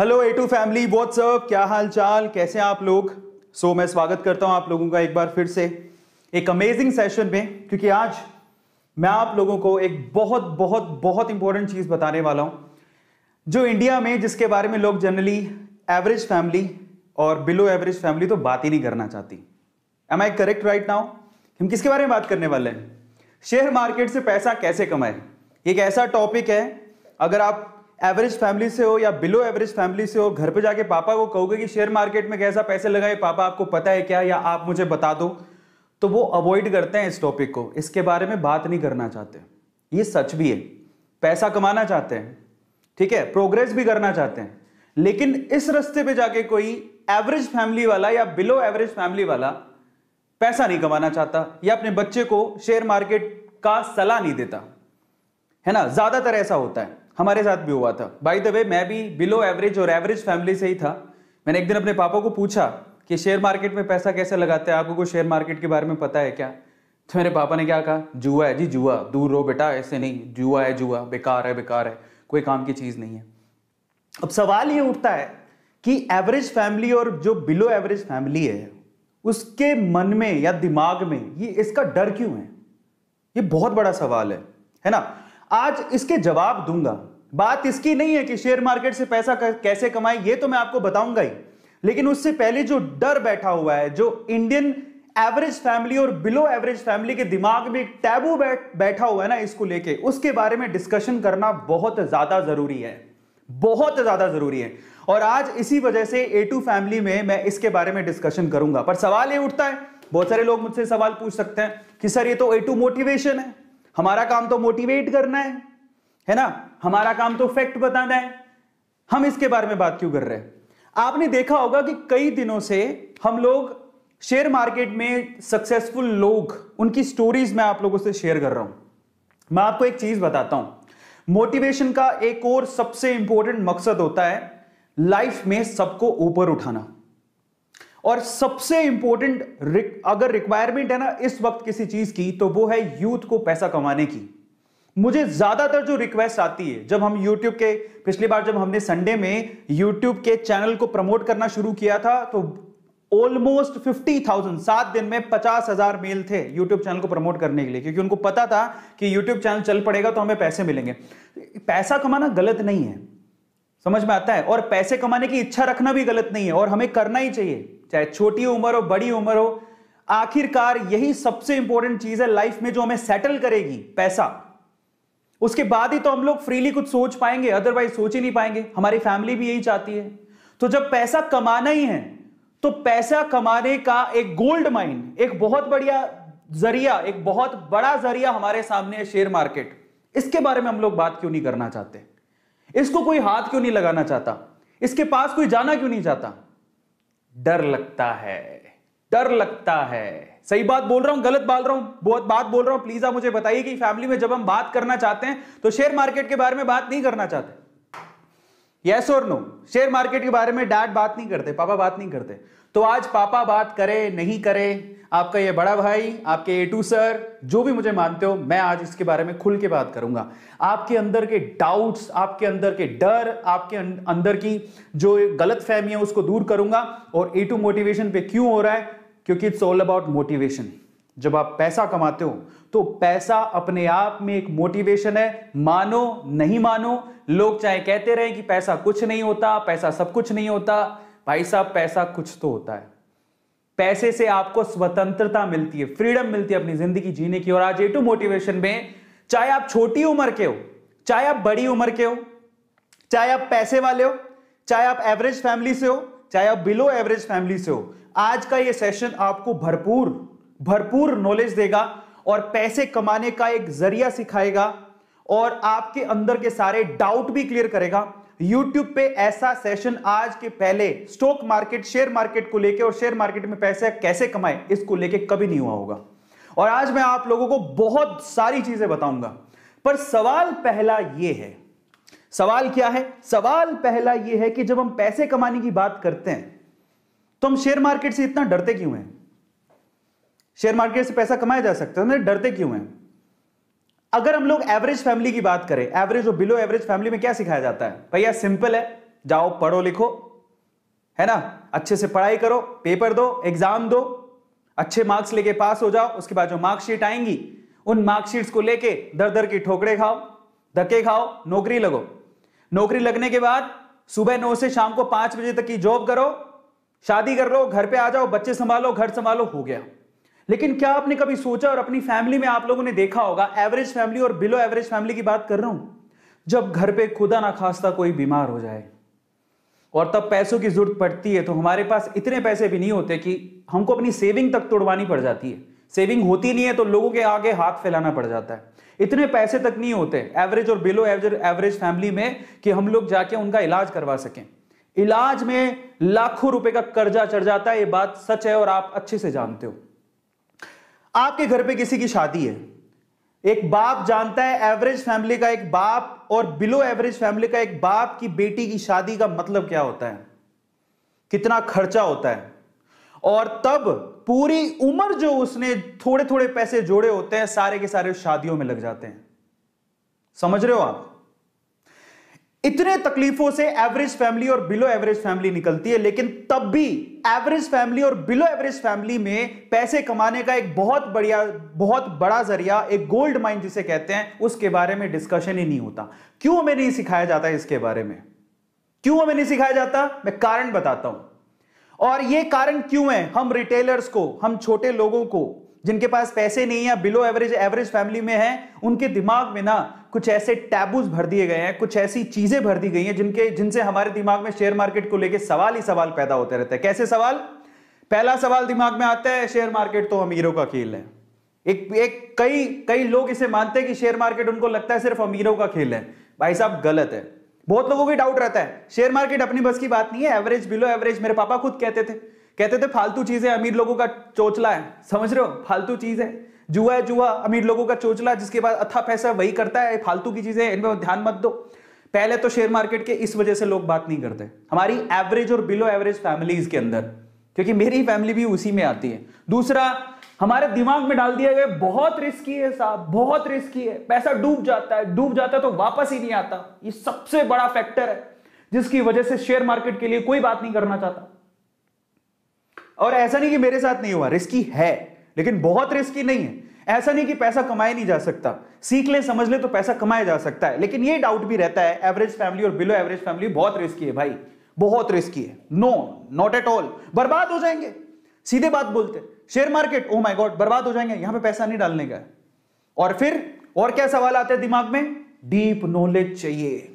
hello A two family what's up क्या हाल चाल कैसे हैं आप लोग सो so, मैं स्वागत करता हूं आप लोगों का एक बार फिर से एक अमेजिंग सेशन में क्योंकि आज मैं आप लोगों को एक बहुत बहुत बहुत इंपॉर्टेंट चीज़ बताने वाला हूं जो इंडिया में जिसके बारे में लोग जनरली एवरेज फैमिली और बिलो एवरेज फैमिली तो बात ही नहीं करना चाहती am I correct right now हम किसके बारे में बात करने वाले हैं शेयर मार्केट से पैसा कैसे कमाए एक ऐसा टॉपिक है अगर आप एवरेज फैमिली से हो या बिलो एवरेज फैमिली से हो घर पे जाके पापा को कहोगे कि शेयर मार्केट में कैसा पैसे लगाए पापा आपको पता है क्या या आप मुझे बता दो तो वो अवॉइड करते हैं इस टॉपिक को इसके बारे में बात नहीं करना चाहते ये सच भी है पैसा कमाना चाहते हैं ठीक है प्रोग्रेस भी करना चाहते हैं लेकिन इस रस्ते पे जाके कोई एवरेज फैमिली वाला या बिलो एवरेज फैमिली वाला पैसा नहीं कमाना चाहता या अपने बच्चे को शेयर मार्केट का सलाह नहीं देता है ना ज्यादातर ऐसा होता है हमारे साथ भी हुआ था बाई द वे मैं भी बिलो एवरेज और एवरेज फैमिली से ही था मैंने एक दिन अपने पापा को पूछा कि शेयर मार्केट में पैसा कैसे लगाते हैं आपको को शेयर मार्केट के बारे में पता है क्या तो मेरे पापा ने क्या कहा जुआ है जी जुआ दूर रहो बेटा ऐसे नहीं जुआ है जुआ बेकार है बेकार है कोई काम की चीज़ नहीं है अब सवाल ये उठता है कि एवरेज फैमिली और जो बिलो एवरेज फैमिली है उसके मन में या दिमाग में ये इसका डर क्यों है ये बहुत बड़ा सवाल है है ना आज इसके जवाब दूंगा बात इसकी नहीं है कि शेयर मार्केट से पैसा कैसे कमाए ये तो मैं आपको बताऊंगा ही लेकिन उससे पहले जो डर बैठा हुआ है जो इंडियन एवरेज फैमिली और बिलो एवरेज फैमिली के दिमाग में एक टैबू बैठ बैठा हुआ है ना इसको लेके उसके बारे में डिस्कशन करना बहुत ज्यादा जरूरी है बहुत ज्यादा जरूरी है और आज इसी वजह से ए टू फैमिली में मैं इसके बारे में डिस्कशन करूंगा पर सवाल ये उठता है बहुत सारे लोग मुझसे सवाल पूछ सकते हैं कि सर ये तो ए टू मोटिवेशन है हमारा काम तो मोटिवेट करना है है ना हमारा काम तो फैक्ट बताना है हम इसके बारे में बात क्यों कर रहे हैं आपने देखा होगा कि कई दिनों से हम लोग शेयर मार्केट में सक्सेसफुल लोग उनकी स्टोरीज मैं आप लोगों से शेयर कर रहा हूं मैं आपको एक चीज बताता हूं मोटिवेशन का एक और सबसे इंपॉर्टेंट मकसद होता है लाइफ में सबको ऊपर उठाना और सबसे इंपॉर्टेंट अगर रिक्वायरमेंट है ना इस वक्त किसी चीज की तो वो है यूथ को पैसा कमाने की मुझे ज्यादातर जो रिक्वेस्ट आती है जब हम यूट्यूब के पिछली बार जब हमने संडे में यूट्यूब के चैनल को प्रमोट करना शुरू किया था तो ऑलमोस्ट फिफ्टी थाउजेंड सात दिन में पचास हजार मेल थे यूट्यूब चैनल को प्रमोट करने के लिए क्योंकि उनको पता था कि यूट्यूब चैनल चल पड़ेगा तो हमें पैसे मिलेंगे पैसा कमाना गलत नहीं है समझ में आता है और पैसे कमाने की इच्छा रखना भी गलत नहीं है और हमें करना ही चाहिए चाहे छोटी उम्र हो बड़ी उम्र हो आखिरकार यही सबसे इंपॉर्टेंट चीज है लाइफ में जो हमें सेटल करेगी पैसा उसके बाद ही तो हम लोग फ्रीली कुछ सोच पाएंगे अदरवाइज सोच ही नहीं पाएंगे हमारी फैमिली भी यही चाहती है तो जब पैसा कमाना ही है तो पैसा कमाने का एक गोल्ड माइन एक बहुत बढ़िया जरिया एक बहुत बड़ा जरिया हमारे सामने है शेयर मार्केट इसके बारे में हम लोग बात क्यों नहीं करना चाहते इसको कोई हाथ क्यों नहीं लगाना चाहता इसके पास कोई जाना क्यों नहीं चाहता डर लगता है डर लगता है सही बात बोल रहा हूं गलत बोल रहा हूं बहुत बात बोल रहा हूं प्लीज आप मुझे बताइए कि फैमिली में जब हम बात करना चाहते हैं तो शेयर मार्केट के बारे में बात नहीं करना चाहते यस और नो शेयर मार्केट के बारे में डैड बात नहीं करते पापा बात नहीं करते तो आज पापा बात करे नहीं करे आपका ये बड़ा भाई आपके ए टू सर जो भी मुझे मानते हो मैं आज इसके बारे में खुल के बात करूंगा आपके अंदर के डाउट्स आपके अंदर के डर आपके अं-, अंदर की जो गलत फहमी है उसको दूर करूंगा और ए टू मोटिवेशन पे क्यों हो रहा है क्योंकि इट्स ऑल अबाउट मोटिवेशन जब आप पैसा कमाते हो तो पैसा अपने आप में एक मोटिवेशन है मानो नहीं मानो लोग चाहे कहते रहे कि पैसा कुछ नहीं होता पैसा सब कुछ नहीं होता भाई साहब पैसा कुछ तो होता है पैसे से आपको स्वतंत्रता मिलती है फ्रीडम मिलती है अपनी जिंदगी जीने की और आज ए टू मोटिवेशन में चाहे आप छोटी उम्र के हो चाहे आप बड़ी उम्र के हो चाहे आप पैसे वाले हो चाहे आप एवरेज फैमिली से हो चाहे आप बिलो एवरेज फैमिली से हो आज का ये सेशन आपको भरपूर भरपूर नॉलेज देगा और पैसे कमाने का एक जरिया सिखाएगा और आपके अंदर के सारे डाउट भी क्लियर करेगा यूट्यूब पे ऐसा सेशन आज के पहले स्टॉक मार्केट शेयर मार्केट को लेके और शेयर मार्केट में पैसे कैसे कमाए इसको लेके कभी नहीं हुआ होगा और आज मैं आप लोगों को बहुत सारी चीजें बताऊंगा पर सवाल पहला ये है सवाल क्या है सवाल पहला ये है कि जब हम पैसे कमाने की बात करते हैं तो हम शेयर मार्केट से इतना डरते क्यों हैं शेयर मार्केट से पैसा कमाया जा सकता है तो डरते क्यों हैं अगर हम लोग एवरेज फैमिली की बात करें एवरेज और बिलो एवरेज फैमिली में क्या सिखाया जाता है भैया सिंपल है जाओ पढ़ो लिखो है ना अच्छे से पढ़ाई करो पेपर दो एग्जाम दो अच्छे मार्क्स लेके पास हो जाओ उसके बाद जो मार्कशीट आएंगी उन मार्कशीट्स को लेके दर दर की ठोकरे खाओ धक्के खाओ नौकरी लगो नौकरी लगने के बाद सुबह नौ से शाम को पांच बजे तक की जॉब करो शादी कर लो घर पे आ जाओ बच्चे संभालो घर संभालो हो गया लेकिन क्या आपने कभी सोचा और अपनी फैमिली में आप लोगों ने देखा होगा एवरेज फैमिली और बिलो एवरेज फैमिली की बात कर रहा हूं जब घर पे खुदा ना खास्ता कोई बीमार हो जाए और तब पैसों की जरूरत पड़ती है तो हमारे पास इतने पैसे भी नहीं होते कि हमको अपनी सेविंग तक तोड़वानी पड़ जाती है सेविंग होती नहीं है तो लोगों के आगे हाथ फैलाना पड़ जाता है इतने पैसे तक नहीं होते एवरेज और बिलो एवरेज एवरेज फैमिली में कि हम लोग जाके उनका इलाज करवा सकें इलाज में लाखों रुपए का कर्जा चढ़ जाता है ये बात सच है और आप अच्छे से जानते हो आपके घर पे किसी की शादी है एक बाप जानता है एवरेज फैमिली का एक बाप और बिलो एवरेज फैमिली का एक बाप की बेटी की शादी का मतलब क्या होता है कितना खर्चा होता है और तब पूरी उम्र जो उसने थोड़े थोड़े पैसे जोड़े होते हैं सारे के सारे शादियों में लग जाते हैं समझ रहे हो आप इतने तकलीफों से एवरेज फैमिली और बिलो एवरेज फैमिली निकलती है लेकिन तब भी एवरेज फैमिली और बिलो एवरेज फैमिली में पैसे कमाने का एक बहुत बढ़िया बहुत बड़ा जरिया एक गोल्ड माइन जिसे कहते हैं उसके बारे में डिस्कशन ही नहीं होता क्यों हमें नहीं सिखाया जाता इसके बारे में क्यों हमें नहीं सिखाया जाता मैं कारण बताता हूं और ये कारण क्यों है हम रिटेलर्स को हम छोटे लोगों को जिनके पास पैसे नहीं है बिलो एवरेज एवरेज फैमिली में है उनके दिमाग में ना कुछ ऐसे टैबूज भर दिए गए हैं कुछ ऐसी चीजें भर दी गई हैं जिनके जिनसे हमारे दिमाग में शेयर मार्केट को लेकर सवाल ही सवाल पैदा होते रहते हैं कैसे सवाल पहला सवाल दिमाग में आता है शेयर मार्केट तो अमीरों का खेल है एक एक कई कई लोग इसे मानते हैं कि शेयर मार्केट उनको लगता है सिर्फ अमीरों का खेल है भाई साहब गलत है बहुत लोगों को डाउट रहता है शेयर मार्केट अपनी बस की बात नहीं है एवरेज बिलो एवरेज मेरे पापा खुद कहते थे कहते थे फालतू चीज है अमीर लोगों का चोचला है समझ रहे हो फालतू चीज है जुआ है जुआ अमीर लोगों का चोचला जिसके बाद अथा पैसा वही करता है फालतू की चीजें इनमें ध्यान मत दो पहले तो शेयर मार्केट के इस वजह से लोग बात नहीं करते हमारी एवरेज और बिलो एवरेज फैमिलीज के अंदर क्योंकि मेरी फैमिली भी उसी में आती है दूसरा हमारे दिमाग में डाल दिया गया बहुत रिस्की है साहब बहुत रिस्की है पैसा डूब जाता है डूब जाता है तो वापस ही नहीं आता ये सबसे बड़ा फैक्टर है जिसकी वजह से शेयर मार्केट के लिए कोई बात नहीं करना चाहता और ऐसा नहीं कि मेरे साथ नहीं हुआ रिस्की है लेकिन बहुत रिस्की नहीं है ऐसा नहीं कि पैसा कमाया नहीं जा सकता सीख ले समझ ले तो पैसा कमाया जा सकता है लेकिन ये डाउट भी रहता है एवरेज फैमिली और बिलो एवरेज फैमिली बहुत रिस्की है भाई बहुत रिस्की है नो नॉट एट ऑल बर्बाद हो जाएंगे सीधे बात बोलते share market oh my God बर्बाद हो जाएंगे यहां पर पैसा नहीं डालने का और फिर और क्या सवाल आते हैं दिमाग में डीप नॉलेज चाहिए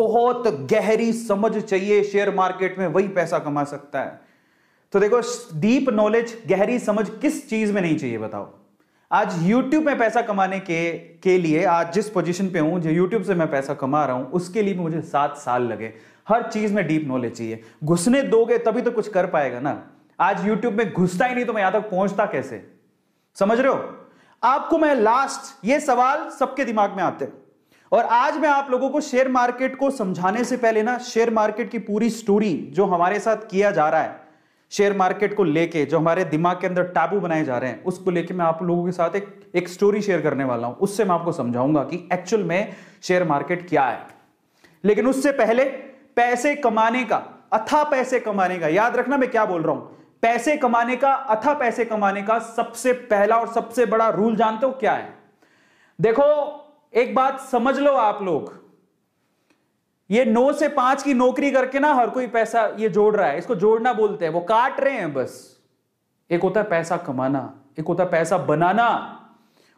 बहुत गहरी समझ चाहिए शेयर मार्केट में वही पैसा कमा सकता है तो देखो डीप नॉलेज गहरी समझ किस चीज में नहीं चाहिए बताओ आज यूट्यूब में पैसा कमाने के के लिए आज जिस पोजीशन पे हूं जो यूट्यूब से मैं पैसा कमा रहा हूं उसके लिए मुझे सात साल लगे हर चीज में डीप नॉलेज चाहिए घुसने दोगे तभी तो कुछ कर पाएगा ना आज यूट्यूब में घुसता ही नहीं तो मैं यहां तक पहुंचता कैसे समझ रहे हो आपको मैं लास्ट ये सवाल सबके दिमाग में आते और आज मैं आप लोगों को शेयर मार्केट को समझाने से पहले ना शेयर मार्केट की पूरी स्टोरी जो हमारे साथ किया जा रहा है शेयर मार्केट को लेके जो हमारे दिमाग के अंदर टाबू बनाए जा रहे हैं उसको लेके मैं आप लोगों के साथ एक एक स्टोरी शेयर करने वाला हूं उससे मैं आपको समझाऊंगा कि एक्चुअल में शेयर मार्केट क्या है लेकिन उससे पहले पैसे कमाने का अथा पैसे कमाने का याद रखना मैं क्या बोल रहा हूं पैसे कमाने का अथा पैसे कमाने का सबसे पहला और सबसे बड़ा रूल जानते हो क्या है देखो एक बात समझ लो आप लोग ये नौ से पांच की नौकरी करके ना हर कोई पैसा ये जोड़ रहा है इसको जोड़ना बोलते हैं वो काट रहे हैं बस एक होता है पैसा कमाना एक होता है पैसा बनाना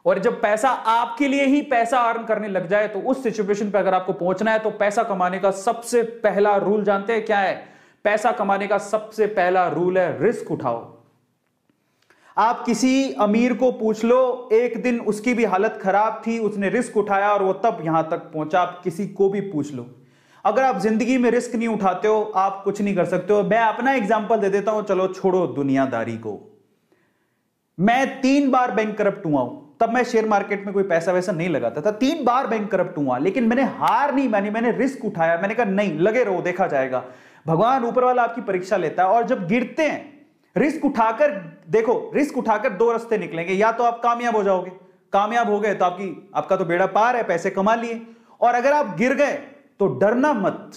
और जब पैसा आपके लिए ही पैसा अर्न करने लग जाए तो उस सिचुएशन पे अगर आपको पहुंचना है तो पैसा कमाने का सबसे पहला रूल जानते हैं क्या है पैसा कमाने का सबसे पहला रूल है रिस्क उठाओ आप किसी अमीर को पूछ लो एक दिन उसकी भी हालत खराब थी उसने रिस्क उठाया और वो तब यहां तक पहुंचा आप किसी को भी पूछ लो अगर आप जिंदगी में रिस्क नहीं उठाते हो आप कुछ नहीं कर सकते हो मैं अपना एग्जाम्पल दे देता हूं चलो छोड़ो दुनियादारी को मैं तीन बार बैंक करप्ट हुआ हूं तब मैं शेयर मार्केट में कोई पैसा वैसा नहीं लगाता था तीन बार बैंक करप्ट हुआ लेकिन मैंने हार नहीं मानी मैंने रिस्क उठाया मैंने कहा नहीं लगे रहो देखा जाएगा भगवान ऊपर वाला आपकी परीक्षा लेता है और जब गिरते हैं रिस्क उठाकर देखो रिस्क उठाकर दो रस्ते निकलेंगे या तो आप कामयाब हो जाओगे कामयाब हो गए तो आपकी आपका तो बेड़ा पार है पैसे कमा लिए और अगर आप गिर गए तो डरना मत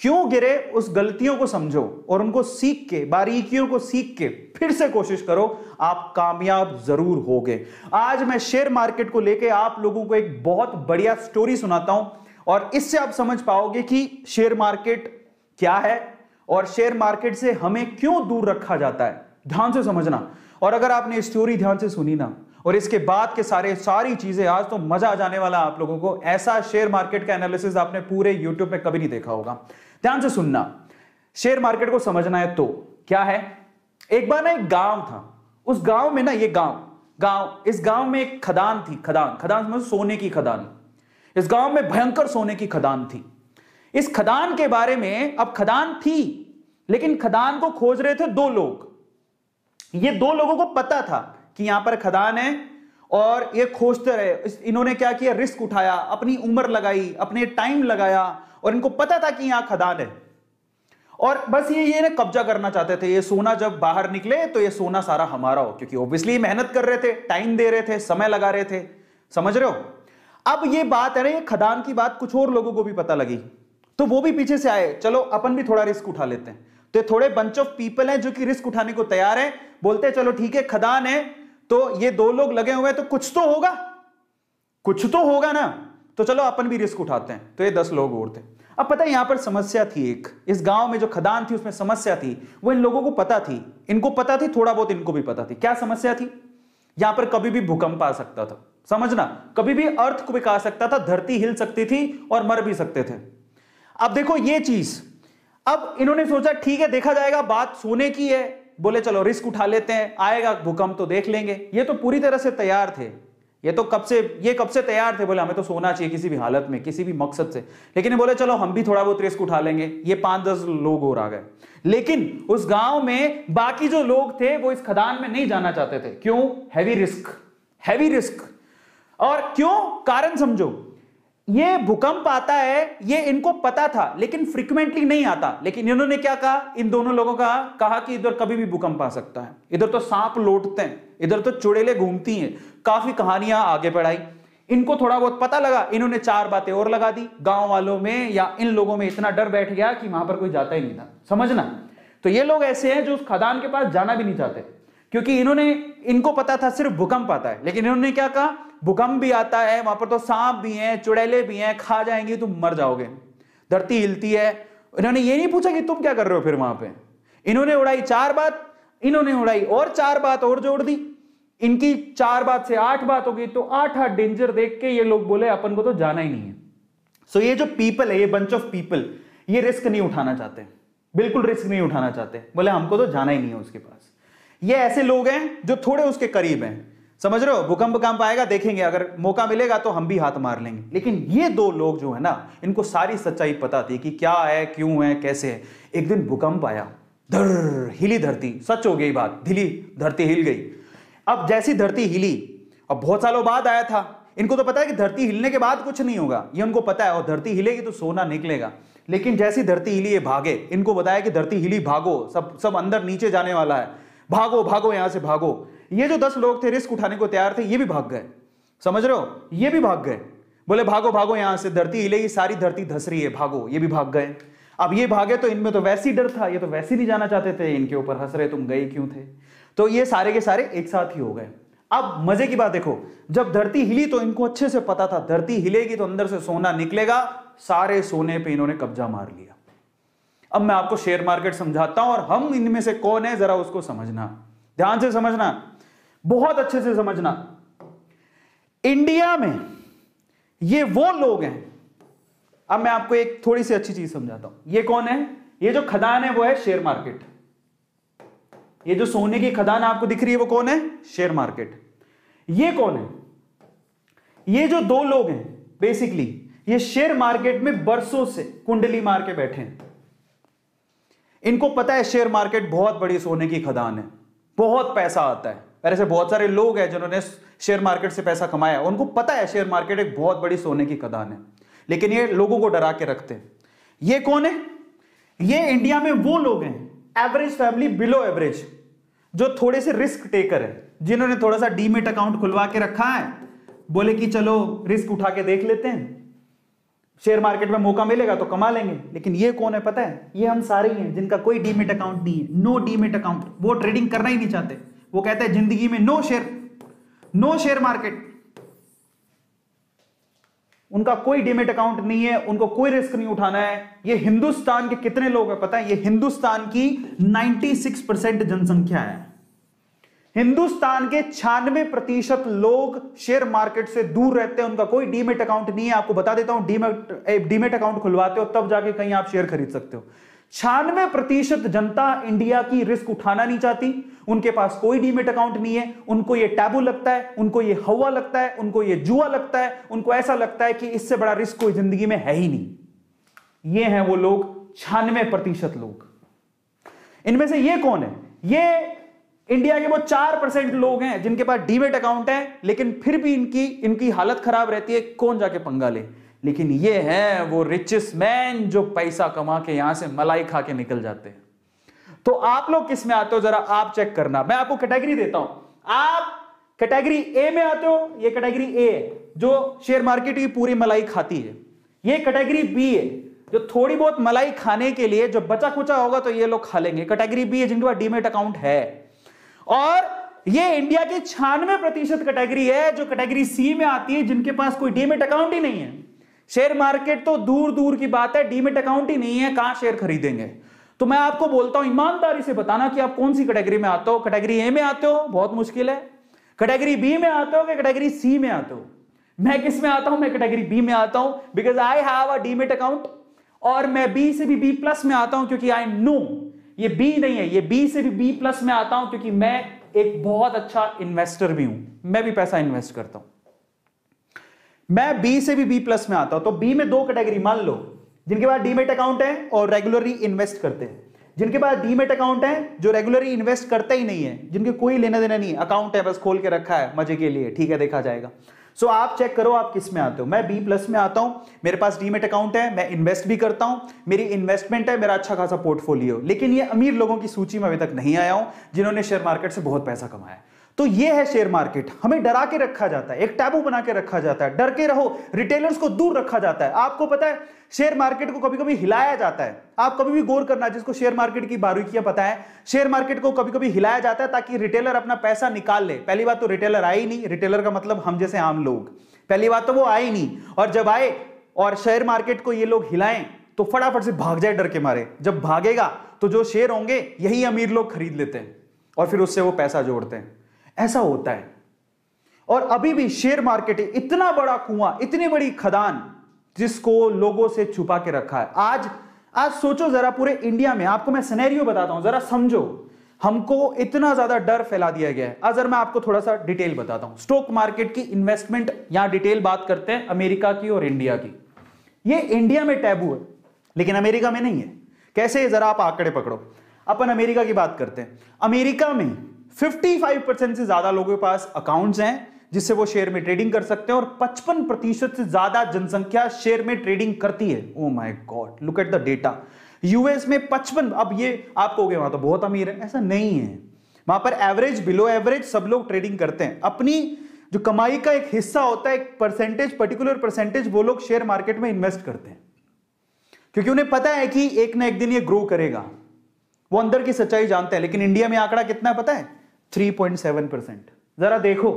क्यों गिरे उस गलतियों को समझो और उनको सीख के बारीकियों को सीख के फिर से कोशिश करो आप कामयाब जरूर होगे आज मैं शेयर मार्केट को लेके आप लोगों को एक बहुत बढ़िया स्टोरी सुनाता हूं और इससे आप समझ पाओगे कि शेयर मार्केट क्या है और शेयर मार्केट से हमें क्यों दूर रखा जाता है ध्यान से समझना और अगर आपने स्टोरी ध्यान से सुनी ना और इसके बाद के सारे सारी चीजें आज तो मजा आ जाने वाला आप लोगों को ऐसा शेयर मार्केट का एनालिसिस आपने पूरे यूट्यूब में कभी नहीं देखा होगा ध्यान से सुनना शेयर मार्केट को समझना है तो क्या है एक बार ना एक गांव था उस गांव में ना ये गांव गांव इस गांव में एक खदान थी खदान खदान समझ मतलब सोने की खदान इस गांव में भयंकर सोने की खदान थी इस खदान के बारे में अब खदान थी लेकिन खदान को खोज रहे थे दो लोग ये दो लोगों को पता था कि यहां पर खदान है और ये खोजते रहे इन्होंने क्या किया रिस्क उठाया अपनी उम्र लगाई अपने टाइम लगाया और इनको पता था कि यहां खदान है और बस ये ये कब्जा करना चाहते थे ये सोना जब बाहर निकले तो ये सोना सारा हमारा हो क्योंकि ऑब्वियसली मेहनत कर रहे थे टाइम दे रहे थे समय लगा रहे थे समझ रहे हो अब ये बात है ना ये खदान की बात कुछ और लोगों को भी पता लगी तो वो भी पीछे से आए चलो अपन भी थोड़ा रिस्क उठा लेते हैं तो थोड़े बंच ऑफ पीपल हैं जो कि रिस्क उठाने को तैयार हैं बोलते हैं चलो ठीक है खदान है तो ये दो लोग लगे हुए हैं तो कुछ तो होगा कुछ तो होगा ना तो चलो अपन भी रिस्क उठाते हैं तो ये दस लोग और थे अब पता है यहां पर समस्या थी एक इस गांव में जो खदान थी उसमें समस्या थी वो इन लोगों को पता थी इनको पता थी थोड़ा बहुत इनको भी पता थी क्या समस्या थी यहां पर कभी भी भूकंप आ सकता था समझना कभी भी अर्थ को आ सकता था धरती हिल सकती थी और मर भी सकते थे अब देखो ये चीज अब इन्होंने सोचा ठीक है देखा जाएगा बात सोने की है बोले चलो रिस्क उठा लेते हैं आएगा भूकंप तो देख लेंगे ये तो पूरी तरह से तैयार थे ये तो कब से ये कब से तैयार थे बोले हमें तो सोना चाहिए किसी भी हालत में किसी भी मकसद से लेकिन बोले चलो हम भी थोड़ा बहुत रिस्क उठा लेंगे ये पांच दस लोग और आ गए लेकिन उस गांव में बाकी जो लोग थे वो इस खदान में नहीं जाना चाहते थे क्यों हैवी रिस्क हैवी रिस्क और क्यों कारण समझो ये भूकंप आता है ये इनको पता था लेकिन फ्रीक्वेंटली नहीं आता लेकिन इन्होंने क्या कहा इन दोनों लोगों का कहा कि इधर कभी भी भूकंप आ सकता है इधर तो सांप लौटते हैं इधर तो चुड़ेले घूमती हैं काफी कहानियां आगे बढ़ाई इनको थोड़ा बहुत पता लगा इन्होंने चार बातें और लगा दी गांव वालों में या इन लोगों में इतना डर बैठ गया कि वहां पर कोई जाता ही नहीं था समझना तो ये लोग ऐसे हैं जो उस खदान के पास जाना भी नहीं चाहते क्योंकि इन्होंने इनको पता था सिर्फ भूकंप आता है लेकिन इन्होंने क्या कहा भूकंप भी आता है वहां पर तो सांप भी हैं चुड़ैले भी हैं खा जाएंगी तुम तो मर जाओगे धरती हिलती है इन्होंने ये नहीं पूछा कि तुम क्या कर रहे हो फिर वहां पे इन्होंने उड़ाई चार बात इन्होंने उड़ाई और चार बात और जोड़ दी इनकी चार बात से आठ बात हो गई तो आठ आठ डेंजर देख के ये लोग बोले अपन को तो जाना ही नहीं है सो so, ये जो पीपल है ये बंच ऑफ पीपल ये रिस्क नहीं उठाना चाहते बिल्कुल रिस्क नहीं उठाना चाहते बोले हमको तो जाना ही नहीं है उसके पास ये ऐसे लोग हैं जो थोड़े उसके करीब हैं समझ रहे हो भूकंप कंप आएगा देखेंगे अगर मौका मिलेगा तो हम भी हाथ मार लेंगे लेकिन ये दो लोग जो है ना इनको सारी सच्चाई पता थी कि क्या है क्यों है कैसे है एक दिन भूकंप आया धर हिली धरती सच हो गई बात हिली धरती हिल गई अब जैसी धरती हिली अब बहुत सालों बाद आया था इनको तो पता है कि धरती हिलने के बाद कुछ नहीं होगा ये उनको पता है और धरती हिलेगी तो सोना निकलेगा लेकिन जैसी धरती हिली ये भागे इनको बताया कि धरती हिली भागो सब सब अंदर नीचे जाने वाला है भागो भागो यहां से भागो ये जो दस लोग थे रिस्क उठाने को तैयार थे ये भी भाग गए समझ रहे हो ये भी भाग गए बोले भागो भागो यहां से धरती हिलेगी सारी धरती धस रही है भागो ये भी भाग गए अब ये भागे तो इनमें तो वैसे ही डर था ये तो वैसे नहीं जाना चाहते थे इनके ऊपर हंस रहे तुम गए क्यों थे तो ये सारे के सारे एक साथ ही हो गए अब मजे की बात देखो जब धरती हिली तो इनको अच्छे से पता था धरती हिलेगी तो अंदर से सोना निकलेगा सारे सोने पे इन्होंने कब्जा मार लिया अब मैं आपको शेयर मार्केट समझाता हूं और हम इनमें से कौन है जरा उसको समझना ध्यान से समझना बहुत अच्छे से समझना इंडिया में ये वो लोग हैं अब मैं आपको एक थोड़ी सी अच्छी चीज समझाता हूं ये कौन है ये जो खदान है वो है शेयर मार्केट ये जो सोने की खदान आपको दिख रही है वो कौन है शेयर मार्केट ये कौन है ये जो दो लोग हैं बेसिकली ये शेयर मार्केट में बरसों से कुंडली मार के बैठे हैं इनको पता है शेयर मार्केट बहुत बड़ी सोने की खदान है बहुत पैसा आता है और ऐसे बहुत सारे लोग हैं जिन्होंने शेयर मार्केट से पैसा कमाया उनको पता है शेयर मार्केट एक बहुत बड़ी सोने की कदान है लेकिन ये लोगों को डरा के रखते हैं ये कौन है ये इंडिया में वो लोग हैं एवरेज फैमिली बिलो एवरेज जो थोड़े से रिस्क टेकर है जिन्होंने थोड़ा सा डीमेट अकाउंट खुलवा के रखा है बोले कि चलो रिस्क उठा के देख लेते हैं शेयर मार्केट में मौका मिलेगा तो कमा लेंगे लेकिन ये कौन है पता है ये हम सारे ही हैं जिनका कोई डीमेट अकाउंट नहीं है नो डीमेट अकाउंट वो ट्रेडिंग करना ही नहीं चाहते वो कहता है जिंदगी में no share no share market उनका कोई डिमेट अकाउंट नहीं है उनको कोई रिस्क नहीं उठाना है ये हिंदुस्तान के कितने लोग हैं पता है ये हिंदुस्तान की 96 परसेंट जनसंख्या है हिंदुस्तान के छियानवे प्रतिशत लोग शेयर मार्केट से दूर रहते हैं उनका कोई डीमेट अकाउंट नहीं है आपको बता देता हूं डीमेट डीमेट अकाउंट खुलवाते हो तब जाके कहीं आप शेयर खरीद सकते हो छियानवे प्रतिशत जनता इंडिया की रिस्क उठाना नहीं चाहती उनके पास कोई डीमेट अकाउंट नहीं है उनको ये टैबू लगता है उनको ये हवा लगता है उनको ये जुआ लगता है उनको ऐसा लगता है कि इससे बड़ा रिस्क कोई जिंदगी में है ही नहीं ये हैं वो लोग छियानवे प्रतिशत लोग इनमें से ये कौन है ये इंडिया के वो चार परसेंट लोग हैं जिनके पास डीमेट अकाउंट है लेकिन फिर भी इनकी इनकी हालत खराब रहती है कौन जाके पंगा ले लेकिन ये हैं वो रिचेस्ट मैन जो पैसा कमा के यहां से मलाई खा के निकल जाते हैं तो आप लोग किस में आते हो जरा आप चेक करना मैं आपको कैटेगरी देता हूं आप कैटेगरी ए में आते हो ये कैटेगरी ए जो शेयर मार्केट की पूरी मलाई खाती है ये कैटेगरी बी है जो थोड़ी बहुत मलाई खाने के लिए जो बचा खुचा होगा तो ये लोग खा लेंगे कैटेगरी बी है जिनके पास डीमेट अकाउंट है और ये इंडिया की छियानवे प्रतिशत कैटेगरी है जो कैटेगरी सी में आती है जिनके पास कोई डीमेट अकाउंट ही नहीं है शेयर मार्केट तो दूर दूर की बात है डीमेट अकाउंट ही नहीं है कहां शेयर खरीदेंगे तो मैं आपको बोलता हूं ईमानदारी से बताना कि आप कौन सी कैटेगरी में आते हो कैटेगरी ए में आते हो बहुत मुश्किल है कैटेगरी बी में आते हो कि कैटेगरी सी में आते हो मैं किस में आता हूं मैं कैटेगरी बी में आता हूं because I have a demat account और मैं बी से भी बी प्लस में आता हूं क्योंकि आई नो ये बी नहीं है ये बी से भी बी प्लस में आता हूं क्योंकि मैं एक बहुत अच्छा इन्वेस्टर भी हूं मैं भी पैसा इन्वेस्ट करता हूं मैं बी से भी बी प्लस में आता हूं तो बी में दो कैटेगरी मान लो जिनके पास डीमेट अकाउंट है और रेगुलरली इन्वेस्ट करते हैं जिनके पास डीमेट अकाउंट है जो रेगुलरली इन्वेस्ट करते ही नहीं है जिनके कोई लेना देना नहीं है अकाउंट है बस खोल के रखा है मजे के लिए ठीक है देखा जाएगा सो आप चेक करो आप किस में आते हो मैं बी प्लस में आता हूं मेरे पास डीमेट अकाउंट है मैं इन्वेस्ट भी करता हूं मेरी इन्वेस्टमेंट है मेरा अच्छा खासा पोर्टफोलियो लेकिन ये अमीर लोगों की सूची में अभी तक नहीं आया हूं जिन्होंने शेयर मार्केट से बहुत पैसा कमाया तो ये है शेयर मार्केट हमें डरा के रखा जाता है एक टैबू बना के रखा जाता है डर के रहो रिटेलर्स को दूर रखा जाता है आपको पता है शेयर मार्केट को कभी कभी हिलाया जाता है आप कभी भी गौर करना जिसको शेयर मार्केट की बारीकियां पता है शेयर मार्केट को कभी कभी हिलाया जाता है ताकि रिटेलर अपना पैसा निकाल ले पहली बात तो रिटेलर आए ही नहीं रिटेलर का मतलब हम जैसे आम लोग पहली बात तो वो आए नहीं और जब आए और शेयर मार्केट को ये लोग हिलाएं तो फटाफट से भाग जाए डर के मारे जब भागेगा तो जो शेयर होंगे यही अमीर लोग खरीद लेते हैं और फिर उससे वो पैसा जोड़ते हैं ऐसा होता है और अभी भी शेयर मार्केट इतना बड़ा कुआं इतनी बड़ी खदान जिसको लोगों से छुपा के रखा है आज आज सोचो जरा पूरे इंडिया में आपको मैं सिनेरियो बताता हूं जरा समझो हमको इतना ज्यादा डर फैला दिया गया है आज मैं आपको थोड़ा सा डिटेल बताता हूं स्टॉक मार्केट की इन्वेस्टमेंट यहां डिटेल बात करते हैं अमेरिका की और इंडिया की ये इंडिया में टैबू है लेकिन अमेरिका में नहीं है कैसे जरा आप आंकड़े पकड़ो अपन अमेरिका की बात करते हैं अमेरिका में 55 परसेंट से ज्यादा लोगों के पास अकाउंट्स हैं जिससे वो शेयर में ट्रेडिंग कर सकते हैं और 55 प्रतिशत से ज्यादा जनसंख्या शेयर में ट्रेडिंग करती है oh my God look at the data US में 55 अब ये आप कहोगे वहां तो बहुत अमीर है ऐसा नहीं है वहां पर एवरेज बिलो एवरेज सब लोग ट्रेडिंग करते हैं अपनी जो कमाई का एक हिस्सा होता है एक परसेंटेज पर्टिकुलर परसेंटेज वो लोग शेयर मार्केट में इन्वेस्ट करते हैं क्योंकि उन्हें पता है कि एक ना एक दिन ये ग्रो करेगा वो अंदर की सच्चाई जानते हैं लेकिन इंडिया में आंकड़ा कितना है पता है 3.7 परसेंट जरा देखो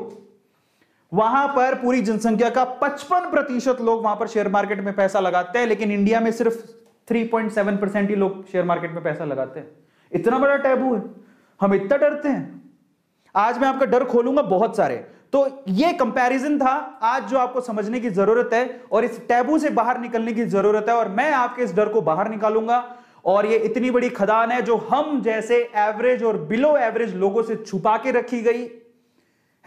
वहां पर पूरी जनसंख्या का 55 प्रतिशत लोग वहां पर शेयर मार्केट में पैसा लगाते हैं लेकिन इंडिया में सिर्फ 3.7 परसेंट ही लोग शेयर मार्केट में पैसा लगाते हैं इतना बड़ा टैबू है हम इतना डरते हैं आज मैं आपका डर खोलूंगा बहुत सारे तो ये कंपैरिजन था आज जो आपको समझने की जरूरत है और इस टैबू से बाहर निकलने की जरूरत है और मैं आपके इस डर को बाहर निकालूंगा और ये इतनी बड़ी खदान है जो हम जैसे एवरेज और बिलो एवरेज लोगों से छुपा के रखी गई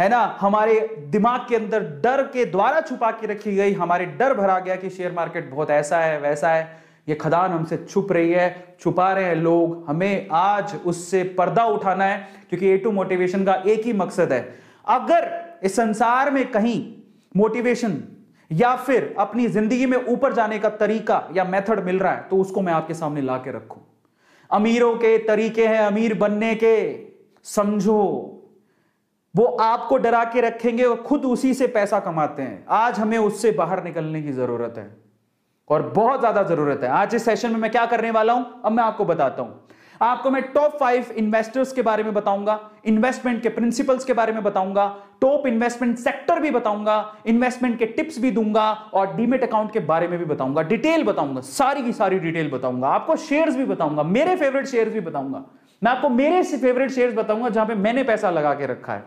है ना हमारे दिमाग के अंदर डर के द्वारा छुपा के रखी गई हमारे डर भरा गया कि शेयर मार्केट बहुत ऐसा है वैसा है ये खदान हमसे छुप रही है छुपा रहे हैं लोग हमें आज उससे पर्दा उठाना है क्योंकि ए टू मोटिवेशन का एक ही मकसद है अगर इस संसार में कहीं मोटिवेशन या फिर अपनी जिंदगी में ऊपर जाने का तरीका या मेथड मिल रहा है तो उसको मैं आपके सामने ला के रखू अमीरों के तरीके हैं अमीर बनने के समझो वो आपको डरा के रखेंगे और खुद उसी से पैसा कमाते हैं आज हमें उससे बाहर निकलने की जरूरत है और बहुत ज्यादा जरूरत है आज इस सेशन में मैं क्या करने वाला हूं अब मैं आपको बताता हूं आपको मैं टॉप फाइव इन्वेस्टर्स के बारे में बताऊंगा इन्वेस्टमेंट के प्रिंसिपल्स के बारे में बताऊंगा टॉप इन्वेस्टमेंट सेक्टर भी बताऊंगा इन्वेस्टमेंट के टिप्स भी दूंगा और डीमेट अकाउंट के बारे में भी बताऊंगा डिटेल बताऊंगा सारी की सारी डिटेल बताऊंगा आपको शेयर्स भी बताऊंगा मेरे फेवरेट शेयर्स भी बताऊंगा मैं आपको मेरे फेवरेट शेयर्स बताऊंगा जहां पे मैंने पैसा लगा के रखा है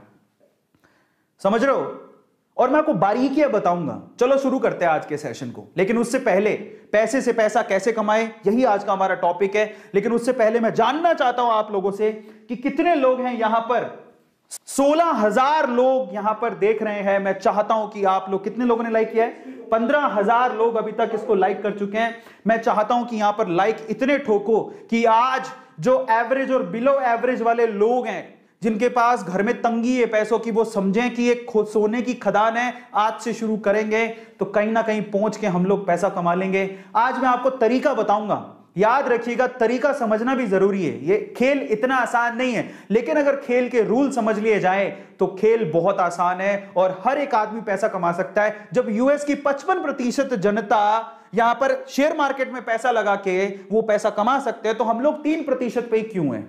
समझ रहे हो और मैं आपको बारीकियां बताऊंगा चलो शुरू करते हैं आज के सेशन को लेकिन उससे पहले पैसे से पैसा कैसे कमाएं यही आज का हमारा टॉपिक है लेकिन उससे पहले मैं जानना चाहता हूं आप लोगों से कि कितने लोग हैं यहां पर सोलह हजार लोग यहां पर देख रहे हैं मैं चाहता हूं कि आप लोग कितने लोगों ने लाइक किया है पंद्रह हजार लोग अभी तक इसको लाइक कर चुके हैं मैं चाहता हूं कि यहां पर लाइक इतने ठोको कि आज जो एवरेज और बिलो एवरेज वाले लोग हैं जिनके पास घर में तंगी है पैसों की वो समझें कि एक सोने की खदान है आज से शुरू करेंगे तो कहीं ना कहीं पहुंच के हम लोग पैसा कमा लेंगे आज मैं आपको तरीका बताऊंगा याद रखिएगा तरीका समझना भी जरूरी है ये खेल इतना आसान नहीं है लेकिन अगर खेल के रूल समझ लिए जाए तो खेल बहुत आसान है और हर एक आदमी पैसा कमा सकता है जब यूएस की 55 प्रतिशत जनता यहां पर शेयर मार्केट में पैसा लगा के वो पैसा कमा सकते हैं तो हम लोग तीन प्रतिशत पे क्यों है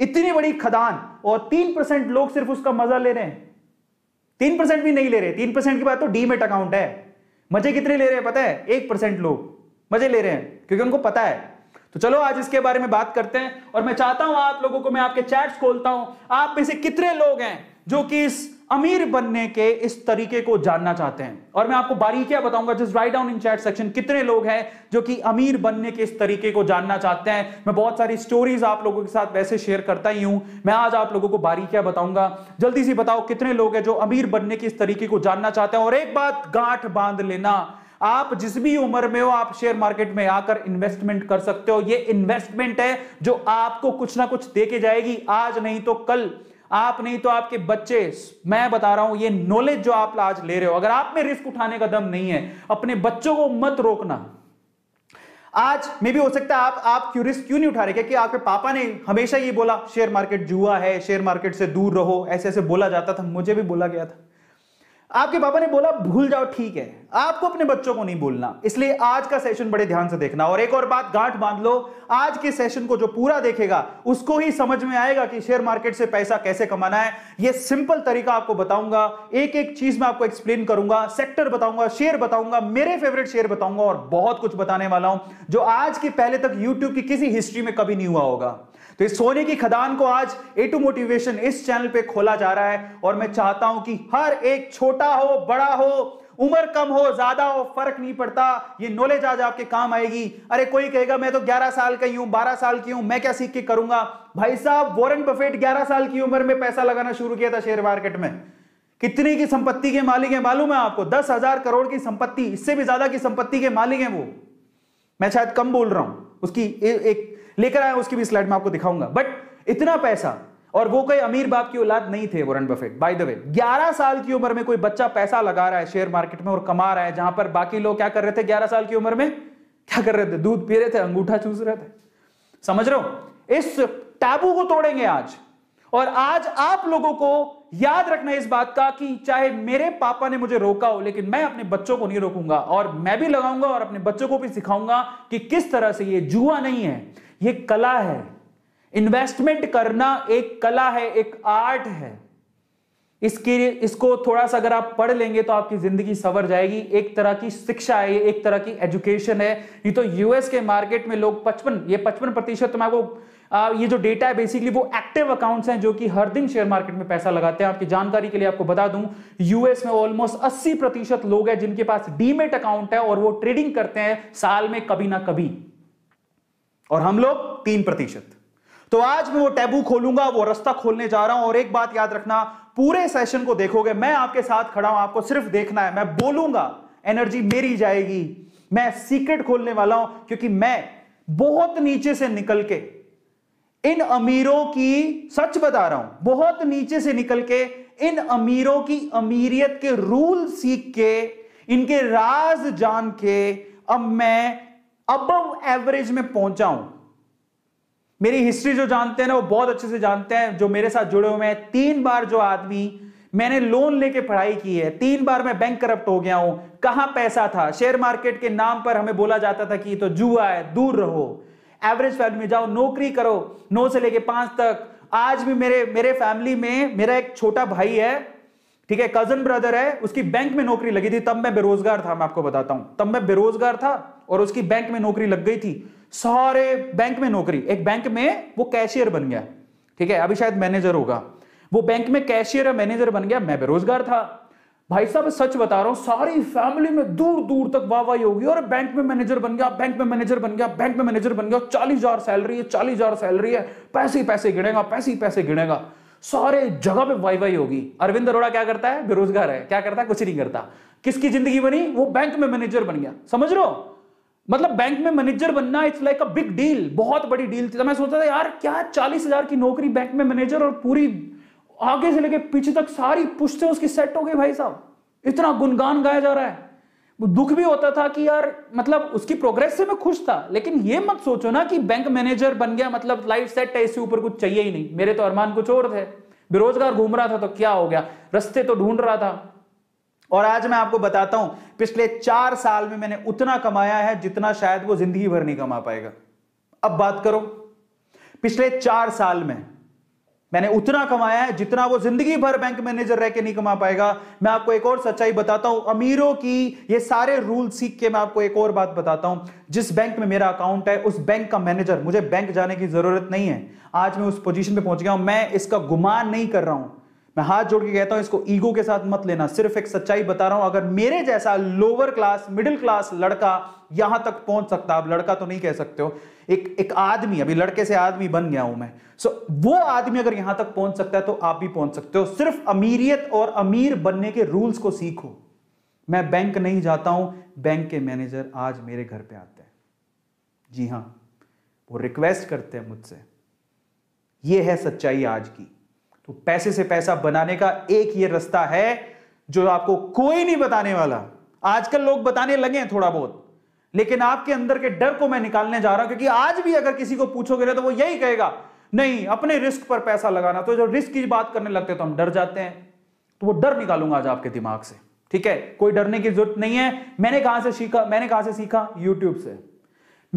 इतनी बड़ी खदान और तीन परसेंट लोग सिर्फ उसका मजा ले रहे हैं तीन परसेंट भी नहीं ले रहे तीन परसेंट की बात तो डीमेट अकाउंट है मजे कितने ले रहे हैं पता है एक परसेंट लोग मजे ले रहे हैं क्योंकि उनको पता है तो चलो आज इसके बारे में बात करते हैं और मैं चाहता हूं आप लोगों को मैं आपके चैट्स खोलता हूं आप में से कितने लोग हैं जो कि इस अमीर बनने के इस तरीके को जानना चाहते हैं और मैं आपको बारीकियां बताऊंगा just write down in chat section कितने लोग हैं जो कि अमीर बनने के इस तरीके को जानना चाहते हैं मैं बहुत सारी स्टोरीज आप लोगों के साथ वैसे शेयर करता ही हूं मैं आज आप लोगों को बारीकियां बताऊंगा जल्दी से बताओ कितने लोग हैं जो अमीर बनने के इस तरीके को जानना चाहते हैं और एक बात गांठ बांध लेना आप जिस भी उम्र में हो आप शेयर मार्केट में आकर इन्वेस्टमेंट कर सकते हो ये इन्वेस्टमेंट है जो आपको कुछ ना कुछ देके जाएगी आज नहीं तो कल आप नहीं तो आपके बच्चे मैं बता रहा हूं ये नॉलेज जो आप आज ले रहे हो अगर आप में रिस्क उठाने का दम नहीं है अपने बच्चों को मत रोकना आज मे भी हो सकता है आप आप क्यों रिस्क क्यों नहीं उठा रहे क्योंकि आपके पापा ने हमेशा ये बोला शेयर मार्केट जुआ है शेयर मार्केट से दूर रहो ऐसे ऐसे बोला जाता था मुझे भी बोला गया था आपके पापा ने बोला भूल जाओ ठीक है आपको अपने बच्चों को नहीं बोलना इसलिए आज का सेशन बड़े ध्यान से देखना और एक और बात गांठ बांध लो आज के सेशन को जो पूरा देखेगा उसको ही समझ में आएगा कि शेयर मार्केट से पैसा कैसे कमाना है ये सिंपल तरीका आपको बताऊंगा एक एक चीज मैं आपको एक्सप्लेन करूंगा सेक्टर बताऊंगा शेयर बताऊंगा मेरे फेवरेट शेयर बताऊंगा और बहुत कुछ बताने वाला हूं जो आज के पहले तक यूट्यूब की किसी हिस्ट्री में कभी नहीं हुआ होगा तो इस सोने की खदान को आज ए टू मोटिवेशन इस चैनल पे खोला जा रहा है और मैं चाहता हूं कि हर एक छोटा हो बड़ा हो उम्र कम हो ज्यादा हो फर्क नहीं पड़ता ये नॉलेज आज आपके काम आएगी अरे कोई कहेगा मैं तो 11 साल का ही हूं 12 साल की हूं मैं क्या सीख के करूंगा भाई साहब वॉरेन बफेट 11 साल की उम्र में पैसा लगाना शुरू किया था शेयर मार्केट में कितनी की संपत्ति के मालिक है मालूम है आपको दस हजार करोड़ की संपत्ति इससे भी ज्यादा की संपत्ति के मालिक है वो मैं शायद कम बोल रहा हूं उसकी ए, एक लेकर आया उसकी भी स्लाइड में आपको दिखाऊंगा बट इतना पैसा और वो कोई अमीर बाप की औलाद नहीं थे Warren Buffett by the way 11 साल की उम्र में कोई बच्चा पैसा लगा रहा है शेयर मार्केट में और कमा रहा है जहां पर बाकी लोग क्या कर रहे थे 11 साल की उम्र में क्या कर रहे थे दूध पी रहे थे अंगूठा चूस रहे थे समझ रहे हो इस टैबू को तोड़ेंगे आज और आज आप लोगों को याद रखना इस बात का कि चाहे मेरे पापा ने मुझे रोका हो लेकिन मैं अपने बच्चों को नहीं रोकूंगा और मैं भी लगाऊंगा और अपने बच्चों को भी सिखाऊंगा कि किस तरह से ये जुआ नहीं है ये कला है इन्वेस्टमेंट करना एक कला है एक आर्ट है इसके इसको थोड़ा सा अगर आप पढ़ लेंगे तो आपकी जिंदगी सवर जाएगी एक तरह की शिक्षा है एक तरह की एजुकेशन है ये तो यूएस के मार्केट में लोग पचपन ये पचपन प्रतिशत तो मैं ये जो डेटा है बेसिकली वो एक्टिव अकाउंट्स हैं जो कि हर दिन शेयर मार्केट में पैसा लगाते हैं आपकी जानकारी के लिए आपको बता दूं यूएस में ऑलमोस्ट अस्सी प्रतिशत लोग हैं जिनके पास डीमेट अकाउंट है और वो ट्रेडिंग करते हैं साल में कभी ना कभी और हम लोग तीन प्रतिशत तो आज मैं वो टैबू खोलूंगा वो रास्ता खोलने जा रहा हूं और एक बात याद रखना पूरे सेशन को देखोगे मैं आपके साथ खड़ा हूं आपको सिर्फ देखना है मैं बोलूंगा एनर्जी मेरी जाएगी मैं सीक्रेट खोलने वाला हूं क्योंकि मैं बहुत नीचे से निकल के इन अमीरों की सच बता रहा हूं बहुत नीचे से निकल के इन अमीरों की अमीरियत के रूल सीख के इनके राज जान के अब मैं अबव एवरेज में पहुंचा हूं मेरी हिस्ट्री जो जानते हैं ना वो बहुत अच्छे से जानते हैं जो मेरे साथ जुड़े हुए हैं तीन बार जो आदमी मैंने लोन लेके पढ़ाई की है तीन बार मैं बैंक करप्ट हो गया हूं कहां पैसा था शेयर मार्केट के नाम पर हमें बोला जाता था कि तो जुआ है दूर रहो एवरेज फैमिली में जाओ नौकरी करो नौ से लेके पांच तक आज भी मेरे मेरे फैमिली में मेरा एक छोटा भाई है ठीक है कजन ब्रदर है उसकी बैंक में नौकरी लगी थी तब मैं बेरोजगार था मैं आपको बताता हूं तब मैं बेरोजगार था और उसकी बैंक में नौकरी लग गई थी सारे बैंक में नौकरी एक बैंक में वो कैशियर बन गया ठीक है अभी शायद मैनेजर होगा वो बैंक में कैशियर या मैनेजर बन गया मैं बेरोजगार था भाई साहब सच बता रहा हूं सारी फैमिली में दूर दूर तक वाह वाह होगी और बैंक में मैनेजर बन गया बैंक में मैनेजर बन गया बैंक में मैनेजर बन गया चालीस हजार सैलरी है चालीस हजार सैलरी है पैसे ही पैसे गिनेगा पैसे ही पैसे गिनेगा सारे जगह पे वाई वाई होगी अरविंद अरोड़ा क्या करता है बेरोजगार है क्या करता है कुछ नहीं करता किसकी जिंदगी बनी वो बैंक में मैनेजर बन गया समझ लो मतलब बैंक में मैनेजर बनना it's like a big deal बहुत बड़ी डील थी तो मैं सोचता था यार क्या चालीस हजार की नौकरी बैंक में मैनेजर और पूरी आगे से लेके पीछे तक सारी पुश्तें उसकी सेट हो गई भाई साहब इतना गुणगान गाया जा रहा है दुख भी होता था कि यार मतलब उसकी प्रोग्रेस से मैं खुश था लेकिन ये मत सोचो ना कि बैंक मैनेजर बन गया मतलब लाइफ सेट है इससे ऊपर कुछ चाहिए ही नहीं मेरे तो अरमान कुछ और थे बेरोजगार घूम रहा था तो क्या हो गया रस्ते तो ढूंढ रहा था और आज मैं आपको बताता हूं पिछले चार साल में मैंने उतना कमाया है जितना शायद वो जिंदगी भर नहीं कमा पाएगा अब बात करो पिछले चार साल में मैंने उतना कमाया है जितना वो जिंदगी भर बैंक मैनेजर रह के नहीं कमा पाएगा मैं आपको एक और सच्चाई बताता हूं अमीरों की ये सारे रूल सीख के मैं आपको एक और बात बताता हूं जिस बैंक में मेरा अकाउंट है उस बैंक का मैनेजर मुझे बैंक जाने की जरूरत नहीं है आज मैं उस पोजिशन पे पहुंच गया हूं मैं इसका गुमान नहीं कर रहा हूं मैं हाथ जोड़ के कहता हूं इसको ईगो के साथ मत लेना सिर्फ एक सच्चाई बता रहा हूं अगर मेरे जैसा लोअर क्लास मिडिल क्लास लड़का यहां तक पहुंच सकता आप लड़का तो नहीं कह सकते हो एक एक आदमी अभी लड़के से आदमी बन गया हूं मैं सो so, वो आदमी अगर यहां तक पहुंच सकता है तो आप भी पहुंच सकते हो सिर्फ अमीरियत और अमीर बनने के रूल्स को सीखो मैं बैंक नहीं जाता हूं बैंक के मैनेजर आज मेरे घर पे आते हैं जी हां वो रिक्वेस्ट करते हैं मुझसे ये है सच्चाई आज की तो पैसे से पैसा बनाने का एक ये रास्ता है जो आपको कोई नहीं बताने वाला आजकल लोग बताने लगे हैं थोड़ा बहुत लेकिन आपके अंदर के डर को मैं निकालने जा रहा हूं क्योंकि आज भी अगर किसी को पूछोगे ना तो वो यही कहेगा नहीं अपने रिस्क पर पैसा लगाना तो जब रिस्क की बात करने लगते तो हम डर जाते हैं तो वो डर निकालूंगा आज आपके दिमाग से ठीक है कोई डरने की जरूरत नहीं है मैंने कहा से सीखा मैंने कहा से सीखा यूट्यूब से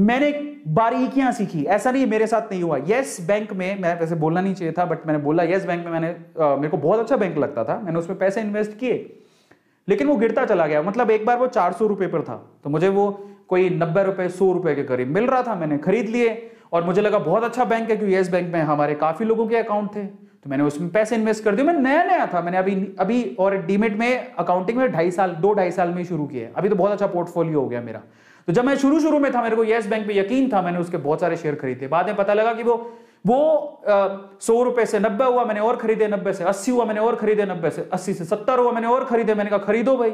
मैंने बारीकियां सीखी ऐसा नहीं मेरे साथ नहीं हुआ यस बैंक में मैं वैसे बोलना नहीं चाहिए था बट मैंने बोला यस बैंक में मैंने आ, मेरे को बहुत अच्छा बैंक लगता था मैंने उसमें पैसे इन्वेस्ट किए लेकिन वो गिरता चला गया मतलब एक बार वो चार सौ रुपये पर था तो मुझे वो कोई नब्बे रुपए सौ रुपए के करीब मिल रहा था मैंने खरीद लिए और मुझे लगा बहुत अच्छा बैंक है क्योंकि येस बैंक में हमारे काफी लोगों के अकाउंट थे तो मैंने उसमें पैसे इन्वेस्ट कर दिए मैं नया नया था मैंने अभी अभी और डीमेट में अकाउंटिंग में ढाई साल दो ढाई साल में शुरू किया अभी तो बहुत अच्छा पोर्टफोलियो हो गया मेरा तो जब मैं शुरू शुरू में था मेरे को येस बैंक में यकीन था मैंने उसके बहुत सारे शेयर खरीदे बाद में पता लगा कि वो वो सौ रुपए से नब्बे हुआ मैंने और खरीदे नब्बे से अस्सी हुआ मैंने और खरीदे नब्बे से अस्सी से सत्तर हुआ मैंने और खरीदे मैंने कहा खरीदो भाई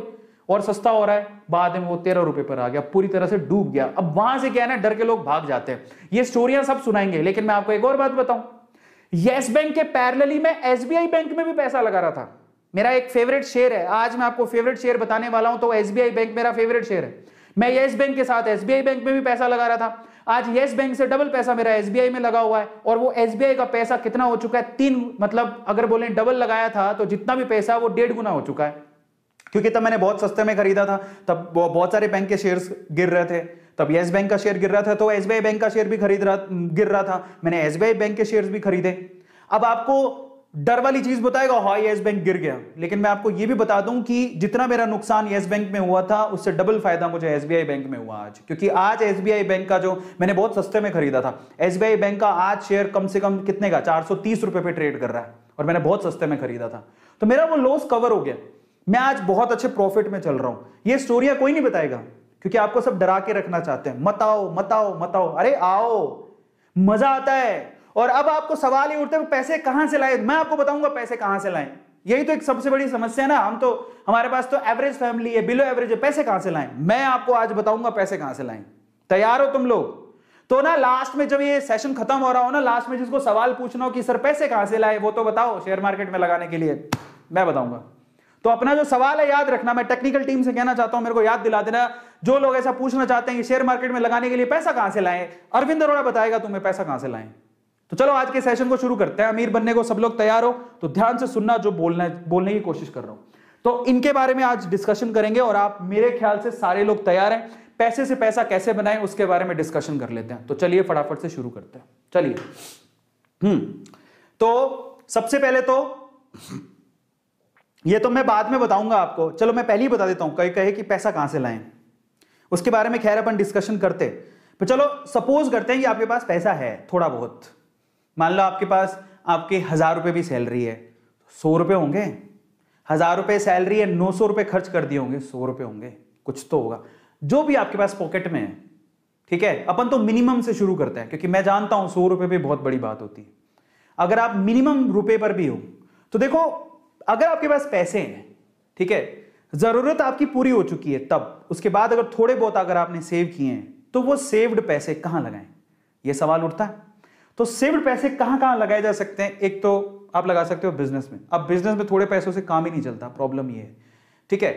और सस्ता हो रहा है बाद में वो तेरह रुपए पर आ गया पूरी तरह से डूब गया अब वहां से क्या है ना डर के लोग भाग जाते हैं ये स्टोरियां सब सुनाएंगे लेकिन मैं आपको एक और बात बताऊं यस बैंक के पैरलली में एसबीआई बैंक में भी पैसा लगा रहा था मेरा एक फेवरेट शेयर है आज मैं आपको फेवरेट शेयर बताने वाला हूं तो एसबीआई बैंक मेरा फेवरेट शेयर है मैं येस बैंक के साथ एसबीआई बैंक में भी पैसा लगा रहा था आज येस बैंक से डबल पैसा मेरा एसबीआई में लगा हुआ है और वो एसबीआई का पैसा कितना हो चुका है तीन मतलब अगर बोले डबल लगाया था तो जितना भी पैसा वो डेढ़ गुना हो चुका है क्योंकि तब मैंने बहुत सस्ते में खरीदा था तब बहुत सारे बैंक के शेयर्स गिर रहे थे तब येस बैंक का शेयर गिर रहा था तो एस बैंक का शेयर भी खरीद रहा गिर रहा था मैंने एस बैंक के शेयर भी खरीदे अब आपको डर वाली चीज बताएगा हाई येस बैंक गिर गया लेकिन मैं आपको यह भी बता दूं कि जितना मेरा नुकसान येस बैंक में हुआ था उससे डबल फायदा मुझे एसबीआई बैंक में हुआ आज क्योंकि आज एसबीआई बैंक का जो मैंने बहुत सस्ते में खरीदा था एसबीआई बैंक का आज शेयर कम से कम कितने का चार सौ पे ट्रेड कर रहा है और मैंने बहुत सस्ते में खरीदा था तो मेरा वो लॉस कवर हो गया मैं आज बहुत अच्छे प्रॉफिट में चल रहा हूं ये स्टोरिया कोई नहीं बताएगा क्योंकि आपको सब डरा के रखना चाहते हैं मत आओ मत आओ मत आओ अरे आओ मजा आता है और अब आपको सवाल ही उठते हैं पैसे कहां से लाए मैं आपको बताऊंगा पैसे कहां से लाए यही तो एक सबसे बड़ी समस्या है ना हम तो हमारे पास तो एवरेज फैमिली है बिलो एवरेज है पैसे कहां से लाए मैं आपको आज बताऊंगा पैसे कहां से लाए तैयार हो तुम लोग तो ना लास्ट में जब ये सेशन खत्म हो रहा हो ना लास्ट में जिसको सवाल पूछना हो कि सर पैसे कहां से लाए वो तो बताओ शेयर मार्केट में लगाने के लिए मैं बताऊंगा तो अपना जो सवाल है याद रखना मैं टेक्निकल टीम से कहना चाहता हूं मेरे को याद दिला देना जो लोग ऐसा पूछना चाहते हैं कि शेयर मार्केट में लगाने के लिए पैसा कहां से लाएं अरविंद अरोड़ा बताएगा तुम्हें पैसा कहां से लाएं तो चलो आज के सेशन को शुरू करते हैं अमीर बनने को सब लोग तैयार हो तो ध्यान से सुनना जो बोलना बोलने की कोशिश कर रहा हूं तो इनके बारे में आज डिस्कशन करेंगे और आप मेरे ख्याल से सारे लोग तैयार हैं पैसे से पैसा कैसे बनाएं उसके बारे में डिस्कशन कर लेते हैं तो चलिए फटाफट से शुरू करते हैं चलिए हम्म तो सबसे पहले तो ये तो मैं बाद में बताऊंगा आपको चलो मैं पहले ही बता देता हूँ कहे कहे कि पैसा कहां से लाएं उसके बारे में खैर अपन डिस्कशन करते पर चलो सपोज करते हैं कि आपके पास पैसा है थोड़ा बहुत मान लो आपके पास आपके हज़ार रुपये भी सैलरी है सौ रुपए होंगे हज़ार रुपये सैलरी है नौ सौ रुपए खर्च कर दिए होंगे सौ रुपए होंगे कुछ तो होगा जो भी आपके पास पॉकेट में है ठीक है अपन तो मिनिमम से शुरू करते हैं क्योंकि मैं जानता हूं सौ रुपये भी बहुत बड़ी बात होती है अगर आप मिनिमम रुपये पर भी हो तो देखो अगर आपके पास पैसे हैं ठीक है जरूरत आपकी पूरी हो चुकी है तब उसके बाद अगर थोड़े बहुत अगर आपने सेव किए हैं तो वो सेव्ड पैसे कहां लगाएं ये सवाल उठता है तो सेव्ड पैसे कहां कहां लगाए जा सकते हैं एक तो आप लगा सकते हो बिजनेस में अब बिजनेस में थोड़े पैसों से काम ही नहीं चलता प्रॉब्लम ये है ठीक है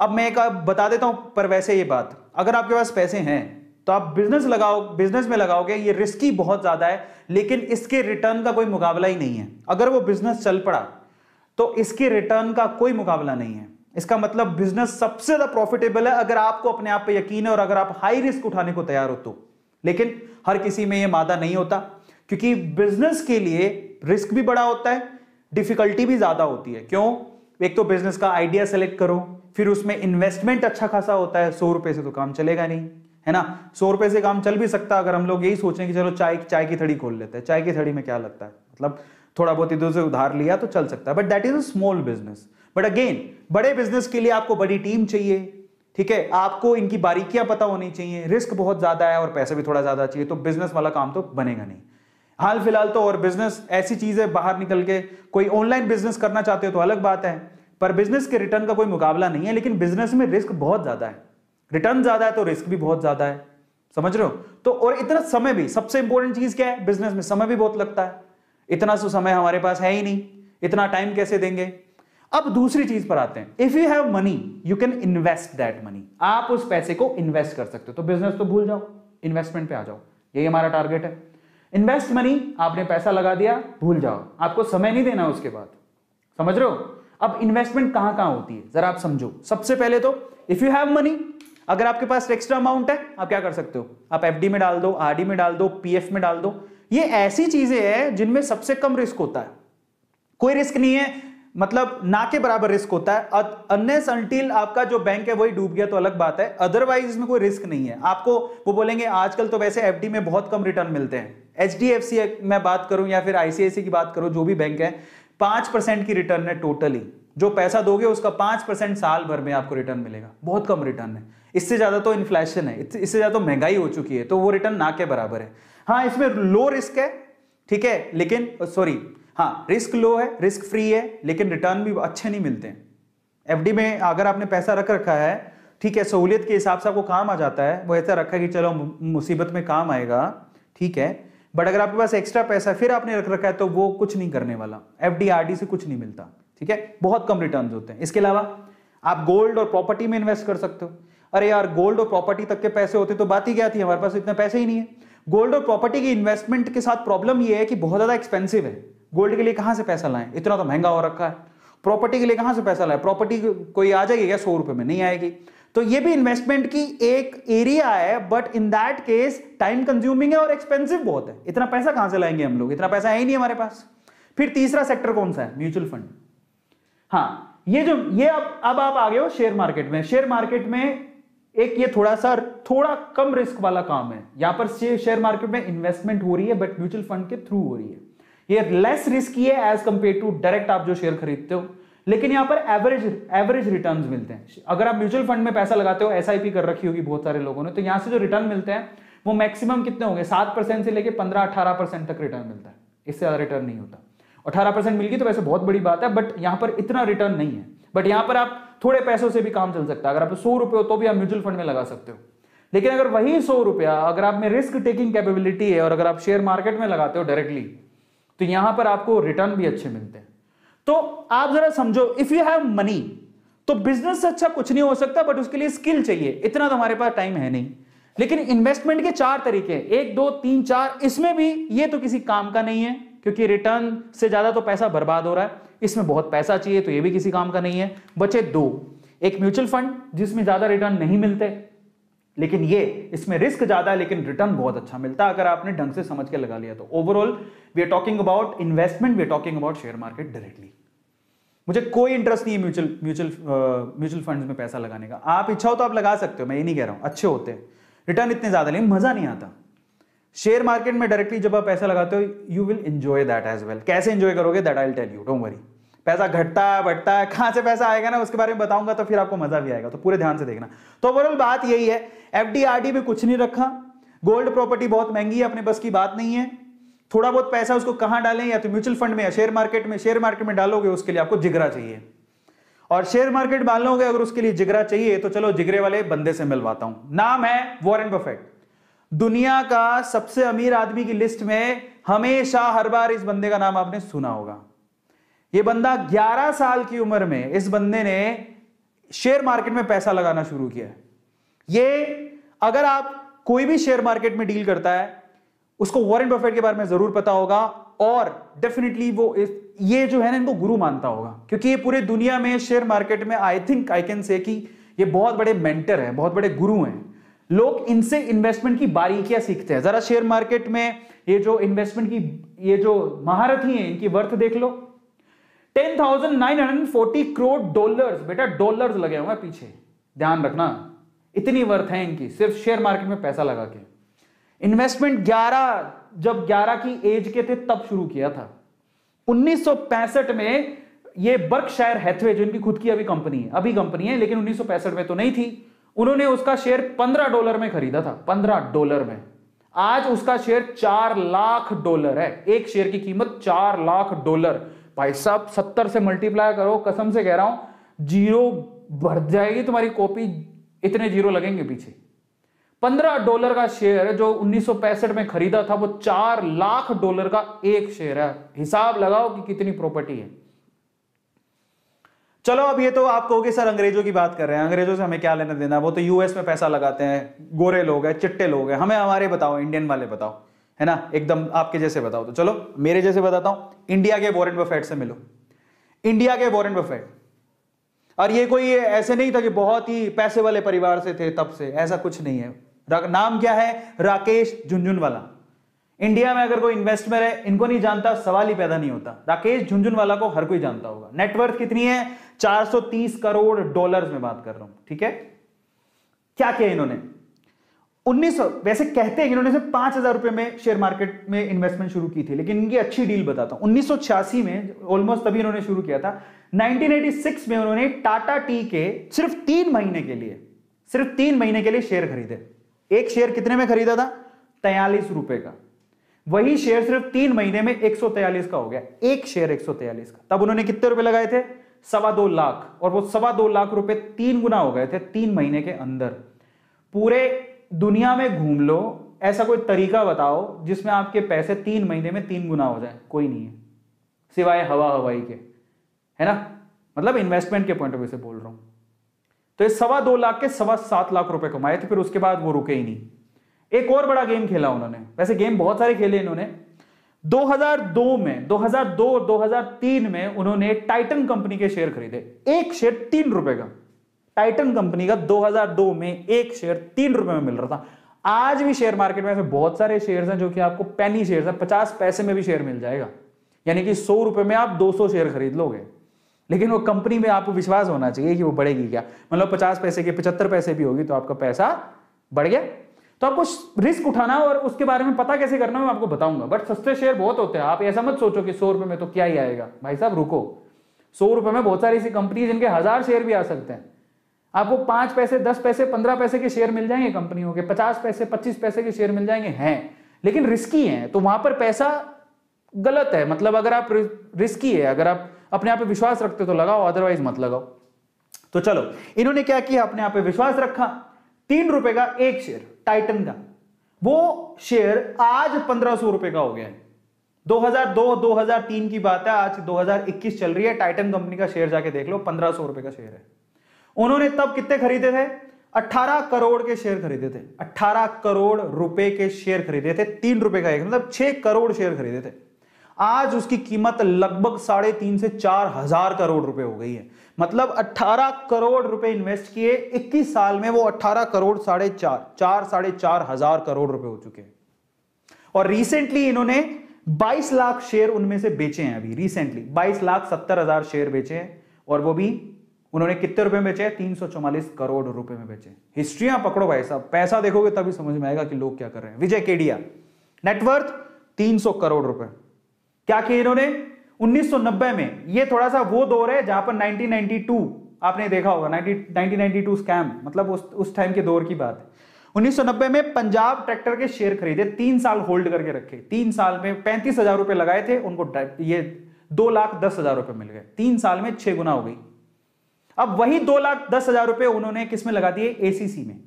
अब मैं एक बता देता हूं पर वैसे ये बात अगर आपके पास पैसे हैं तो आप बिजनेस लगाओ बिजनेस में लगाओगे ये रिस्की बहुत ज्यादा है लेकिन इसके रिटर्न का कोई मुकाबला ही नहीं है अगर वो बिजनेस चल पड़ा तो इसकी रिटर्न का कोई मुकाबला नहीं है इसका मतलब बिजनेस सबसे ज्यादा प्रॉफिटेबल है अगर आपको अपने आप पर यकीन है और अगर आप हाई रिस्क उठाने को तैयार हो तो लेकिन हर किसी में यह मादा नहीं होता क्योंकि बिजनेस के लिए रिस्क भी बड़ा होता है डिफिकल्टी भी ज्यादा होती है क्यों एक तो बिजनेस का आइडिया सेलेक्ट करो फिर उसमें इन्वेस्टमेंट अच्छा खासा होता है सौ रुपए से तो काम चलेगा नहीं है ना सौ रुपए से काम चल भी सकता है अगर हम लोग यही सोचें कि चलो चाय चाय की थड़ी खोल लेते हैं चाय की थड़ी में क्या लगता है मतलब थोड़ा बहुत इधर से उधार लिया तो चल सकता है but that is a small business but again बड़े बिजनेस के लिए आपको बड़ी टीम चाहिए ठीक है आपको इनकी बारीकियां पता होनी चाहिए रिस्क बहुत ज्यादा है और पैसे भी थोड़ा ज्यादा चाहिए तो बिजनेस वाला काम तो बनेगा नहीं हाल फिलहाल तो और बिजनेस ऐसी चीज है बाहर निकल के कोई ऑनलाइन बिजनेस करना चाहते हो तो अलग बात है पर बिजनेस के रिटर्न का कोई मुकाबला नहीं है लेकिन बिजनेस में रिस्क बहुत ज्यादा है रिटर्न ज्यादा है तो रिस्क भी बहुत ज्यादा है समझ रहे हो तो और इतना समय भी सबसे इंपॉर्टेंट चीज क्या है बिजनेस में समय भी बहुत लगता है इतना सो समय हमारे पास है ही नहीं इतना टाइम कैसे देंगे अब दूसरी चीज पर आते हैं if you have money you can invest that money आप उस पैसे को इन्वेस्ट कर सकते हो तो बिजनेस तो भूल जाओ इन्वेस्टमेंट पे आ जाओ यही हमारा टारगेट है इन्वेस्ट मनी आपने पैसा लगा दिया भूल जाओ आपको समय नहीं देना उसके बाद समझ रहे हो अब इन्वेस्टमेंट कहां कहां होती है जरा आप समझो सबसे पहले तो इफ यू हैव मनी अगर आपके पास एक्स्ट्रा अमाउंट है आप क्या कर सकते हो आप एफडी में डाल दो आरडी में डाल दो पीएफ में डाल दो ये ऐसी चीजें हैं जिनमें सबसे कम रिस्क होता है कोई रिस्क नहीं है मतलब ना के बराबर रिस्क होता है अन्य अनटिल आपका जो बैंक है वही डूब गया तो अलग बात है अदरवाइज इसमें कोई रिस्क नहीं है आपको वो बोलेंगे आजकल तो वैसे एफडी में बहुत कम रिटर्न मिलते हैं एच डी एफ सी मैं बात करूं या फिर आईसीआईसी की बात करूं जो भी बैंक है पांच परसेंट की रिटर्न है टोटली जो पैसा दोगे उसका पांच परसेंट साल भर में आपको रिटर्न मिलेगा बहुत कम रिटर्न है इससे ज्यादा तो इन्फ्लेशन है इससे ज्यादा तो महंगाई हो चुकी है तो वो रिटर्न ना के बराबर है हाँ इसमें लो रिस्क है ठीक है लेकिन सॉरी हाँ रिस्क लो है रिस्क फ्री है लेकिन रिटर्न भी अच्छे नहीं मिलते हैं एफडी में अगर आपने पैसा रख रखा है ठीक है सहूलियत के हिसाब से आपको काम आ जाता है वो ऐसा रखा है कि चलो मुसीबत में काम आएगा ठीक है बट अगर आपके पास एक्स्ट्रा पैसा फिर आपने रख रखा है तो वो कुछ नहीं करने वाला एफ डी से कुछ नहीं मिलता ठीक है बहुत कम रिटर्न होते हैं इसके अलावा आप गोल्ड और प्रॉपर्टी में इन्वेस्ट कर सकते हो अरे यार गोल्ड और प्रॉपर्टी तक के पैसे होते तो बात ही क्या थी हमारे पास इतने पैसे ही नहीं है गोल्ड और प्रॉपर्टी की इन्वेस्टमेंट के साथ प्रॉब्लम ये है कि बहुत ज़्यादा एक्सपेंसिव है गोल्ड के लिए कहां से पैसा लाएं इतना तो महंगा हो रखा है प्रॉपर्टी के लिए कहां से पैसा लाएं प्रॉपर्टी कोई आ जाएगी क्या सौ रुपए में नहीं आएगी तो ये भी इन्वेस्टमेंट की एक एरिया है but in that case time consuming है और एक्सपेंसिव बहुत है इतना पैसा कहां से लाएंगे हम लोग इतना पैसा है ही नहीं हमारे पास फिर तीसरा सेक्टर कौन सा है म्यूचुअल फंड हाँ ये जो ये अब अब आप आ गए हो शेयर मार्केट में शेयर मार्केट में एक ये थोड़ा सा थोड़ा कम रिस्क वाला काम है यहां पर शेयर मार्केट में इन्वेस्टमेंट हो रही है बट म्यूचुअल फंड के थ्रू हो रही है ये लेस रिस्की है एज कंपेयर टू डायरेक्ट आप जो शेयर खरीदते हो लेकिन यहां पर एवरेज एवरेज रिटर्न्स मिलते हैं अगर आप म्यूचुअल फंड में पैसा लगाते हो एसआईपी कर रखी होगी बहुत सारे लोगों ने तो यहां से जो रिटर्न मिलते हैं वो मैक्सिमम कितने होंगे सात परसेंट से लेकर पंद्रह अठारह परसेंट तक रिटर्न मिलता है इससे ज्यादा रिटर्न नहीं होता अठारह परसेंट मिल गई तो वैसे बहुत बड़ी बात है बट यहां पर इतना रिटर्न नहीं है बट यहां पर आप थोड़े पैसों से भी काम चल सकता है अगर आप सौ रुपये हो तो भी आप म्यूचुअल फंड में लगा सकते हो लेकिन अगर वही सौ रुपया अगर आप में रिस्क टेकिंग कैपेबिलिटी है और अगर आप शेयर मार्केट में लगाते हो डायरेक्टली तो यहां पर आपको रिटर्न भी अच्छे मिलते हैं तो आप जरा समझो इफ यू हैव मनी तो बिजनेस से अच्छा कुछ नहीं हो सकता बट उसके लिए स्किल चाहिए इतना तो हमारे पास टाइम है नहीं लेकिन इन्वेस्टमेंट के चार तरीके हैं एक दो तीन चार इसमें भी ये तो किसी काम का नहीं है क्योंकि रिटर्न से ज्यादा तो पैसा बर्बाद हो रहा है इसमें बहुत पैसा चाहिए तो ये भी किसी काम का नहीं है बचे दो एक म्यूचुअल फंड जिसमें ज्यादा रिटर्न नहीं मिलते लेकिन ये इसमें रिस्क ज्यादा है लेकिन रिटर्न बहुत अच्छा मिलता है अगर आपने ढंग से समझ के लगा लिया तो overall we are talking about investment we are talking about share market directly मुझे कोई इंटरेस्ट नहीं है म्यूचुअल म्यूचुअल म्यूचुअल फंड्स में पैसा लगाने का आप इच्छा हो तो आप लगा सकते हो मैं ये नहीं कह रहा हूं अच्छे होते हैं रिटर्न इतने ज्यादा नहीं मजा नहीं आता शेयर मार्केट में डायरेक्टली जब आप पैसा लगाते हो you will enjoy that as well कैसे एंजॉय करोगे that I tell you don't worry पैसा घटता है बढ़ता है कहां से पैसा आएगा ना उसके बारे में बताऊंगा तो फिर आपको मजा भी आएगा तो पूरे ध्यान से देखना तो ओवरऑल बात यही है एफ में कुछ नहीं रखा गोल्ड प्रॉपर्टी बहुत महंगी है अपने बस की बात नहीं है थोड़ा बहुत पैसा उसको कहां डालें या तो म्यूचुअल फंड में या शेयर मार्केट में शेयर मार्केट में डालोगे उसके लिए आपको जिगरा चाहिए और शेयर मार्केट डालोगे अगर उसके लिए जिगरा चाहिए तो चलो जिगरे वाले बंदे से मिलवाता हूं नाम है वॉरेन बफेट दुनिया का सबसे अमीर आदमी की लिस्ट में हमेशा हर बार इस बंदे का नाम आपने सुना होगा ये बंदा 11 साल की उम्र में इस बंदे ने शेयर मार्केट में पैसा लगाना शुरू किया ये अगर आप कोई भी शेयर मार्केट में डील करता है उसको वॉरेन बफेट के बारे में जरूर पता होगा और डेफिनेटली वो इस ये जो है ना इनको गुरु मानता होगा क्योंकि ये पूरे दुनिया में शेयर मार्केट में I think I can say कि ये बहुत बड़े मेंटर हैं बहुत बड़े गुरु हैं लोग इनसे इन्वेस्टमेंट की बारीकियां सीखते हैं जरा शेयर मार्केट में ये जो इन्वेस्टमेंट की ये जो महारथी है इनकी वर्थ देख लो 10,940 करोड़ डॉलर्स बेटा डॉलर्स लगे हुए हैं पीछे ध्यान रखना इतनी वर्थ है इनकी सिर्फ शेयर मार्केट में पैसा लगा के इन्वेस्टमेंट 11 जब 11 की एज के थे तब शुरू किया था 1965 में ये बर्कशायर हैथवे जो इनकी खुद की अभी कंपनी है अभी कंपनी है लेकिन उन्नीस में तो नहीं थी उन्होंने उसका शेयर पंद्रह डॉलर में खरीदा था पंद्रह डॉलर में आज उसका शेयर चार लाख डॉलर है एक शेयर की कीमत चार लाख डॉलर भाई साहब सत्तर से मल्टीप्लाई करो कसम से कह रहा हूं जीरो भर जाएगी तुम्हारी कॉपी इतने जीरो लगेंगे पीछे पंद्रह डॉलर का शेयर जो उन्नीस में खरीदा था वो चार लाख डॉलर का एक शेयर है हिसाब लगाओ कि कितनी प्रॉपर्टी है चलो अब ये तो आप कहोगे सर अंग्रेजों की बात कर रहे हैं अंग्रेजों से हमें क्या लेना देना वो तो यूएस में पैसा लगाते हैं गोरे लोग हैं चिट्टे लोग हैं हमें हमारे बताओ इंडियन वाले बताओ है ना एकदम आपके जैसे बताओ तो चलो मेरे जैसे बताता हूं इंडिया के वॉरेन बफेट से मिलो इंडिया के वॉरेन बफेट और ये कोई ऐसे नहीं था कि बहुत ही पैसे वाले परिवार से थे तब से ऐसा कुछ नहीं है नाम क्या है राकेश झुंझुनवाला इंडिया में अगर कोई इन्वेस्टमेंट है इनको नहीं जानता सवाल ही पैदा नहीं होता राकेश झुंझुनवाला को हर कोई जानता होगा नेटवर्थ कितनी है 430 करोड़ डॉलर्स में बात कर रहा हूं ठीक है क्या किया इन्होंने उन्नीस वैसे कहते हैं इन्होंने पांच हजार रुपए में शेयर मार्केट में इन्वेस्टमेंट शुरू की थी लेकिन इनकी अच्छी डील बताता हूं उन्नीस में ऑलमोस्ट तभी इन्होंने शुरू किया था 1986 में उन्होंने टाटा टी के सिर्फ तीन महीने के लिए सिर्फ तीन महीने के लिए शेयर खरीदे एक शेयर कितने में खरीदा था तयालीस रुपए का वही शेयर सिर्फ तीन महीने में एक का हो गया एक शेयर एक का तब उन्होंने कितने रुपए लगाए थे सवा दो लाख और वो सवा दो लाख रुपए तीन गुना हो गए थे तीन महीने के अंदर पूरे दुनिया में घूम लो ऐसा कोई तरीका बताओ जिसमें आपके पैसे तीन महीने में तीन गुना हो जाए कोई नहीं है सिवाय हवा हवाई के है ना मतलब इन्वेस्टमेंट के पॉइंट ऑफ व्यू से बोल रहा हूं तो ये सवा दो लाख के सवा सात लाख रुपए कमाए थे फिर उसके बाद वो रुके ही नहीं एक और बड़ा गेम खेला उन्होंने वैसे गेम बहुत सारे खेले इन्होंने 2002 में 2002 2003 में उन्होंने टाइटन कंपनी के शेयर खरीदे एक शेयर तीन रुपए का टाइटन कंपनी का 2002 में एक शेयर तीन रुपए में मिल रहा था आज भी शेयर मार्केट में ऐसे बहुत सारे शेयर हैं जो कि आपको पैनी शेयर है पचास पैसे में भी शेयर मिल जाएगा यानी कि सौ रुपए में आप 200 शेयर खरीद लोगे लेकिन वो कंपनी में आपको विश्वास होना चाहिए कि वो बढ़ेगी क्या मतलब पचास पैसे के पचहत्तर पैसे भी होगी तो आपका पैसा बढ़ गया तो आपको रिस्क उठाना और उसके बारे में पता कैसे करना मैं आपको बताऊंगा बट सस्ते शेयर बहुत होते हैं आप ऐसा मत सोचो कि सौ रुपए में तो क्या ही आएगा भाई साहब रुको सौ रुपए में बहुत सारी ऐसी कंपनी जिनके हजार शेयर भी आ सकते हैं आपको पांच पैसे दस पैसे पंद्रह पैसे के शेयर मिल जाएंगे कंपनियों के पचास पैसे पच्चीस पैसे के शेयर मिल जाएंगे हैं लेकिन रिस्की है तो वहां पर पैसा गलत है मतलब अगर आप रिस्की है अगर आप अपने आप पे विश्वास रखते तो लगाओ अदरवाइज मत लगाओ तो चलो इन्होंने क्या किया अपने आप पे विश्वास रखा तीन रुपए का एक शेयर टाइटन का वो शेयर आज पंद्रह सौ रुपए का हो गया है 2002 2003 की बात है आज 2021 चल रही है टाइटन कंपनी का शेयर जाके देख लो पंद्रह सौ रुपए का शेयर है उन्होंने तब कितने खरीदे थे 18 करोड़ के शेयर खरीदे थे 18 करोड़ रुपए के शेयर खरीदे थे तीन रुपए का एक मतलब छह करोड़ शेयर खरीदे थे आज उसकी कीमत लगभग साढ़े तीन से चार हजार करोड़ रुपए हो गई है मतलब 18 करोड़ रुपए इन्वेस्ट किए 21 साल में वो 18 करोड़ साढ़े चार चार साढ़े चार हजार करोड़ रुपए हो चुके हैं और रिसेंटली इन्होंने 22 लाख शेयर उनमें से बेचे हैं अभी रिसेंटली 22 लाख सत्तर हजार शेयर बेचे हैं और वो भी उन्होंने कितने रुपए में बेचे तीन करोड़ रुपए में बेचे हिस्ट्रियां पकड़ो भाई साहब पैसा देखोगे तभी समझ में आएगा कि लोग क्या कर रहे हैं विजय केडिया नेटवर्थ 300 करोड़ रुपए क्या किए इन्होंने 1990 में ये थोड़ा सा वो दौर है जहां पर 1992 आपने देखा होगा 1992 स्कैम मतलब उस उस टाइम के दौर की बात है 1990 में पंजाब ट्रैक्टर के शेयर खरीदे तीन साल होल्ड करके रखे तीन साल में पैंतीस हजार रुपए लगाए थे उनको ये दो लाख दस हजार रुपए मिल गए तीन साल में छह गुना हो गई अब वही दो लाख दस हजार रुपए उन्होंने किसमें लगा दिए एसीसी में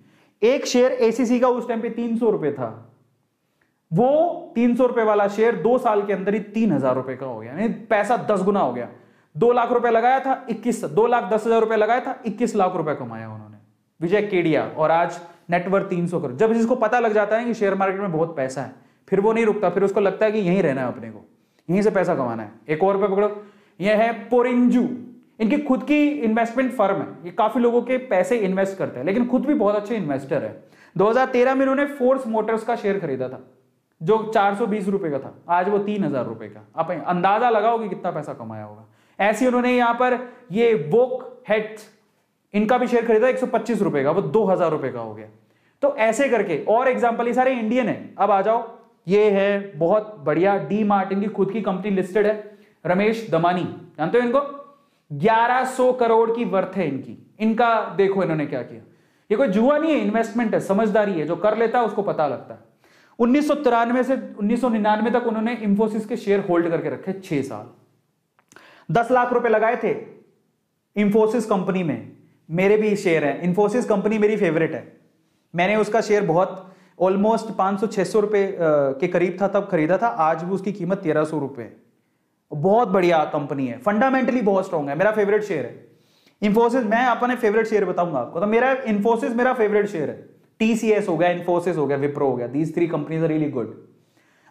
एक शेयर एसीसी का उस टाइम पे तीन सौ रुपए था वो तीन सौ रुपए वाला शेयर दो साल के अंदर ही तीन हजार रुपए का हो गया यानी पैसा दस गुना हो गया दो लाख रुपए लगाया था इक्कीस दो लाख दस हजार रुपए लगाया था इक्कीस लाख रुपए कमाया उन्होंने विजय केडिया और आज नेटवर्क तीन सौ करोड़ जब इसको पता लग जाता है कि शेयर मार्केट में बहुत पैसा है फिर वो नहीं रुकता फिर उसको लगता है कि यहीं रहना है अपने को यहीं से पैसा कमाना है एक और रुपये पकड़ो यह है पोरिंजू इनकी खुद की इन्वेस्टमेंट फर्म है ये काफी लोगों के पैसे इन्वेस्ट करते हैं लेकिन खुद भी बहुत अच्छे इन्वेस्टर है 2013 में इन्होंने फोर्स मोटर्स का शेयर खरीदा था जो चार रुपए का था आज वो तीन रुपए का आप अंदाजा लगाओ कि कितना पैसा कमाया होगा ऐसी उन्होंने यहां पर ये वोक हेट इनका भी शेयर खरीदा एक सौ रुपए का वो दो हजार रुपए का हो गया तो ऐसे करके और एग्जाम्पल ये सारे इंडियन है अब आ जाओ ये है बहुत बढ़िया डी मार्टिन की खुद की कंपनी लिस्टेड है रमेश दमानी जानते हो इनको 1100 करोड़ की वर्थ है इनकी इनका देखो इन्होंने क्या किया ये कोई जुआ नहीं है इन्वेस्टमेंट है समझदारी है जो कर लेता है उसको पता लगता है उन्नीस से उन्नीस तक उन्होंने इंफोसिस के शेयर होल्ड करके रखे छह साल दस लाख रुपए लगाए थे इंफोसिस कंपनी में मेरे भी शेयर है इंफोसिस कंपनी मेरी फेवरेट है मैंने उसका शेयर बहुत ऑलमोस्ट 500-600 रुपए के करीब था तब खरीदा था आज भी उसकी कीमत तेरह सौ रुपये है बहुत बढ़िया कंपनी है फंडामेंटली बहुत स्ट्रॉन्ग है मेरा फेवरेट शेयर है इन्फोसिस मैं अपने फेवरेट शेयर बताऊंगा आपको तो मेरा इन्फोसिस मेरा फेवरेट शेयर है टीसीएस हो गया इन्फोसिस हो गया विप्रो हो गया these three companies are really good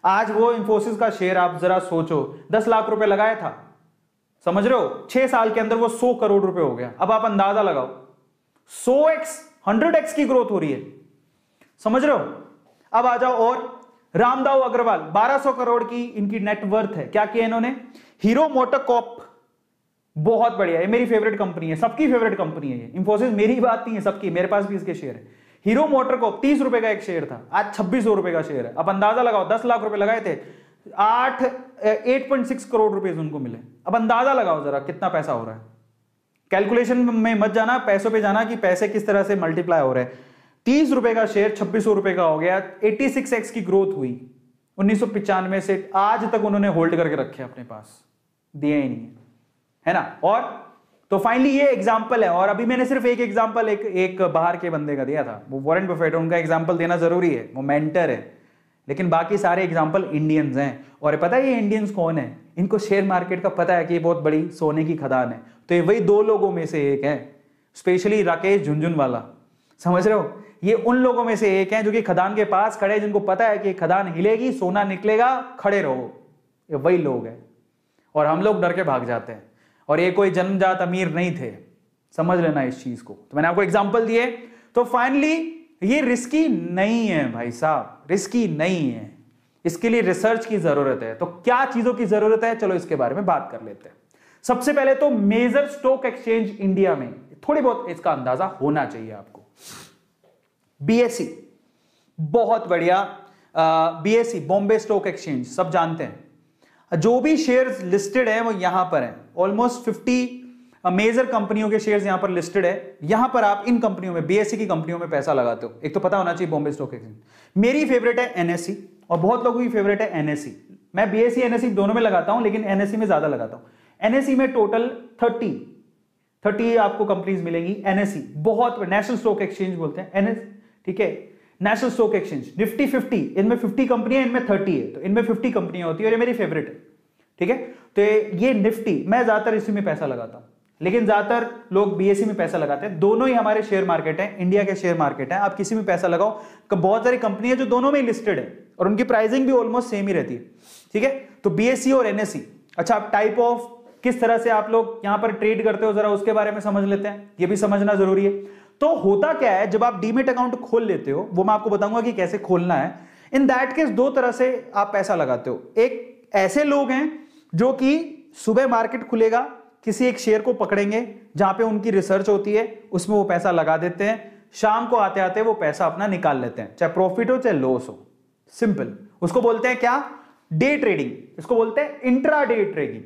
आज वो इन्फोसिस का शेयर आप जरा सोचो दस लाख रुपए लगाया था समझ रहे हो छह साल के अंदर वो सौ करोड़ रुपए हो गया अब आप अंदाजा लगाओ सो एक्स हंड्रेड एक्स की ग्रोथ हो रही है समझ रहे हो अब आ जाओ और रामदाव अग्रवाल 1200 करोड़ की इनकी नेटवर्थ है क्या किया इन्होंने हीरो मोटोकॉप बहुत बढ़िया है मेरी फेवरेट कंपनी है सबकी फेवरेट कंपनी है ये इंफोसिस मेरी बात नहीं है सबकी मेरे पास भी इसके शेयर है हीरो मोटरकॉप तीस रुपए का एक शेयर था आज छब्बीस सौ रुपए का शेयर है अब अंदाजा लगाओ दस लाख रुपए लगाए थे आठ एट पॉइंट सिक्स करोड़ रुपए उनको मिले अब अंदाजा लगाओ जरा कितना पैसा हो रहा है कैलकुलेशन में मत जाना पैसों पे जाना कि पैसे किस तरह से मल्टीप्लाई हो रहे हैं तीस रुपए का शेयर छब्बीस रुपए का हो गया सिक्स एक्स की ग्रोथ हुई उन्नीस से आज तक उन्होंने होल्ड करके रखे अपने पास दिया ही नहीं है है ना और तो फाइनली ये एग्जाम्पल है और अभी मैंने सिर्फ एक एग्जाम्पल एक एक बाहर के बंदे का दिया था वो वॉरेंट बफेट उनका एग्जाम्पल देना जरूरी है वो मेंटर है लेकिन बाकी सारे एग्जाम्पल इंडियंस हैं और पता है ये इंडियंस कौन है इनको शेयर मार्केट का पता है कि ये बहुत बड़ी सोने की खदान है तो ये वही दो लोगों में से एक है स्पेशली राकेश झुंझुनवाला समझ रहे हो ये उन लोगों में से एक हैं जो कि खदान के पास खड़े जिनको पता है कि खदान हिलेगी सोना निकलेगा खड़े रहो ये वही लोग हैं और हम लोग डर के भाग जाते हैं और ये कोई जन्मजात अमीर नहीं थे समझ लेना इस चीज को तो मैंने आपको एग्जाम्पल दिए तो फाइनली ये रिस्की नहीं है भाई साहब रिस्की नहीं है इसके लिए रिसर्च की जरूरत है तो क्या चीजों की जरूरत है चलो इसके बारे में बात कर लेते हैं सबसे पहले तो मेजर स्टॉक एक्सचेंज इंडिया में थोड़ी बहुत इसका अंदाजा होना चाहिए आपको बीएससी e, बहुत बढ़िया बीएससी बॉम्बे स्टॉक एक्सचेंज सब जानते हैं जो भी शेयर्स लिस्टेड है वो यहां पर है ऑलमोस्ट फिफ्टी मेजर कंपनियों के शेयर्स यहां पर लिस्टेड है यहां पर आप इन कंपनियों में बीएससी e की कंपनियों में पैसा लगाते हो एक तो पता होना चाहिए बॉम्बे स्टॉक एक्सचेंज मेरी फेवरेट है एनएससी e, और बहुत लोगों की फेवरेट है एनएससी मैं बीएससी एनएससी दोनों में लगाता हूं लेकिन एनएससी में ज्यादा लगाता हूं एनएससी में टोटल थर्टी थर्टी आपको कंपनीज मिलेंगी एनएससी बहुत नेशनल स्टॉक एक्सचेंज बोलते हैं एनएस ठीक है national stock exchange Nifty fifty इनमें फिफ्टी कंपनियां इनमें थर्टी है तो इनमें फिफ्टी कंपनियां होती है और ये मेरी फेवरेट है ठीक है तो ये निफ्टी मैं ज्यादातर इसी में पैसा लगाता हूं लेकिन ज्यादातर लोग बीएससी में पैसा लगाते हैं दोनों ही हमारे शेयर मार्केट हैं इंडिया के शेयर मार्केट हैं आप किसी में पैसा लगाओ बहुत सारी कंपनी है जो दोनों में लिस्टेड है और उनकी प्राइसिंग भी ऑलमोस्ट सेम ही रहती है ठीक है तो बीएससी और एनएससी अच्छा आप टाइप ऑफ किस तरह से आप लोग यहां पर ट्रेड करते हो जरा उसके बारे में समझ लेते हैं ये भी समझना जरूरी है तो होता क्या है जब आप डीमेट अकाउंट खोल लेते हो वो मैं आपको बताऊंगा कि कैसे खोलना है इन दैट केस दो तरह से आप पैसा लगाते हो एक ऐसे लोग हैं जो कि सुबह मार्केट खुलेगा किसी एक शेयर को पकड़ेंगे जहां पे उनकी रिसर्च होती है उसमें वो पैसा लगा देते हैं शाम को आते आते वो पैसा अपना निकाल लेते हैं चाहे प्रॉफिट हो चाहे लॉस हो सिंपल उसको बोलते हैं क्या डे ट्रेडिंग इसको बोलते हैं इंट्रा डे ट्रेडिंग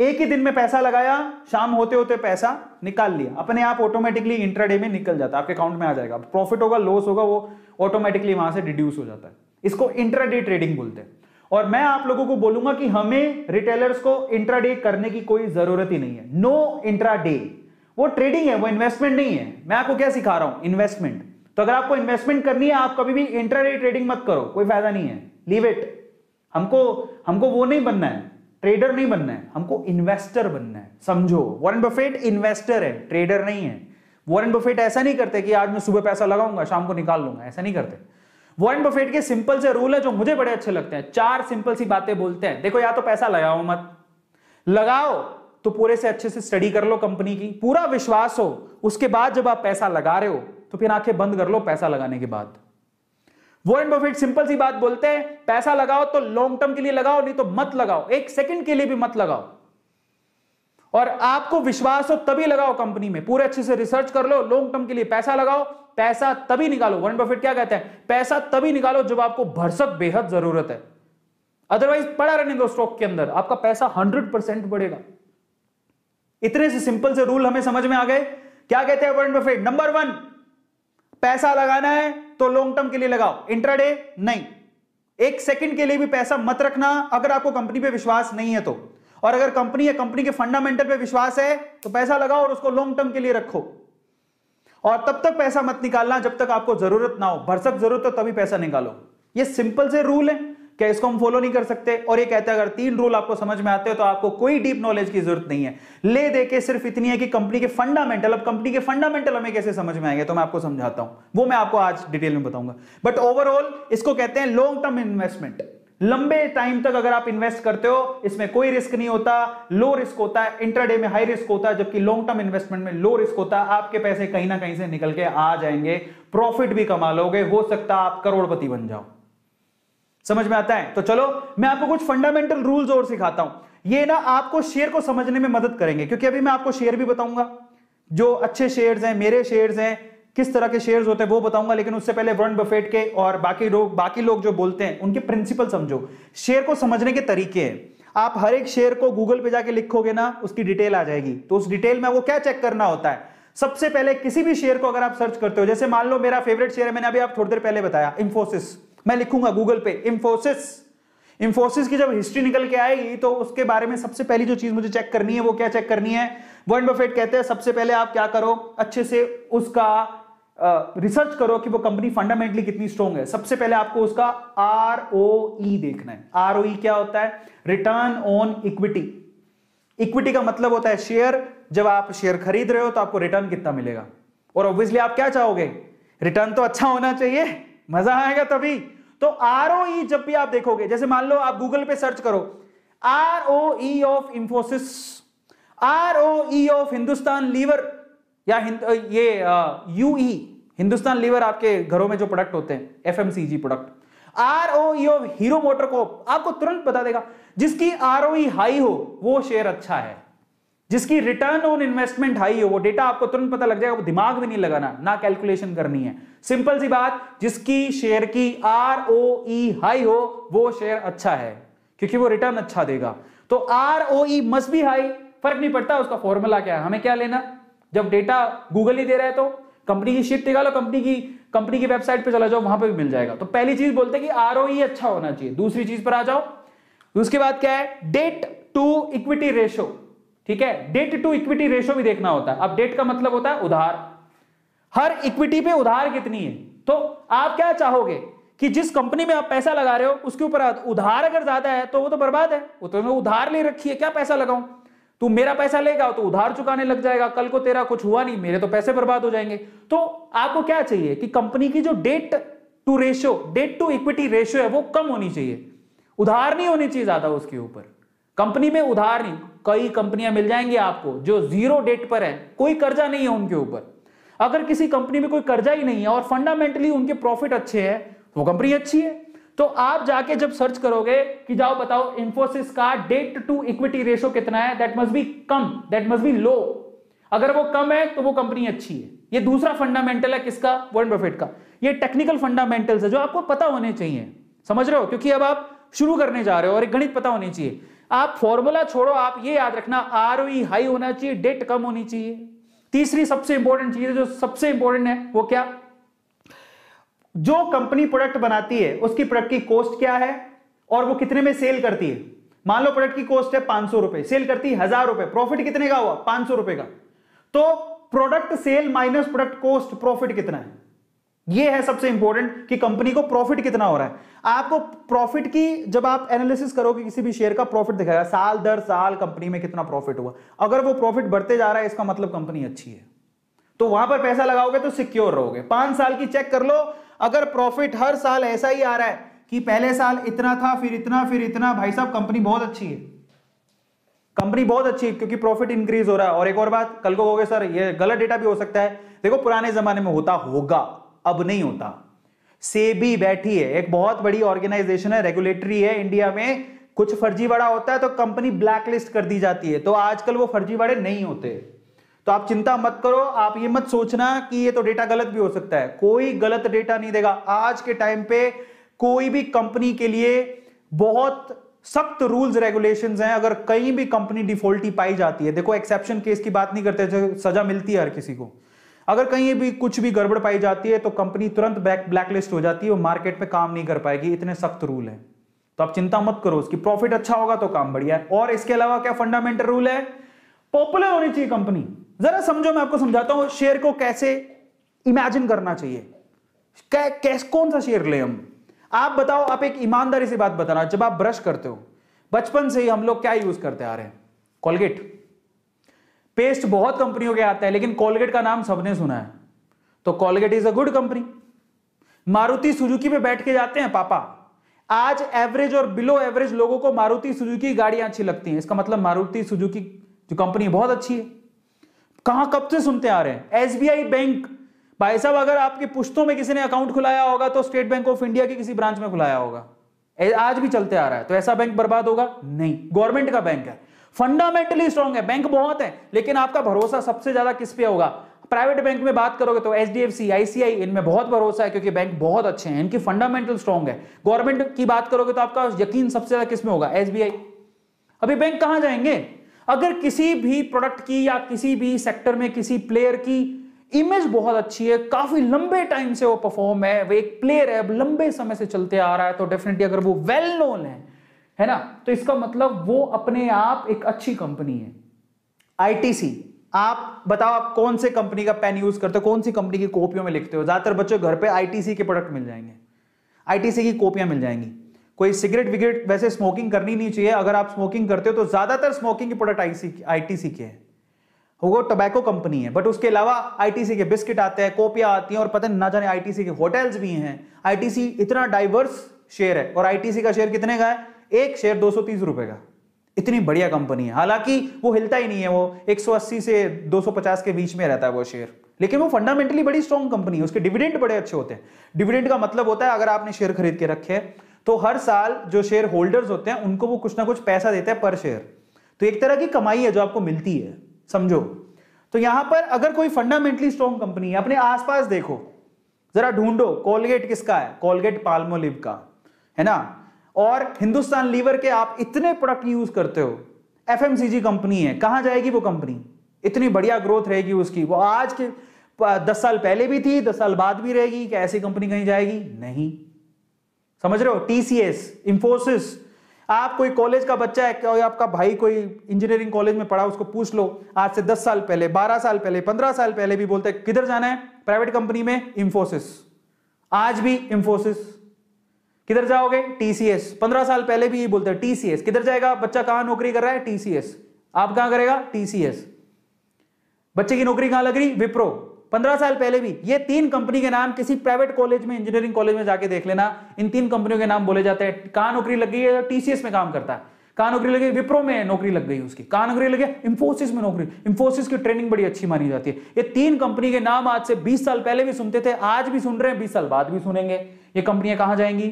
एक ही दिन में पैसा लगाया शाम होते होते पैसा निकाल लिया अपने आप ऑटोमेटिकली इंट्राडे में निकल जाता है आपके अकाउंट में आ जाएगा प्रॉफिट होगा लॉस होगा वो ऑटोमेटिकली वहां से डिड्यूस हो जाता है इसको इंट्राडे ट्रेडिंग बोलते हैं और मैं आप लोगों को बोलूंगा कि हमें रिटेलर्स को इंट्राडे करने की कोई जरूरत ही नहीं है नो इंट्राडे वो ट्रेडिंग है वो इन्वेस्टमेंट नहीं है मैं आपको क्या सिखा रहा हूं इन्वेस्टमेंट तो अगर आपको इन्वेस्टमेंट करनी है आप कभी भी इंट्राडे ट्रेडिंग मत करो कोई फायदा नहीं है लीव इट हमको हमको वो नहीं बनना है ट्रेडर नहीं बनना है हमको इन्वेस्टर बनना है समझो वॉरेन बफेट इन्वेस्टर है ट्रेडर नहीं है वॉरेन बफेट ऐसा नहीं करते कि आज मैं सुबह पैसा लगाऊंगा शाम को निकाल लूंगा ऐसा नहीं करते वॉरेन बफेट के सिंपल से रूल है जो मुझे बड़े अच्छे लगते हैं चार सिंपल सी बातें बोलते हैं देखो या तो पैसा लगाओ मत लगाओ तो पूरे से अच्छे से स्टडी कर लो कंपनी की पूरा विश्वास हो उसके बाद जब आप पैसा लगा रहे हो तो फिर आंखें बंद कर लो पैसा लगाने के बाद वॉरेन बफेट सिंपल सी बात बोलते हैं पैसा लगाओ तो लॉन्ग टर्म के लिए लगाओ नहीं तो मत लगाओ एक सेकंड के लिए भी मत लगाओ और आपको विश्वास हो तभी लगाओ कंपनी में पूरे अच्छे से रिसर्च कर लो लॉन्ग टर्म के लिए पैसा लगाओ पैसा तभी निकालो वॉरेन बफेट क्या कहते हैं पैसा तभी निकालो जब आपको भरसक बेहद जरूरत है अदरवाइज पड़ा रहने दो स्टॉक के अंदर आपका पैसा हंड्रेड परसेंट बढ़ेगा इतने से सिंपल से रूल हमें समझ में आ गए क्या कहते हैं वॉरेन बफेट नंबर वन पैसा लगाना है तो लॉन्ग टर्म के लिए लगाओ इंट्राडे नहीं एक सेकंड के लिए भी पैसा मत रखना अगर आपको कंपनी पे विश्वास नहीं है तो और अगर कंपनी या कंपनी के फंडामेंटल पे विश्वास है तो पैसा लगाओ और उसको लॉन्ग टर्म के लिए रखो और तब तक पैसा मत निकालना जब तक आपको जरूरत ना हो भरसक जरूरत हो तभी पैसा निकालो ये सिंपल से रूल है क्या इसको हम फॉलो नहीं कर सकते और ये कहता है अगर तीन रूल आपको समझ में आते हो तो आपको कोई डीप नॉलेज की जरूरत नहीं है ले दे के सिर्फ इतनी है कि कंपनी के फंडामेंटल अब कंपनी के फंडामेंटल हमें कैसे समझ में आएंगे तो मैं आपको समझाता हूं वो मैं आपको आज डिटेल में बताऊंगा बट ओवरऑल इसको कहते हैं लॉन्ग टर्म इन्वेस्टमेंट लंबे टाइम तक अगर आप इन्वेस्ट करते हो इसमें कोई रिस्क नहीं होता लो रिस्क होता है इंटरडे में हाई रिस्क होता है जबकि लॉन्ग टर्म इन्वेस्टमेंट में लो रिस्क होता है आपके पैसे कहीं ना कहीं से निकल के आ जाएंगे प्रॉफिट भी कमा लोगे हो सकता है आप करोड़पति बन जाओ समझ में आता है तो चलो मैं आपको कुछ फंडामेंटल रूल्स और सिखाता हूं ये ना आपको शेयर को समझने में मदद करेंगे क्योंकि अभी मैं आपको शेयर भी बताऊंगा जो अच्छे शेयर हैं मेरे शेयर हैं किस तरह के शेयर्स होते हैं वो बताऊंगा लेकिन उससे पहले वर्ण बफेट के और बाकी लोग बाकी लोग जो बोलते हैं उनके प्रिंसिपल समझो शेयर को समझने के तरीके हैं आप हर एक शेयर को गूगल पे जाके लिखोगे ना उसकी डिटेल आ जाएगी तो उस डिटेल में वो क्या चेक करना होता है सबसे पहले किसी भी शेयर को अगर आप सर्च करते हो जैसे मान लो मेरा फेवरेट शेयर है मैंने अभी आप थोड़ी देर पहले बताया इन्फोसिस मैं लिखूंगा गूगल पे इंफोसिस इंफोसिस की जब हिस्ट्री निकल के आएगी तो उसके बारे में सबसे पहली जो चीज मुझे चेक करनी है वो क्या चेक करनी है वर्न बफेट कहते हैं सबसे पहले आप क्या करो अच्छे से उसका रिसर्च uh, करो कि वो कंपनी फंडामेंटली कितनी स्ट्रॉन्ग है सबसे पहले आपको उसका आर e देखना है आर e क्या होता है रिटर्न ऑन इक्विटी इक्विटी का मतलब होता है शेयर जब आप शेयर खरीद रहे हो तो आपको रिटर्न कितना मिलेगा और ऑब्वियसली आप क्या चाहोगे रिटर्न तो अच्छा होना चाहिए मजा आएगा तभी तो आरओई e जब भी आप देखोगे जैसे मान लो आप गूगल पे सर्च करो ROE of Infosys ROE of Hindustan lever या हिंद, ये यूई e, हिंदुस्तान लीवर आपके घरों में जो प्रोडक्ट होते हैं FMCG product ROE of Hero motor को आपको तुरंत बता देगा जिसकी आरओई हाई e हो वो शेयर अच्छा है जिसकी रिटर्न ऑन इन्वेस्टमेंट हाई हो वो डेटा आपको तुरंत पता लग जाएगा वो दिमाग भी नहीं लगाना ना कैलकुलेशन करनी है सिंपल सी बात जिसकी शेयर की आर ओ ई हाई हो वो शेयर अच्छा है क्योंकि वो रिटर्न अच्छा देगा तो आर ओ ई मस्ट भी हाई फर्क नहीं पड़ता उसका फॉर्मूला क्या है हमें क्या लेना जब डेटा गूगल ही दे रहा है तो कंपनी की शीट निकालो कंपनी की कंपनी की वेबसाइट पे चला जाओ वहां पे भी मिल जाएगा तो पहली चीज बोलते हैं कि आर e अच्छा होना चाहिए दूसरी चीज पर आ जाओ उसके बाद क्या है डेट टू इक्विटी रेशो ठीक है डेट टू इक्विटी रेशो भी देखना होता है अब डेट का मतलब होता है उधार हर इक्विटी पे उधार कितनी है तो आप क्या चाहोगे कि जिस कंपनी में आप पैसा लगा रहे हो उसके ऊपर उधार अगर ज्यादा है तो वो तो बर्बाद है वो तो उधार ले रखी है क्या पैसा लगाऊं तू मेरा पैसा लेगा तो उधार चुकाने लग जाएगा कल को तेरा कुछ हुआ नहीं मेरे तो पैसे बर्बाद हो जाएंगे तो आपको क्या चाहिए कि कंपनी की जो debt to ratio debt to equity ratio है वो कम होनी चाहिए उधार नहीं होनी चाहिए ज्यादा उसके ऊपर कंपनी में उधार नहीं कई कंपनियां मिल जाएंगी आपको जो जीरो डेट पर है कोई कर्जा नहीं है उनके ऊपर अगर किसी कंपनी में कोई कर्जा ही नहीं है और फंडामेंटली उनके प्रॉफिट अच्छे है तो वो कंपनी अच्छी है तो आप जाके जब सर्च करोगे कि जाओ बताओ इंफोसिस का डेट टू इक्विटी रेशो कितना है दैट मस्ट बी कम दैट मस्ट बी लो अगर वो कम है तो वो कंपनी अच्छी है ये दूसरा फंडामेंटल है किसका वर्न प्रॉफिट का ये टेक्निकल फंडामेंटल्स है जो आपको पता होने चाहिए समझ रहे हो क्योंकि अब आप शुरू करने जा रहे हो और एक गणित पता होनी चाहिए आप फॉर्मूला छोड़ो आप ये याद रखना आर हाई e होना चाहिए डेट कम होनी चाहिए तीसरी सबसे इंपॉर्टेंट चीज जो सबसे इंपॉर्टेंट है वो क्या जो कंपनी प्रोडक्ट बनाती है उसकी प्रोडक्ट की कॉस्ट क्या है और वो कितने में सेल करती है मान लो प्रोडक्ट की कॉस्ट है पांच सौ रुपए सेल करती है हजार रुपए प्रॉफिट कितने का हुआ पांच सौ रुपए का तो product sale minus product cost profit कितना है ये है सबसे इंपॉर्टेंट कि कंपनी को प्रॉफिट कितना हो रहा है आपको प्रॉफिट की जब आप एनालिसिस करोगे कि किसी भी शेयर का प्रॉफिट दिखाएगा साल दर साल कंपनी में कितना प्रॉफिट हुआ अगर वो प्रॉफिट बढ़ते जा रहा है इसका मतलब कंपनी अच्छी है तो वहां पर पैसा लगाओगे तो सिक्योर रहोगे पांच साल की चेक कर लो अगर प्रॉफिट हर साल ऐसा ही आ रहा है कि पहले साल इतना था फिर इतना फिर इतना भाई साहब कंपनी बहुत अच्छी है कंपनी बहुत अच्छी है क्योंकि प्रॉफिट इंक्रीज हो रहा है और एक और बात कल को कहोगे सर ये गलत डेटा भी हो सकता है देखो पुराने जमाने में होता होगा अब नहीं होता सेबी बैठी है एक बहुत बड़ी ऑर्गेनाइजेशन है रेगुलेटरी है इंडिया में कुछ फर्जीवाड़ा होता है तो कंपनी ब्लैकलिस्ट कर दी जाती है तो आजकल वो फर्जीवाड़े नहीं होते तो आप चिंता मत करो आप ये मत सोचना कि ये तो डेटा गलत भी हो सकता है कोई गलत डेटा नहीं देगा आज के टाइम पे कोई भी कंपनी के लिए बहुत सख्त रूल्स रेगुलेशंस हैं अगर कहीं भी कंपनी डिफॉल्टी पाई जाती है देखो एक्सेप्शन केस की बात नहीं करते सजा मिलती है हर किसी को अगर कहीं भी कुछ भी गड़बड़ पाई जाती है तो कंपनी तुरंत ब्लैकलिस्ट हो जाती है और मार्केट में काम नहीं कर पाएगी इतने सख्त रूल है तो आप चिंता मत करो उसकी प्रॉफिट अच्छा होगा तो काम बढ़िया है और इसके अलावा क्या फंडामेंटल रूल है पॉपुलर होनी चाहिए कंपनी जरा समझो मैं आपको समझाता हूं शेयर को कैसे इमेजिन करना चाहिए कै, कैस कौन सा शेयर ले हम आप बताओ आप एक ईमानदारी से बात बताना जब आप ब्रश करते हो बचपन से ही हम लोग क्या यूज करते आ रहे हैं कोलगेट पेस्ट बहुत कंपनियों के आता है लेकिन कोलगेट का नाम सबने सुना है तो Colgate is a good company Maruti Suzuki पे बैठ के जाते हैं पापा आज एवरेज और बिलो एवरेज लोगों को मारुति सुजुकी गाड़ियां अच्छी लगती हैं इसका मतलब मारुति सुजुकी जो कंपनी बहुत अच्छी है कहां कब से सुनते आ रहे हैं एसबीआई बैंक भाई साहब अगर आपके पुश्तों में किसी ने अकाउंट खुलाया होगा तो स्टेट बैंक ऑफ इंडिया के किसी ब्रांच में खुलाया होगा आज भी चलते आ रहा है तो ऐसा बैंक बर्बाद होगा नहीं गवर्नमेंट का बैंक है फंडामेंटली स्ट्रॉन्ग है बैंक बहुत है लेकिन आपका भरोसा सबसे ज्यादा किस पे होगा प्राइवेट बैंक में बात करोगे तो H D F C ICI इनमें बहुत भरोसा है क्योंकि बैंक बहुत अच्छे हैं इनकी फंडामेंटल स्ट्रॉन्ग है गवर्नमेंट की बात करोगे तो आपका यकीन सबसे ज्यादा किसमें होगा एसबीआई अभी बैंक कहां जाएंगे अगर किसी भी प्रोडक्ट की या किसी भी सेक्टर में किसी प्लेयर की इमेज बहुत अच्छी है काफी लंबे टाइम से वो परफॉर्म है वो एक प्लेयर है लंबे समय से चलते आ रहा है तो डेफिनेटली अगर वो वेल नोन है है ना तो इसका मतलब वो अपने आप एक अच्छी कंपनी है आईटीसी आप बताओ आप कौन से कंपनी का पेन यूज करते हो कौन सी कंपनी की कॉपियों में लिखते हो ज्यादातर बच्चों घर पे आईटीसी के प्रोडक्ट मिल जाएंगे आईटीसी की कॉपियां मिल जाएंगी कोई सिगरेट विगरेट वैसे स्मोकिंग करनी नहीं चाहिए अगर आप स्मोकिंग करते हो तो ज्यादातर स्मोकिंग के प्रोडक्ट आईसी आईटीसी के हैं वो टोबैको कंपनी है बट उसके अलावा आईटीसी के बिस्किट आते हैं कॉपियां आती हैं और पता ना जाने आईटीसी के होटल्स भी हैं आईटीसी इतना डाइवर्स शेयर है और आईटीसी का शेयर कितने का है एक शेयर दो रुपए का इतनी बढ़िया कंपनी है हालांकि वो हिलता ही नहीं है वो 180 से 250 के बीच में रहता है वो शेयर लेकिन वो फंडामेंटली बड़ी स्ट्रॉन्ग कंपनी है उसके डिविडेंड बड़े अच्छे होते हैं डिविडेंड का मतलब होता है अगर आपने शेयर खरीद के रखे तो हर साल जो शेयर होल्डर्स होते हैं उनको वो कुछ ना कुछ पैसा देते हैं पर शेयर तो एक तरह की कमाई है जो आपको मिलती है समझो तो यहां पर अगर कोई फंडामेंटली स्ट्रॉन्ग कंपनी है अपने आसपास देखो जरा ढूंढो कोलगेट किसका है कोलगेट पालमोलिव का है ना और हिंदुस्तान लीवर के आप इतने प्रोडक्ट यूज करते हो एफ कंपनी है कहां जाएगी वो कंपनी इतनी बढ़िया ग्रोथ रहेगी उसकी वो आज के दस साल पहले भी थी दस साल बाद भी रहेगी क्या ऐसी कंपनी कहीं जाएगी नहीं समझ रहे हो टीसीएस इंफोसिस आप कोई कॉलेज का बच्चा है कोई आपका भाई कोई इंजीनियरिंग कॉलेज में पढ़ा उसको पूछ लो आज से दस साल पहले बारह साल पहले पंद्रह साल पहले भी बोलते हैं किधर जाना है प्राइवेट कंपनी में इंफोसिस आज भी इंफोसिस किधर जाओगे टीसीएस पंद्रह साल पहले भी ये बोलते हैं टीसीएस किधर जाएगा बच्चा कहां नौकरी कर रहा है टीसीएस आप कहां करेगा टीसीएस बच्चे की नौकरी कहां लग रही विप्रो पंद्रह साल पहले भी ये तीन कंपनी के नाम किसी प्राइवेट कॉलेज में इंजीनियरिंग कॉलेज में जाके देख लेना इन तीन कंपनियों के नाम बोले जाते हैं कहा नौकरी लग गई है टीसीएस में काम करता है कहा नौकरी लगी विप्रो में नौकरी लग गई उसकी कहा नौकरी लगी इंफोसिस में नौकरी इंफोसिस की ट्रेनिंग बड़ी अच्छी मानी जाती है ये तीन कंपनी के नाम आज से 20 साल पहले भी सुनते थे आज भी सुन रहे हैं 20 साल बाद भी सुनेंगे ये कंपनियां कहां जाएंगी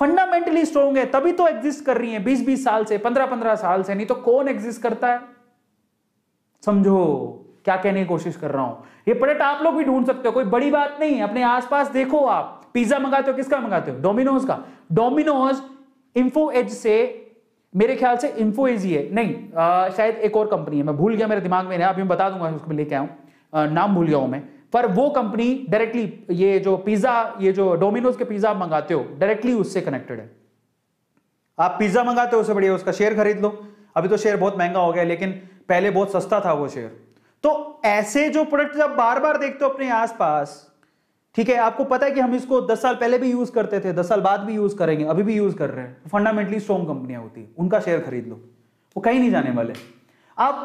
फंडामेंटली स्ट्रॉन्ग है तभी तो एग्जिस्ट कर रही है बीस बीस साल से पंद्रह पंद्रह साल से नहीं तो कौन एग्जिस्ट करता है समझो क्या कहने की कोशिश कर रहा हूं ये प्रोडक्ट तो आप लोग भी ढूंढ सकते हो कोई बड़ी बात नहीं अपने आसपास देखो आप पिज्जा मंगाते हो किसका मंगाते हो डोमिनोज का डोमिनोज इंफो एज से मेरे ख्याल से इंफो एज ही है नहीं आ, शायद एक और कंपनी है मैं भूल गया मेरे दिमाग में अभी मैं बता दूंगा उसको लेके आऊँ नाम भूल गया हूं मैं पर वो कंपनी डायरेक्टली ये जो पिज्जा ये जो डोमिनोज के पिज्जा आप मंगाते हो डायरेक्टली उससे कनेक्टेड है आप पिज्जा मंगाते हो उससे बढ़िया उसका शेयर खरीद लो अभी तो शेयर बहुत महंगा हो गया लेकिन पहले बहुत सस्ता था वो शेयर तो ऐसे जो प्रोडक्ट आप बार बार देखते हो अपने आसपास ठीक है आपको पता है कि हम इसको 10 साल पहले भी यूज करते थे 10 साल बाद भी यूज करेंगे अभी भी यूज कर रहे हैं फंडामेंटली स्ट्रॉन्ग कंपनियां होती है उनका शेयर खरीद लो वो कहीं नहीं जाने वाले अब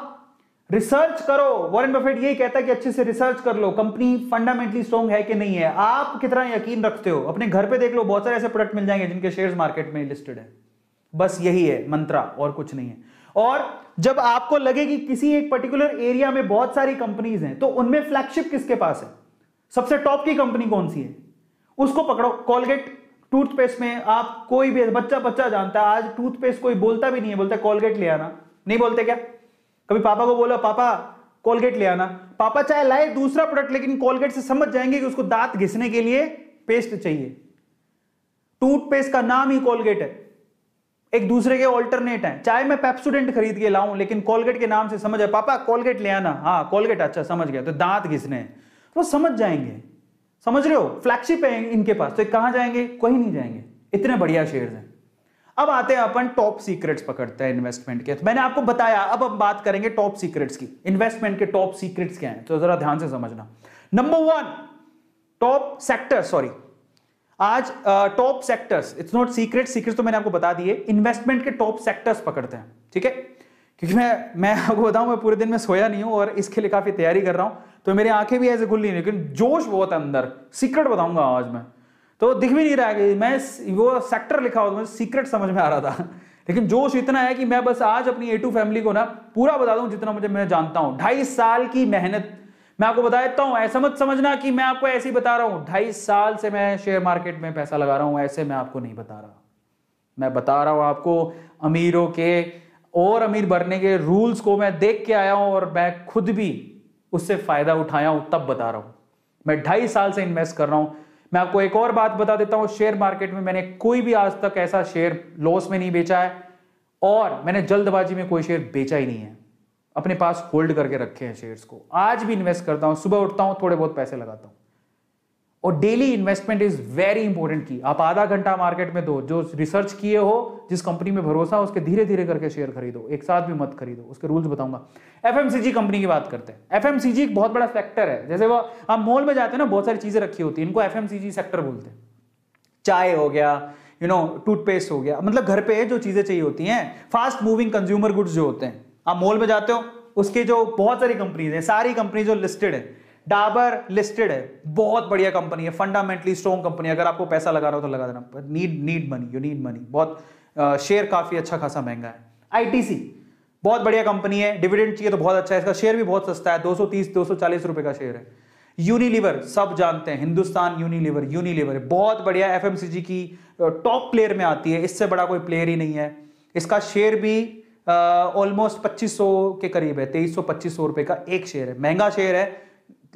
रिसर्च करो वॉरेन बफेट यही कहता है कि अच्छे से रिसर्च कर लो कंपनी फंडामेंटली स्ट्रॉन्ग है कि नहीं है आप कितना यकीन रखते हो अपने घर पे देख लो बहुत सारे ऐसे प्रोडक्ट मिल जाएंगे जिनके शेयर्स मार्केट में लिस्टेड है बस यही है मंत्रा और कुछ नहीं है और जब आपको लगे कि किसी एक पर्टिकुलर एरिया में बहुत सारी कंपनीज हैं तो उनमें फ्लैगशिप किसके पास है सबसे टॉप की कंपनी कौन सी है उसको पकड़ो कॉलगेट टूथपेस्ट में आप कोई भी बच्चा बच्चा जानता है आज टूथपेस्ट कोई बोलता भी नहीं है बोलता कॉलगेट ले आना नहीं बोलते क्या कभी पापा को बोला पापा कोलगेट ले आना पापा चाहे लाए दूसरा प्रोडक्ट लेकिन कोलगेट से समझ जाएंगे कि उसको दांत घिसने के लिए पेस्ट चाहिए टूथपेस्ट का नाम ही कोलगेट है एक दूसरे के ऑल्टरनेट है चाहे मैं पेप्सोडेंट खरीद के लाऊं लेकिन कोलगेट के नाम से समझ आए पापा कोलगेट ले आना हाँ कोलगेट अच्छा समझ गया तो दांत घिसने वो समझ जाएंगे समझ रहे हो फ्लैगशिप है इनके पास तो कहां जाएंगे कहीं नहीं जाएंगे इतने बढ़िया शेयर हैं अब आते हैं अपन टॉप सीक्रेट्स पकड़ते हैं इन्वेस्टमेंट के तो मैंने आपको बताया अब हम बात करेंगे टॉप सीक्रेट्स की इन्वेस्टमेंट के टॉप सीक्रेट्स क्या हैं तो जरा ध्यान से समझना number one top sector sorry आज top sectors it's not secret secret तो मैंने आपको बता दिए इन्वेस्टमेंट के टॉप सेक्टर्स पकड़ते हैं ठीक है क्योंकि मैं मैं आपको बताऊं मैं पूरे दिन में सोया नहीं हूं और इसके लिए काफी तैयारी कर रहा हूं तो मेरी आंखें भी ऐसे खुल नहीं लेकिन जोश बहुत है अंदर सीक्रेट बताऊंगा आज मैं तो दिख भी नहीं रहा है मैं वो सेक्टर लिखा हुआ मुझे सीक्रेट समझ में आ रहा था लेकिन जोश इतना है कि मैं बस आज अपनी ए टू फैमिली को ना पूरा बता दूं जितना मुझे मैं जानता हूं ढाई साल की मेहनत मैं आपको बता देता हूं ऐसा मत समझना कि मैं आपको ऐसे ही बता रहा हूं ढाई साल से मैं शेयर मार्केट में पैसा लगा रहा हूं ऐसे मैं आपको नहीं बता रहा मैं बता रहा हूं आपको अमीरों के और अमीर बनने के रूल्स को मैं देख के आया हूं और मैं खुद भी उससे फायदा उठाया हूं तब बता रहा हूं मैं ढाई साल से इन्वेस्ट कर रहा हूं मैं आपको एक और बात बता देता हूं शेयर मार्केट में मैंने कोई भी आज तक ऐसा शेयर लॉस में नहीं बेचा है और मैंने जल्दबाजी में कोई शेयर बेचा ही नहीं है अपने पास होल्ड करके रखे हैं शेयर्स को आज भी इन्वेस्ट करता हूं सुबह उठता हूं थोड़े बहुत पैसे लगाता हूं और daily investment is very important की आप आधा घंटा मार्केट में दो जो रिसर्च किए हो जिस कंपनी में भरोसा हो उसके धीरे धीरे करके शेयर खरीदो एक साथ भी मत खरीदो उसके रूल्स बताऊंगा एफ कंपनी की बात करते हैं एफ एक बहुत बड़ा सेक्टर है जैसे वो आप मॉल में जाते हैं ना बहुत सारी चीजें रखी होती है इनको एफ सेक्टर बोलते हैं चाय हो गया यू नो टूथपेस्ट हो गया मतलब घर पे जो चीजें चाहिए होती हैं फास्ट मूविंग कंज्यूमर गुड्स जो होते हैं आप मॉल में जाते हो उसके जो बहुत सारी कंपनीज हैं सारी कंपनी जो लिस्टेड है डाबर लिस्टेड है बहुत बढ़िया कंपनी है फंडामेंटली स्ट्रॉन्ग कंपनी अगर आपको पैसा लगा रहा हो तो लगा देना need need money you need money बहुत आ, शेयर काफी अच्छा खासा महंगा है आईटीसी बहुत बढ़िया कंपनी है डिविडेंड चाहिए तो बहुत अच्छा है इसका शेयर भी बहुत सस्ता है 230 240 रुपए का शेयर है यूनिलीवर सब जानते हैं हिंदुस्तान यूनिलीवर यूनिलीवर बहुत बढ़िया एफएमसीजी की टॉप प्लेयर में आती है इससे बड़ा कोई प्लेयर ही नहीं है इसका शेयर भी ऑलमोस्ट uh, 2500 के करीब है 2300 2500 रुपए का एक शेयर है महंगा शेयर है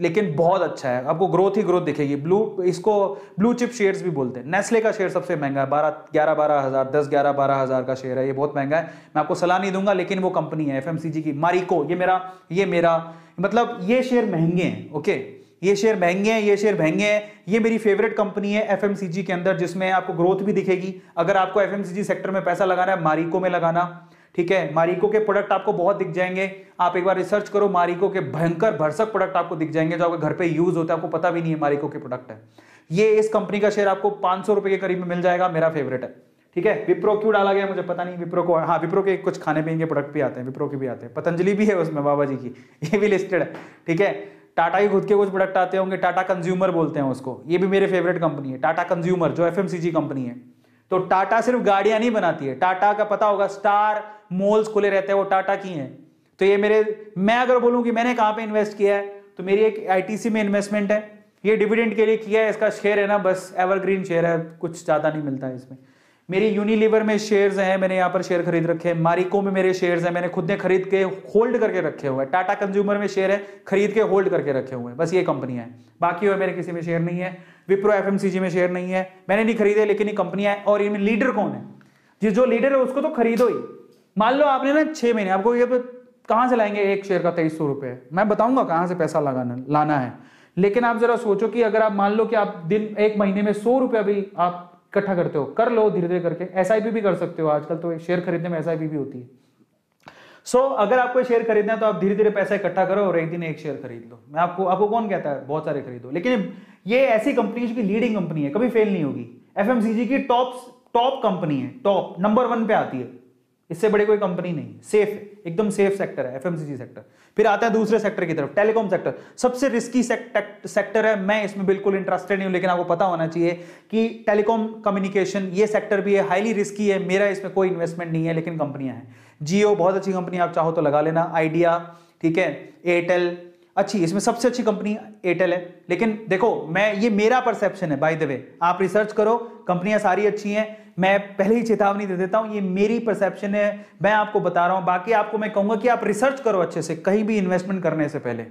लेकिन बहुत अच्छा है आपको ग्रोथ ही ग्रोथ दिखेगी ब्लू इसको ब्लू चिप शेयर्स भी बोलते हैं नेस्ले का शेयर सबसे महंगा है बारह ग्यारह बारह हज़ार दस ग्यारह बारह हज़ार का शेयर है ये बहुत महंगा है मैं आपको सलाह नहीं दूंगा लेकिन वो कंपनी है एफएमसीजी की मारिको ये मेरा ये मेरा मतलब ये शेयर महंगे हैं ओके ये शेयर महंगे हैं ये शेयर महंगे हैं ये मेरी फेवरेट कंपनी है एफ के अंदर जिसमें आपको ग्रोथ भी दिखेगी अगर आपको एफ सेक्टर में पैसा लगाना है मारिको में लगाना ठीक है मारिको के प्रोडक्ट आपको बहुत दिख जाएंगे आप एक बार रिसर्च करो मारिको के भयंकर भरसक प्रोडक्ट आपको दिख जाएंगे जो आपके घर पे यूज होते हैं आपको पता भी नहीं है मारिको के प्रोडक्ट है ये इस कंपनी का शेयर आपको पांच सौ रुपए के करीब में मिल जाएगा मेरा फेवरेट है ठीक है विप्रो क्यों डाला गया मुझे पता नहीं विप्रो को हाँ विप्रो के कुछ खाने पीने के प्रोडक्ट भी आते हैं विप्रो के भी आते हैं पतंजलि भी है उसमें बाबा जी की ये भी लिस्टेड है ठीक है टाटा के खुद के कुछ प्रोडक्ट आते होंगे टाटा कंज्यूमर बोलते हैं उसको ये भी मेरे फेवरेट कंपनी है टाटा कंज्यूमर जो एफ कंपनी है तो टाटा सिर्फ गाड़ियां नहीं बनाती है टाटा का पता होगा स्टार मॉल्स खुले रहते हैं वो टाटा की हैं तो ये मेरे मैं अगर बोलूँ कि मैंने कहाँ पे इन्वेस्ट किया है तो मेरी एक आईटीसी में इन्वेस्टमेंट है ये डिविडेंड के लिए किया है इसका शेयर है ना बस एवरग्रीन शेयर है कुछ ज़्यादा नहीं मिलता है इसमें मेरी यूनिलीवर में शेयर्स हैं मैंने यहाँ पर शेयर खरीद रखे हैं मारिको में मेरे शेयर्स हैं मैंने खुद ने खरीद के होल्ड करके रखे हुए हैं टाटा कंज्यूमर में शेयर है खरीद के होल्ड करके रखे हुए हैं बस ये कंपनियां हैं बाकी और मेरे किसी में शेयर नहीं है विप्रो एफ में शेयर नहीं है मैंने नहीं खरीदे लेकिन ये कंपनियां हैं और इनमें लीडर कौन है जिस जो लीडर है उसको तो खरीदो ही मान लो आपने ना छह महीने आपको ये तो कहां से लाएंगे एक शेयर का तेईस सौ मैं बताऊंगा कहां से पैसा लगाना लाना है लेकिन आप जरा सोचो कि अगर आप मान लो कि आप दिन एक महीने में सौ रुपया भी आप इकट्ठा करते हो कर लो धीरे धीरे करके एस भी कर सकते हो आजकल तो शेयर खरीदने में एस भी होती है सो so, अगर आपको शेयर खरीदना है तो आप धीरे धीरे पैसा इकट्ठा करो और एक दिन एक शेयर खरीद लो मैं आपको आपको कौन कहता है बहुत सारे खरीदो लेकिन ये ऐसी कंपनी जो कि लीडिंग कंपनी है कभी फेल नहीं होगी एफ की टॉप टॉप कंपनी है टॉप नंबर वन पे आती है इससे बड़ी कोई कंपनी नहीं सेफ एकदम सेफ सेक्टर है एफएमसीजी सेक्टर फिर आता है दूसरे सेक्टर की तरफ टेलीकॉम सेक्टर सबसे रिस्की सेक्टर, सेक्टर है मैं इसमें बिल्कुल इंटरेस्टेड नहीं हूं लेकिन आपको पता होना चाहिए कि टेलीकॉम कम्युनिकेशन ये सेक्टर भी है हाईली रिस्की है मेरा इसमें कोई इन्वेस्टमेंट नहीं है लेकिन कंपनियां हैं जियो बहुत अच्छी कंपनी आप चाहो तो लगा लेना आइडिया ठीक है एयरटेल अच्छी इसमें सबसे अच्छी कंपनी एयरटेल है लेकिन देखो मैं ये मेरा परसेप्शन है बाय द वे आप रिसर्च करो कंपनियां सारी अच्छी हैं मैं पहले ही चेतावनी दे देता हूं ये मेरी परसेप्शन है मैं आपको बता रहा हूं बाकी आपको मैं कहूंगा कि आप रिसर्च करो अच्छे से कहीं भी इन्वेस्टमेंट करने से पहले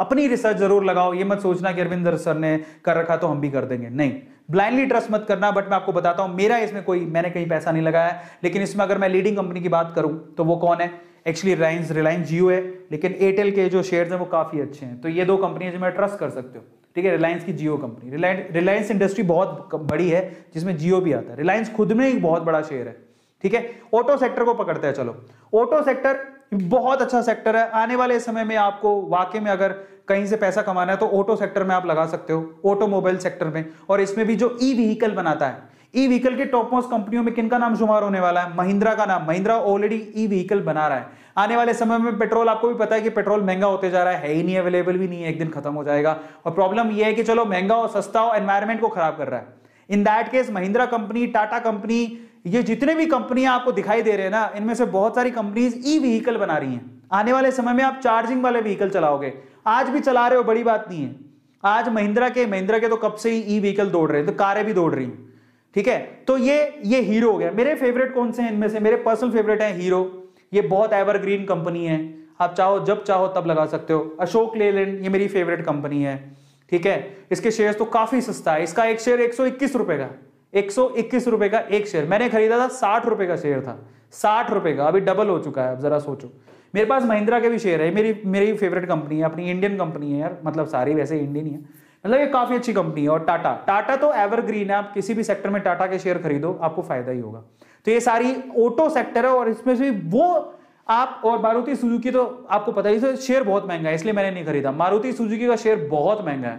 अपनी रिसर्च जरूर लगाओ ये मत सोचना कि अरविंदर सर ने कर रखा तो हम भी कर देंगे नहीं ब्लाइंडली ट्रस्ट मत करना बट मैं आपको बताता हूं मेरा इसमें कोई मैंने कहीं पैसा नहीं लगाया लेकिन इसमें अगर मैं लीडिंग कंपनी की बात करूं तो वो कौन है एक्चुअली रिलायंस रिलायंस जियो है लेकिन एयरटेल के जो शेयर्स हैं वो काफ़ी अच्छे हैं तो ये दो है जो मैं ट्रस्ट कर सकते हो ठीक है रिलायंस की जियो कंपनी रिलायंस इंडस्ट्री बहुत बड़ी है जिसमें जियो भी आता है रिलायंस खुद में एक बहुत बड़ा शेयर है ठीक है ऑटो सेक्टर को पकड़ते हैं चलो ऑटो सेक्टर बहुत अच्छा सेक्टर है आने वाले समय में आपको वाकई में अगर कहीं से पैसा कमाना है तो ऑटो सेक्टर में आप लगा सकते हो ऑटोमोबाइल सेक्टर में और इसमें भी जो ई व्हीकल बनाता है ई व्हीकल के टॉप मोस्ट कंपनियों में किनका नाम शुमार होने वाला है महिंद्रा का नाम महिंद्रा ऑलरेडी ई व्हीकल बना रहा है आने वाले समय में पेट्रोल आपको भी पता है कि पेट्रोल महंगा होते जा रहा है, ही नहीं अवेलेबल भी नहीं है एक दिन खत्म हो जाएगा और प्रॉब्लम यह है कि चलो महंगा हो सस्ता हो एनवायरमेंट को खराब कर रहा है in that case Mahindra company Tata company ये जितने भी कंपनियां आपको दिखाई दे रहे हैं ना इनमें से बहुत सारी कंपनीज ई व्हीकल बना रही हैं आने वाले समय में आप चार्जिंग वाले व्हीकल चलाओगे आज भी चला रहे हो बड़ी बात नहीं है आज महिंद्रा के महिंद्रा के तो कब से ही ई व्हीकल दौड़ रहे हैं तो कारें भी दौड़ रही हैं ठीक है तो ये ये हीरो हो गया मेरे फेवरेट कौन से हैं इनमें से मेरे पर्सनल फेवरेट हैं हीरो ये बहुत एवरग्रीन कंपनी है आप चाहो जब चाहो तब लगा सकते हो अशोक लेलैंड ये मेरी फेवरेट कंपनी है ठीक है इसके शेयर तो काफी सस्ता है इसका एक शेयर एक रुपए का एक रुपए का एक शेयर मैंने खरीदा था साठ रुपए का शेयर था साठ रुपए का अभी डबल हो चुका है अब जरा सोचो मेरे पास महिंद्रा के भी शेयर है मेरी मेरी फेवरेट कंपनी है अपनी इंडियन कंपनी है यार मतलब सारी वैसे इंडियन ही है मतलब ये काफी अच्छी कंपनी है और टाटा टाटा तो एवरग्रीन है आप किसी भी सेक्टर में टाटा के शेयर खरीदो आपको फायदा ही होगा तो ये सारी ऑटो सेक्टर है और इसमें से वो आप और मारुति सुजुकी तो आपको पता ही शेयर बहुत महंगा है इसलिए मैंने नहीं खरीदा मारुति सुजुकी का शेयर बहुत महंगा है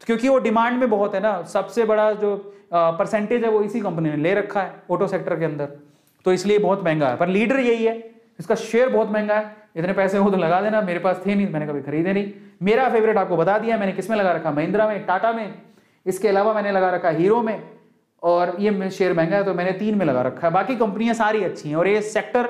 तो क्योंकि वो डिमांड में बहुत है ना सबसे बड़ा जो परसेंटेज है वो इसी कंपनी ने ले रखा है ऑटो सेक्टर के अंदर तो इसलिए बहुत महंगा है पर लीडर यही है इसका शेयर बहुत महंगा है इतने पैसे हो तो लगा देना मेरे पास थे नहीं मैंने कभी खरीदे नहीं मेरा फेवरेट आपको बता दिया मैंने किसमें लगा रखा महिंद्रा में टाटा में इसके अलावा मैंने लगा रखा हीरो में और ये शेयर महंगा है तो मैंने तीन में लगा रखा है बाकी कंपनियां सारी अच्छी हैं और ये सेक्टर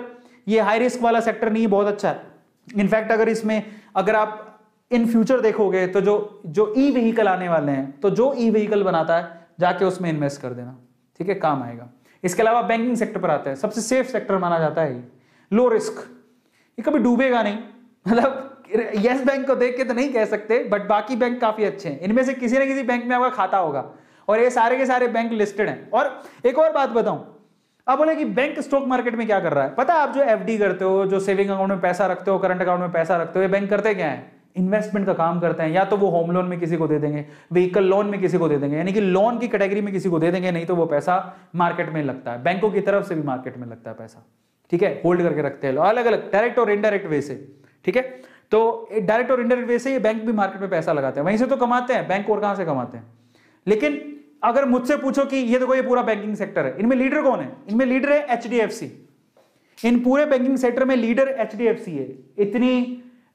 ये हाई रिस्क वाला सेक्टर नहीं बहुत अच्छा है इनफैक्ट अगर इसमें अगर आप इन फ्यूचर देखोगे तो जो जो ई व्हीकल आने वाले हैं तो जो ई व्हीकल बनाता है जाके उसमें इन्वेस्ट कर देना ठीक है काम आएगा इसके अलावा बैंकिंग सेक्टर पर आता है सबसे सेफ सेक्टर माना जाता है लो रिस्क ये कभी डूबेगा नहीं मतलब येस बैंक को देख के तो नहीं कह सकते बट बाकी बैंक काफी अच्छे हैं इनमें से किसी ना किसी बैंक में आपका खाता होगा और ये सारे के सारे बैंक लिस्टेड हैं और एक और बात बताऊं अब बोले कि बैंक स्टॉक मार्केट में क्या कर रहा है पता है आप जो एफडी करते हो जो सेविंग अकाउंट में पैसा रखते हो करंट अकाउंट में पैसा रखते हो ये बैंक करते क्या है इन्वेस्टमेंट का काम करते हैं या तो वो होम लोन में किसी को दे देंगे व्हीकल लोन में किसी को दे देंगे यानी कि लोन की कैटेगरी में किसी को दे देंगे नहीं तो वो पैसा मार्केट में लगता है बैंकों की तरफ से भी मार्केट में लगता है पैसा ठीक है होल्ड करके रखते हैं अलग अलग डायरेक्ट और इनडायरेक्ट वे से ठीक है तो डायरेक्ट और इनडायरेक्ट वे से ये बैंक भी मार्केट में पैसा लगाते हैं वहीं से तो कमाते हैं बैंक और कहां से कमाते हैं लेकिन अगर मुझसे पूछो कि ये देखो ये पूरा बैंकिंग सेक्टर है इनमें लीडर कौन है इनमें लीडर है एच इन पूरे बैंकिंग सेक्टर में लीडर एच है इतनी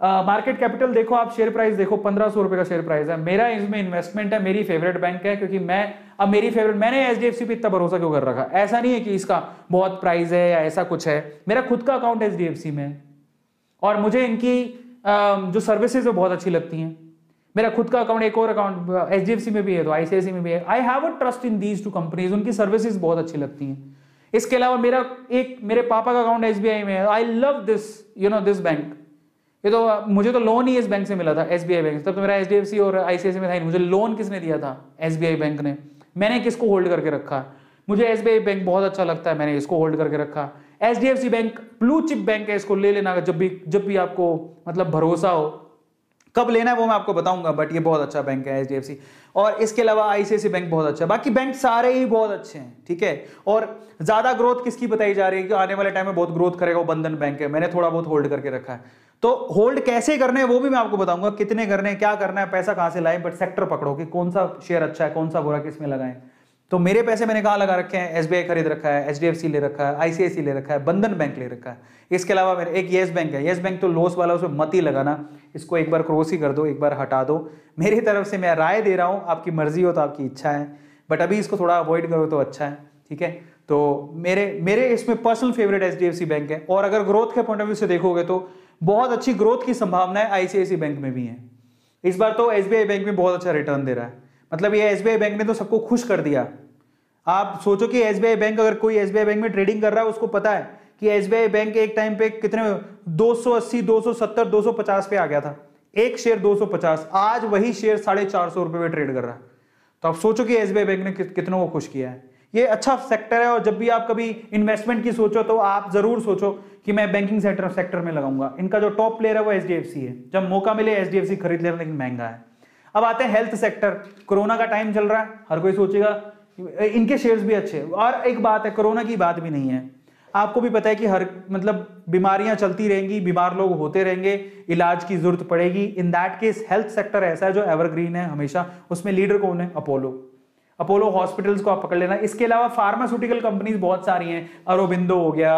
मार्केट uh, कैपिटल देखो आप शेयर प्राइस देखो पंद्रह सौ रुपए का शेयर प्राइस है मेरा इसमें इन्वेस्टमेंट है मेरी फेवरेट बैंक है क्योंकि मैं अब मेरी फेवरेट मैंने एच डी एफ सी पर इतना भरोसा क्यों कर रखा ऐसा नहीं है कि इसका बहुत प्राइस है या ऐसा कुछ है मेरा खुद का account H D F C में है और मुझे इनकी uh, जो सर्विसेज है बहुत अच्छी लगती हैं मेरा खुद का अकाउंट एक और अकाउंट एच में भी है तो आईसीआईसी में भी है I have a trust in these two companies उनकी सर्विसेज बहुत अच्छी लगती हैं इसके अलावा मेरा एक मेरे पापा का अकाउंट एस में है I love this you know this bank ये तो मुझे तो लोन ही इस बैंक से मिला था एस बैंक तब तो मेरा एच और आईसीआईसी में था मुझे लोन किसने दिया था एस बैंक ने मैंने किसको होल्ड करके रखा मुझे एस बैंक बहुत अच्छा लगता है मैंने इसको होल्ड करके रखा H bank blue chip bank है इसको ले लेना जब भी जब भी आपको मतलब भरोसा हो कब लेना है वो मैं आपको बताऊंगा बट ये बहुत अच्छा बैंक है एच और इसके अलावा आईसीआईसी बैंक बहुत अच्छा है बाकी बैंक सारे ही बहुत अच्छे हैं ठीक है और ज़्यादा ग्रोथ किसकी बताई जा रही है कि आने वाले टाइम में बहुत ग्रोथ करेगा वो बंधन बैंक है मैंने थोड़ा बहुत होल्ड करके रखा है तो होल्ड कैसे करने हैं वो भी मैं आपको बताऊंगा कितने करने हैं क्या करना है पैसा कहाँ से लाए बट सेक्टर पकड़ो कि कौन सा शेयर अच्छा है कौन सा बुरा किसमें लगाए तो मेरे पैसे मैंने कहाँ लगा रखे हैं एस खरीद रखा है एच ले रखा है आईसीआईसी ले रखा है बंधन बैंक ले रखा है इसके अलावा मेरे एक येस बैंक है येस बैंक तो लॉस वाला उसमें मत ही लगाना इसको एक बार क्रॉस ही कर दो एक बार हटा दो मेरी तरफ से मैं राय दे रहा हूँ आपकी मर्जी हो तो आपकी इच्छा है बट अभी इसको थोड़ा अवॉइड करो तो अच्छा है ठीक है तो मेरे मेरे इसमें पर्सनल फेवरेट एच बैंक है और अगर ग्रोथ के पॉइंट ऑफ व्यू से देखोगे तो बहुत अच्छी ग्रोथ की संभावनाएं आईसीआईसी बैंक में भी हैं इस बार तो एस बैंक में बहुत अच्छा रिटर्न दे रहा है मतलब ये एस बैंक ने तो सबको खुश कर दिया आप सोचो कि एस बैंक अगर कोई एस बैंक में ट्रेडिंग कर रहा है उसको पता है कि एसबीआई बैंक एक टाइम पे कितने 280, 270, 250 पे आ गया था एक शेयर 250 आज वही शेयर साढ़े चार सौ रुपए में ट्रेड कर रहा है तो आप सोचो कि एसबीआई बैंक ने कितनों को खुश किया है ये अच्छा सेक्टर है और जब भी आप कभी इन्वेस्टमेंट की सोचो तो आप जरूर सोचो कि मैं बैंकिंग सेक्टर सेक्टर में लगाऊंगा इनका जो टॉप प्लेयर है वो एच है जब मौका मिले एच खरीद ले लेकिन महंगा है अब आते हैं हेल्थ सेक्टर कोरोना का टाइम चल रहा है हर कोई सोचेगा इनके शेयर्स भी अच्छे और एक बात है कोरोना की बात भी नहीं है आपको भी पता है कि हर मतलब बीमारियां चलती रहेंगी बीमार लोग होते रहेंगे इलाज की जरूरत पड़ेगी in that case health sector ऐसा है जो एवरग्रीन है हमेशा उसमें लीडर कौन है अपोलो अपोलो हॉस्पिटल्स को आप पकड़ लेना इसके अलावा फार्मास्यूटिकल कंपनीज बहुत सारी हैं अरोबिंदो हो गया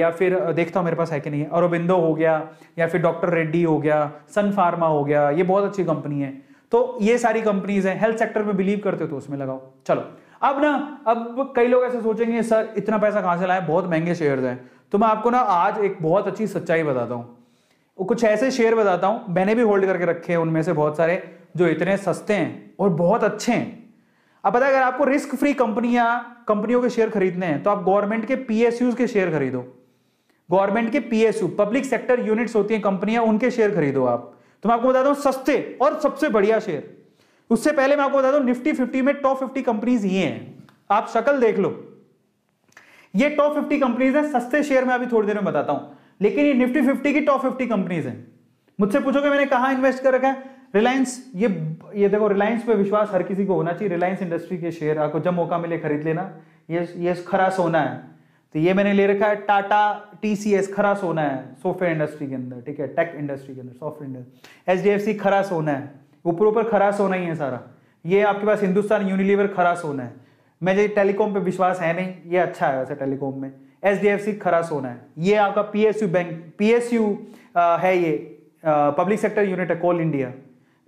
या फिर देखता हूँ मेरे पास है कि नहीं है अरोबिंदो हो गया या फिर डॉक्टर रेड्डी हो गया सन फार्मा हो गया ये बहुत अच्छी कंपनी है तो ये सारी कंपनीज हैं हेल्थ सेक्टर में बिलीव करते हो तो उसमें लगाओ चलो अब ना अब कई लोग ऐसे सोचेंगे सर इतना पैसा कहां से लाए बहुत महंगे शेयर हैं तो मैं आपको ना आज एक बहुत अच्छी सच्चाई बताता हूँ कुछ ऐसे शेयर बताता हूँ मैंने भी होल्ड करके रखे हैं उनमें से बहुत सारे जो इतने सस्ते हैं और बहुत अच्छे हैं अब पता है अगर आपको रिस्क फ्री कंपनियां कंपनियों के शेयर खरीदने हैं तो आप गवर्नमेंट के पीएसयू के शेयर खरीदो गवर्नमेंट के पीएसयू पब्लिक सेक्टर यूनिट्स होती हैं कंपनियां उनके शेयर खरीदो आप तो मैं आपको बताता हूँ सस्ते और सबसे बढ़िया शेयर उससे पहले मैं आपको बता दूं निफ्टी फिफ्टी में टॉप फिफ्टी कंपनीज ये हैं आप शक्ल देख लो ये टॉप फिफ्टी कंपनीज है सस्ते शेयर में अभी थोड़ी देर में बताता हूं लेकिन ये निफ्टी फिफ्टी की टॉप फिफ्टी कंपनीज है मुझसे पूछोगे मैंने कहा इन्वेस्ट कर रखा है रिलायंस ये ये देखो रिलायंस पे विश्वास हर किसी को होना चाहिए रिलायंस इंडस्ट्री के शेयर आपको जब मौका मिले खरीद लेना ये ये खरा सोना है तो ये मैंने ले रखा है टाटा टीसीएस खरा सोना है सॉफ्टवेयर इंडस्ट्री के अंदर ठीक है टेक इंडस्ट्री के अंदर सॉफ्टवेयर इंडस्ट्री एच खरा सोना है ऊपर ऊपर खरा सोना ही है सारा ये आपके पास हिंदुस्तान यूनिलीवर खरा सोना है मुझे टेलीकॉम पे विश्वास है नहीं ये अच्छा है वैसे टेलीकॉम में एच खरा सोना है ये आपका पीएसयू बैंक पीएसयू है ये पब्लिक सेक्टर यूनिट है कोल इंडिया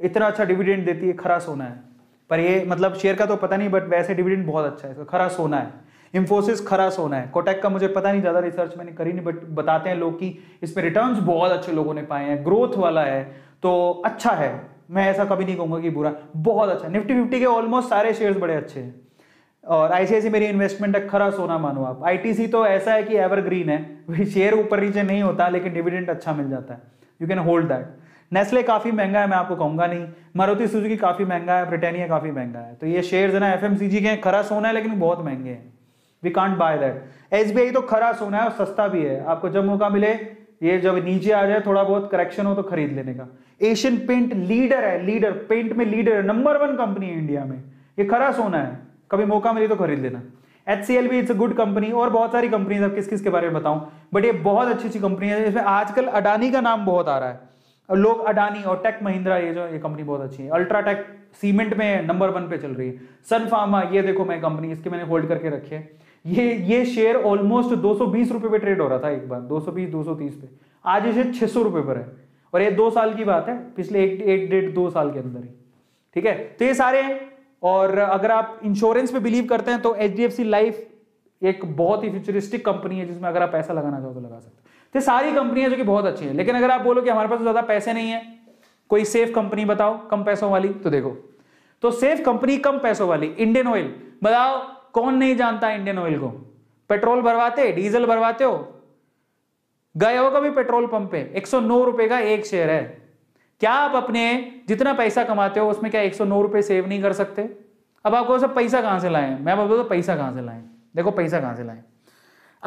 इतना अच्छा डिविडेंड देती है खरा सोना है पर ये मतलब शेयर का तो पता नहीं बट वैसे डिविडेंड बहुत अच्छा है इसका खरा सोना है इन्फोसिस खरा सोना है कोटेक का मुझे पता नहीं ज़्यादा रिसर्च मैंने करी नहीं बट बताते हैं लोग कि इसमें रिटर्न्स बहुत अच्छे लोगों ने पाए हैं ग्रोथ वाला है तो अच्छा है मैं ऐसा कभी नहीं कहूंगा कि बुरा बहुत अच्छा निफ्टी फिफ्टी के ऑलमोस्ट सारे शेयर्स बड़े अच्छे हैं और आईसीआईसी मेरी इन्वेस्टमेंट है खरा सोना मानो आप आईटीसी तो ऐसा है कि एवरग्रीन है शेयर ऊपर नीचे नहीं होता लेकिन डिविडेंट अच्छा मिल जाता है you can hold that Nestle काफ़ी महंगा है मैं आपको कहूंगा नहीं मारुति सुजुकी काफ़ी महंगा है ब्रिटानिया काफ़ी महंगा है तो ये शेयर है ना एफ के खरा सोना है लेकिन बहुत महंगे हैं we can't buy that S तो खरा सोना है और सस्ता भी है आपको जब मौका मिले ये जब नीचे आ जाए थोड़ा बहुत करेक्शन हो तो खरीद लेने का एशियन पेंट लीडर है लीडर पेंट में लीडर है नंबर वन कंपनी है इंडिया में ये खरा सोना है कभी मौका मिले तो खरीद लेना एच सी एल भी इट्स अ गुड कंपनी और बहुत सारी कंपनी है किस किस के बारे में बताऊं बट ये बहुत अच्छी अच्छी कंपनी है इसमें आजकल अडानी का नाम बहुत आ रहा है और लोग अडानी और टेक महिंद्रा ये जो ये कंपनी बहुत अच्छी है अल्ट्राटेक सीमेंट में नंबर वन पे चल रही है सन फार्मा ये देखो मैं कंपनी इसके मैंने होल्ड करके रखी है ये ये शेयर ऑलमोस्ट दो सौ बीस पे ट्रेड हो रहा था एक बार दो सौ बीस दो सौ तीस पे आज ये शेयर छः सौ पर है और ये दो साल की बात है पिछले एक डेढ़ दो साल के अंदर ही ठीक है तो ये सारे हैं और अगर आप इंश्योरेंस पे बिलीव करते हैं तो H D F C life एक बहुत ही फ्यूचरिस्टिक कंपनी है जिसमें अगर आप पैसा लगाना चाहो तो लगा सकते हो तो सारी कंपनियां जो कि बहुत अच्छी है लेकिन अगर आप बोलो कि हमारे पास ज़्यादा पैसे नहीं है कोई सेफ कंपनी बताओ कम पैसों वाली तो देखो तो सेफ कंपनी कम पैसों वाली इंडियन ऑयल बताओ कौन नहीं जानता इंडियन ऑयल को पेट्रोल भरवाते डीजल भरवाते हो गए हो कभी पेट्रोल पंप पे एक रुपए का एक शेयर है क्या आप अपने जितना पैसा कमाते हो उसमें क्या एक रुपए सेव नहीं कर सकते अब आपको सब पैसा कहां से लाएं मैं बोलता तो पैसा कहां से लाएं देखो पैसा कहां से लाएं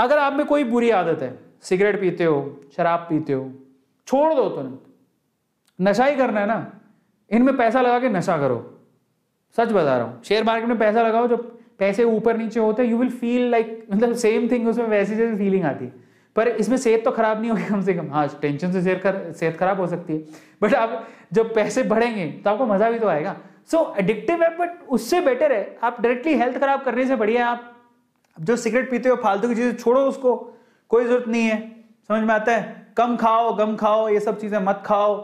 अगर आप में कोई बुरी आदत है सिगरेट पीते हो शराब पीते हो छोड़ दो तुरंत नशा ही करना है ना इनमें पैसा लगा के नशा करो सच बता रहा हूँ शेयर मार्केट में पैसा लगाओ जो कैसे ऊपर नीचे होते हैं यू विल फील लाइक मतलब सेम थिंग उसमें वैसी जैसी फीलिंग आती है पर इसमें सेहत तो खराब नहीं होगी कम से कम हाँ टेंशन से सेहत खराब हो सकती है बट आप जब पैसे बढ़ेंगे तो आपको मज़ा भी तो आएगा सो so, एडिक्टिव है बट उससे बेटर है आप डायरेक्टली हेल्थ खराब करने से बढ़िया आप जो सिगरेट पीते हो फालतू की चीज़ें छोड़ो उसको कोई ज़रूरत नहीं है समझ में आता है कम खाओ गम खाओ ये सब चीज़ें मत खाओ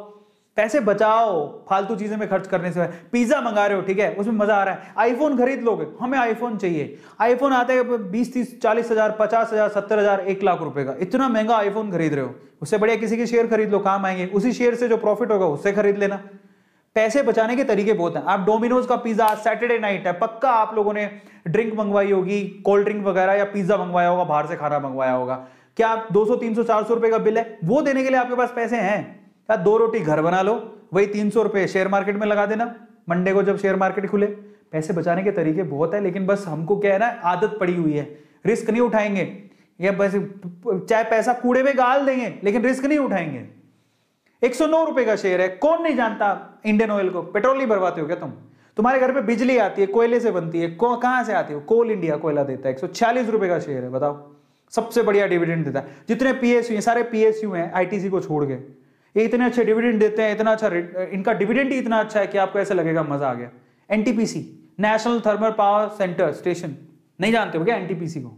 पैसे बचाओ फालतू चीजें में खर्च करने से पिज्जा मंगा रहे हो ठीक है उसमें मजा आ रहा है आईफोन खरीद लोगे हमें आईफोन चाहिए आईफोन आते हैं बीस तीस चालीस हजार पचास हजार सत्तर हजार एक लाख रुपए का इतना महंगा आईफोन खरीद रहे हो उससे बढ़िया किसी के शेयर खरीद लो काम आएंगे उसी शेयर से जो प्रॉफिट होगा उससे खरीद लेना पैसे बचाने के तरीके बहुत हैं आप डोमिनोज का पिज्जा सैटरडे नाइट है पक्का आप लोगों ने ड्रिंक मंगवाई होगी कोल्ड ड्रिंक वगैरह या पिज्जा मंगवाया होगा बाहर से खाना मंगवाया होगा क्या आप 200 300 400 रुपए का बिल है वो देने के लिए आपके पास पैसे हैं या दो रोटी घर बना लो वही तीन सौ रुपये शेयर मार्केट में लगा देना मंडे को जब शेयर मार्केट खुले पैसे बचाने के तरीके बहुत है लेकिन बस हमको क्या है ना आदत पड़ी हुई है रिस्क नहीं उठाएंगे या बस चाहे पैसा कूड़े में गाल देंगे लेकिन रिस्क नहीं उठाएंगे एक सौ नौ रुपए का शेयर है कौन नहीं जानता इंडियन ऑयल को पेट्रोल ही भरवाते हो क्या तुम तुम्हारे घर पे बिजली आती है कोयले से बनती है कहां से आती हो कोल इंडिया कोयला देता है एक सौ छियालीस रुपए का शेयर है बताओ सबसे बढ़िया डिविडेंड देता है जितने पीएसयू सारे पीएसयू हैं आईटीसी को छोड़ के ये इतने अच्छे डिविडेंड देते हैं इतना अच्छा इनका डिविडेंड ही इतना अच्छा है कि आपको ऐसा लगेगा मजा आ गया NTPC national thermal power center station नहीं जानते हो क्या एनटीपीसी को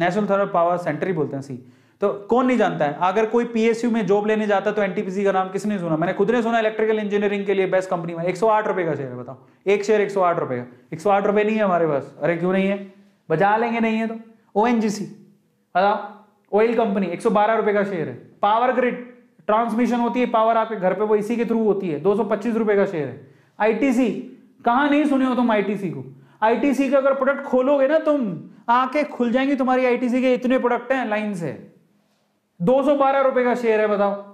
नेशनल थर्मल पावर सेंटर ही बोलते हैं सी तो कौन नहीं जानता है अगर कोई पीएसयू में जॉब लेने जाता है तो एनटीपीसी का नाम किसने सुना मैंने खुद ने सुना इलेक्ट्रिकल इंजीनियरिंग के लिए बेस्ट कंपनी में आठ रुपए का शेयर बताओ एक शेयर आठ रुपए का आठ रुपए नहीं है हमारे पास अरे क्यों नहीं है बचा लेंगे नहीं है तो ओ एनजीसी ऑयल कंपनी एक सौ बारह रुपए का शेयर है पावर ग्रिड ट्रांसमिशन होती है पावर आपके घर पे वो इसी के थ्रू होती है दो रुपए का शेयर है आईटीसी कहा नहीं सुने हो तुम आईटीसी को आईटीसी का अगर प्रोडक्ट खोलोगे ना तुम आके खुल जाएंगी तुम्हारी आईटीसी के इतने प्रोडक्ट हैं लाइन से दो सौ रुपए का शेयर है बताओ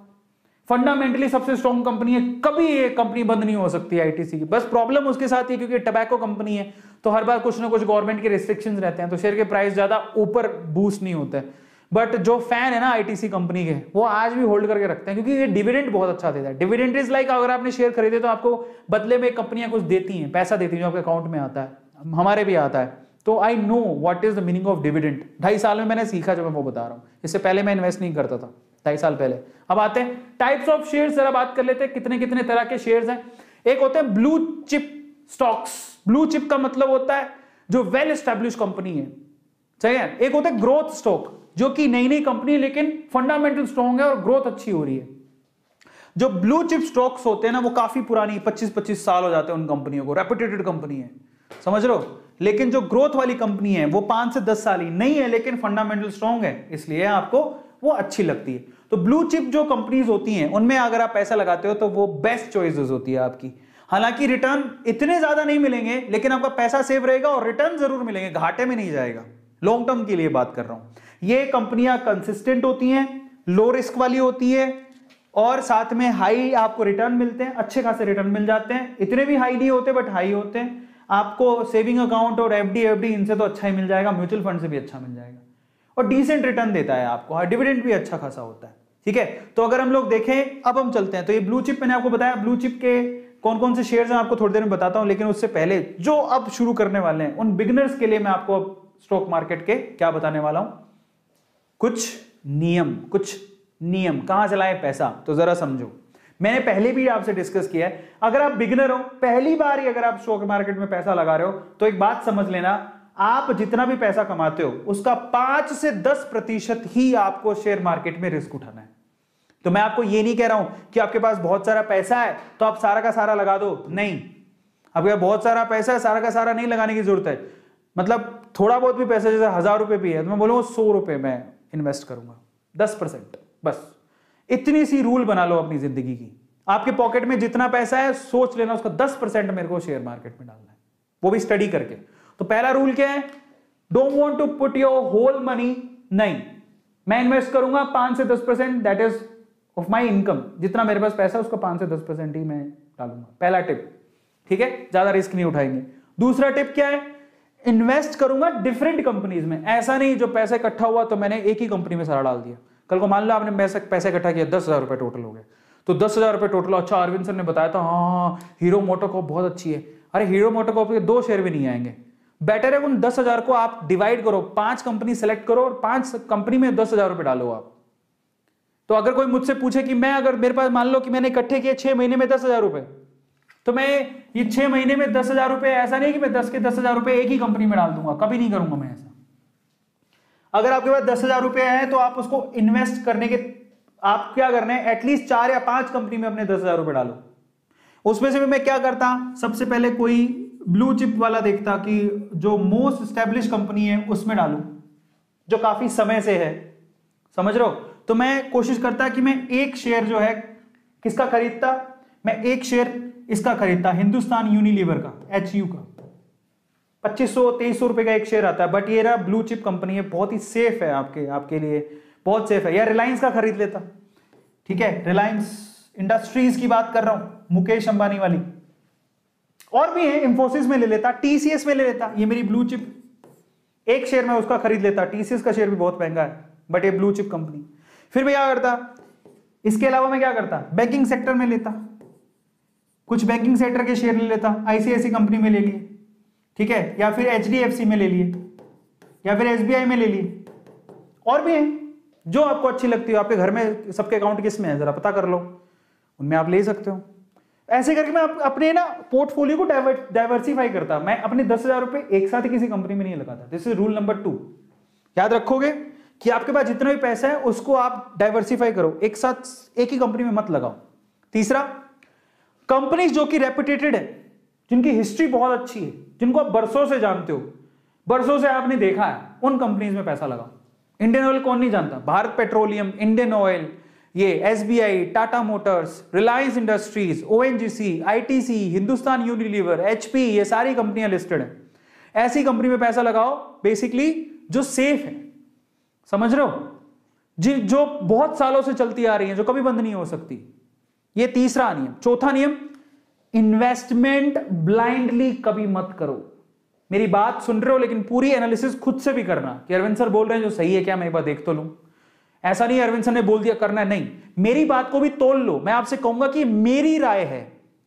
फंडामेंटली सबसे स्ट्रॉन्ग कंपनी है कभी ये कंपनी बंद नहीं हो सकती आईटीसी की बस प्रॉब्लम उसके साथ ही क्योंकि टबैको कंपनी है तो हर बार कुछ ना कुछ गवर्नमेंट के रिस्ट्रिक्शंस रहते हैं तो शेयर के प्राइस ज्यादा ऊपर बूस्ट नहीं होता है बट जो फैन है ना आईटीसी कंपनी के वो आज भी होल्ड करके रखते हैं क्योंकि ये डिविडेंड बहुत अच्छा देता है डिविडेंड इज लाइक अगर आपने शेयर खरीदे तो आपको बदले में कंपनियां कुछ देती हैं पैसा देती हैं जो आपके अकाउंट में आता है हमारे भी आता है तो I know what is the meaning of dividend ढाई साल में मैंने सीखा जो मैं वो बता रहा हूँ इससे पहले मैं इन्वेस्ट नहीं करता था ढाई साल पहले अब आते हैं टाइप्स ऑफ शेयर जरा बात कर लेते हैं कितने कितने तरह के शेयर हैं एक होते हैं blue chip stocks blue chip का मतलब होता है जो वेल स्टेब्लिश कंपनी है सही है एक होता है ग्रोथ स्टॉक जो कि नई नई कंपनी लेकिन फंडामेंटल स्ट्रॉन्ग है और ग्रोथ अच्छी हो रही है जो ब्लू चिप स्टॉक्स होते हैं ना वो काफी पुरानी 25-25 साल हो जाते हैं उन कंपनियों को रेपुटेटेड कंपनी है समझ लो लेकिन जो ग्रोथ वाली कंपनी है वो पांच से दस साल ही नहीं है लेकिन फंडामेंटल स्ट्रॉन्ग है इसलिए आपको वो अच्छी लगती है तो ब्लू चिप जो कंपनीज होती हैं उनमें अगर आप पैसा लगाते हो तो वो बेस्ट चॉइसेस होती है आपकी हालांकि रिटर्न इतने ज्यादा नहीं मिलेंगे लेकिन आपका पैसा सेव रहेगा और रिटर्न जरूर मिलेंगे घाटे में नहीं जाएगा लॉन्ग टर्म के लिए बात कर रहा हूं ये कंपनियां कंसिस्टेंट होती हैं लो रिस्क वाली होती है और साथ में हाई आपको रिटर्न मिलते हैं अच्छे खासे रिटर्न मिल जाते हैं इतने भी हाई नहीं होते बट हाई होते हैं आपको सेविंग अकाउंट और एफ डी इनसे तो अच्छा ही मिल जाएगा म्यूचुअल फंड से भी अच्छा मिल जाएगा और डिसेंट रिटर्न देता है आपको डिविडेंट हाँ, भी अच्छा खासा होता है ठीक है तो अगर हम लोग देखें अब हम चलते हैं तो ये ब्लू चिप मैंने आपको बताया ब्लू चिप के कौन कौन से शेयर्स हैं आपको थोड़ी देर में बताता हूं लेकिन उससे पहले जो अब शुरू करने वाले हैं उन बिगनर्स के लिए मैं आपको अब स्टॉक मार्केट के क्या बताने वाला हूं कुछ नियम कुछ नियम कहां से लाए पैसा तो जरा समझो मैंने पहले भी आपसे डिस्कस किया है अगर आप बिगनर हो पहली बार ही अगर आप स्टॉक मार्केट में पैसा लगा रहे हो तो एक बात समझ लेना आप जितना भी पैसा कमाते हो उसका पांच से दस प्रतिशत ही आपको शेयर मार्केट में रिस्क उठाना है तो मैं आपको ये नहीं कह रहा हूं कि आपके पास बहुत सारा पैसा है तो आप सारा का सारा लगा दो नहीं आपके पास बहुत सारा पैसा है सारा का सारा नहीं लगाने की जरूरत है मतलब थोड़ा बहुत भी पैसा जैसे हजार रुपए भी है तो मैं बोलूँ सौ रुपए में इन्वेस्ट करूंगा दस परसेंट बस इतनी सी रूल बना लो अपनी जिंदगी की आपके पॉकेट में जितना पैसा है सोच लेना उसका दस परसेंट मेरे को शेयर मार्केट में डालना है वो भी स्टडी करके तो पहला रूल क्या है don't want to put your whole money नहीं मैं इन्वेस्ट करूंगा पांच से दस percent that is of my income जितना मेरे पास पैसा है उसका पांच से दस परसेंट ही मैं डालूंगा पहला टिप ठीक है ज्यादा रिस्क नहीं उठाएंगे दूसरा टिप क्या है इन्वेस्ट करूंगा डिफरेंट कंपनीज में ऐसा नहीं जो पैसा इकट्ठा हुआ तो मैंने एक ही कंपनी में सारा डाल दिया कल को मान लो आपने पैसा इकट्ठा किया दस हजार रुपए टोटल हो गए तो दस हजार रुपए टोटल अच्छा अरविंद सर ने बताया था हाँ हीरो हाँ, मोटोकॉप हाँ, बहुत अच्छी है अरे हीरो मोटोकॉप के दो शेयर भी नहीं आएंगे बेटर है उन दस हजार को आप डिवाइड करो पांच कंपनी सेलेक्ट करो और पांच कंपनी में दस हजार रुपए डालो आप तो अगर कोई मुझसे पूछे कि मैं अगर मेरे पास मान लो कि मैंने इकट्ठे किए छह महीने में दस हजार रुपए तो मैं ये छह महीने में दस हजार रुपए ऐसा नहीं कि मैं दस के दस हजार रुपए एक ही कंपनी में डाल दूंगा कभी नहीं करूंगा मैं ऐसा अगर आपके पास दस हजार रुपए हैं तो आप उसको इन्वेस्ट करने के आप क्या करना है एटलीस्ट चार या पांच कंपनी में अपने दस हजार रुपये डालो उसमें से भी मैं क्या करता सबसे पहले कोई ब्लू चिप वाला देखता कि जो मोस्ट स्टेब्लिश कंपनी है उसमें डालू जो काफी समय से है समझ रहे हो तो मैं कोशिश करता कि मैं एक शेयर जो है किसका खरीदता मैं एक शेयर इसका खरीदता हिंदुस्तान यूनिलीवर का एच यू का पच्चीस सौ तेईस सौ रुपए का एक शेयर आता है बट ये रहा ब्लू चिप कंपनी है बहुत ही सेफ है आपके आपके लिए बहुत सेफ है या रिलायंस का खरीद लेता ठीक है रिलायंस इंडस्ट्रीज की बात कर रहा हूं मुकेश अंबानी वाली और भी है इंफोसिस में ले लेता टीसीएस में ले लेता ये मेरी ब्लू चिप एक शेयर में उसका खरीद लेता टीसीएस का शेयर भी बहुत महंगा है बट ये ब्लू चिप कंपनी फिर मैं क्या करता इसके अलावा मैं क्या करता बैंकिंग सेक्टर में लेता कुछ बैंकिंग सेक्टर के शेयर ले लेता आईसीआईसी कंपनी में ले लिए ठीक है या फिर एच में ले लिए या फिर एस में ले लिए और भी हैं जो आपको अच्छी लगती हो आपके घर में सबके अकाउंट किस में है जरा पता कर लो उनमें आप ले सकते हो ऐसे करके मैं अपने ना पोर्टफोलियो को डाइवर्सिफाई करता मैं अपने दस हजार रुपए एक साथ किसी कंपनी में नहीं लगाता this is rule number two याद रखोगे कि आपके पास जितना भी पैसा है उसको आप डाइवर्सिफाई करो एक साथ एक ही कंपनी में मत लगाओ तीसरा कंपनीज जो कि रेपुटेटेड है जिनकी हिस्ट्री बहुत अच्छी है जिनको आप बरसों से जानते हो बरसों से आपने देखा है उन कंपनीज में पैसा लगाओ इंडियन ऑयल कौन नहीं जानता भारत पेट्रोलियम इंडियन ऑयल ये S Tata Motors Reliance Industries ओ आईटीसी हिंदुस्तान यूनिलीवर एचपी ये सारी कंपनियां लिस्टेड हैं ऐसी कंपनी में पैसा लगाओ बेसिकली जो सेफ है समझ रहे हो जी जो बहुत सालों से चलती आ रही है जो कभी बंद नहीं हो सकती ये तीसरा नियम चौथा नियम इन्वेस्टमेंट ब्लाइंडली कभी मत करो मेरी बात सुन रहे हो लेकिन पूरी एनालिसिस खुद से भी करना कि अरविंद सर बोल रहे हैं जो सही है क्या मैं एक बार देख तो लू ऐसा नहीं अरविंद सर ने बोल दिया करना नहीं मेरी बात को भी तोल लो मैं आपसे कहूंगा कि मेरी राय है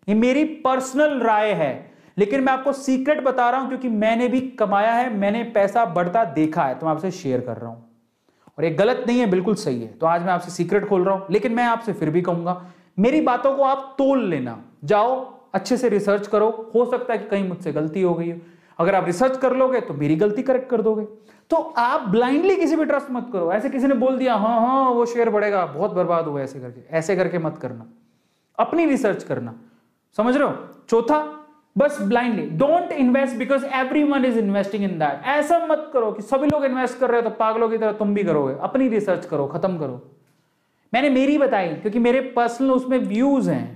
ये मेरी पर्सनल राय है लेकिन मैं आपको सीक्रेट बता रहा हूं क्योंकि मैंने भी कमाया है मैंने पैसा बढ़ता देखा है तो मैं आपसे शेयर कर रहा हूं और ये गलत नहीं है बिल्कुल सही है तो आज मैं आपसे सीक्रेट खोल रहा हूं लेकिन मैं आपसे फिर भी कहूंगा मेरी बातों को आप तोल लेना जाओ अच्छे से रिसर्च करो हो सकता है कि कहीं मुझसे गलती हो गई हो अगर आप रिसर्च कर लोगे तो मेरी गलती करेक्ट कर दोगे तो आप ब्लाइंडली किसी भी ट्रस्ट मत करो ऐसे किसी ने बोल दिया हाँ हाँ वो शेयर बढ़ेगा बहुत बर्बाद हुआ ऐसे करके ऐसे करके मत करना अपनी रिसर्च करना समझ रहे हो चौथा बस blindly don't invest because everyone is investing in that ऐसा मत करो कि सभी लोग इन्वेस्ट कर रहे हो तो पागलों की तरह तुम भी करोगे अपनी रिसर्च करो खत्म करो मैंने मेरी बताई क्योंकि मेरे पर्सनल उसमें व्यूज हैं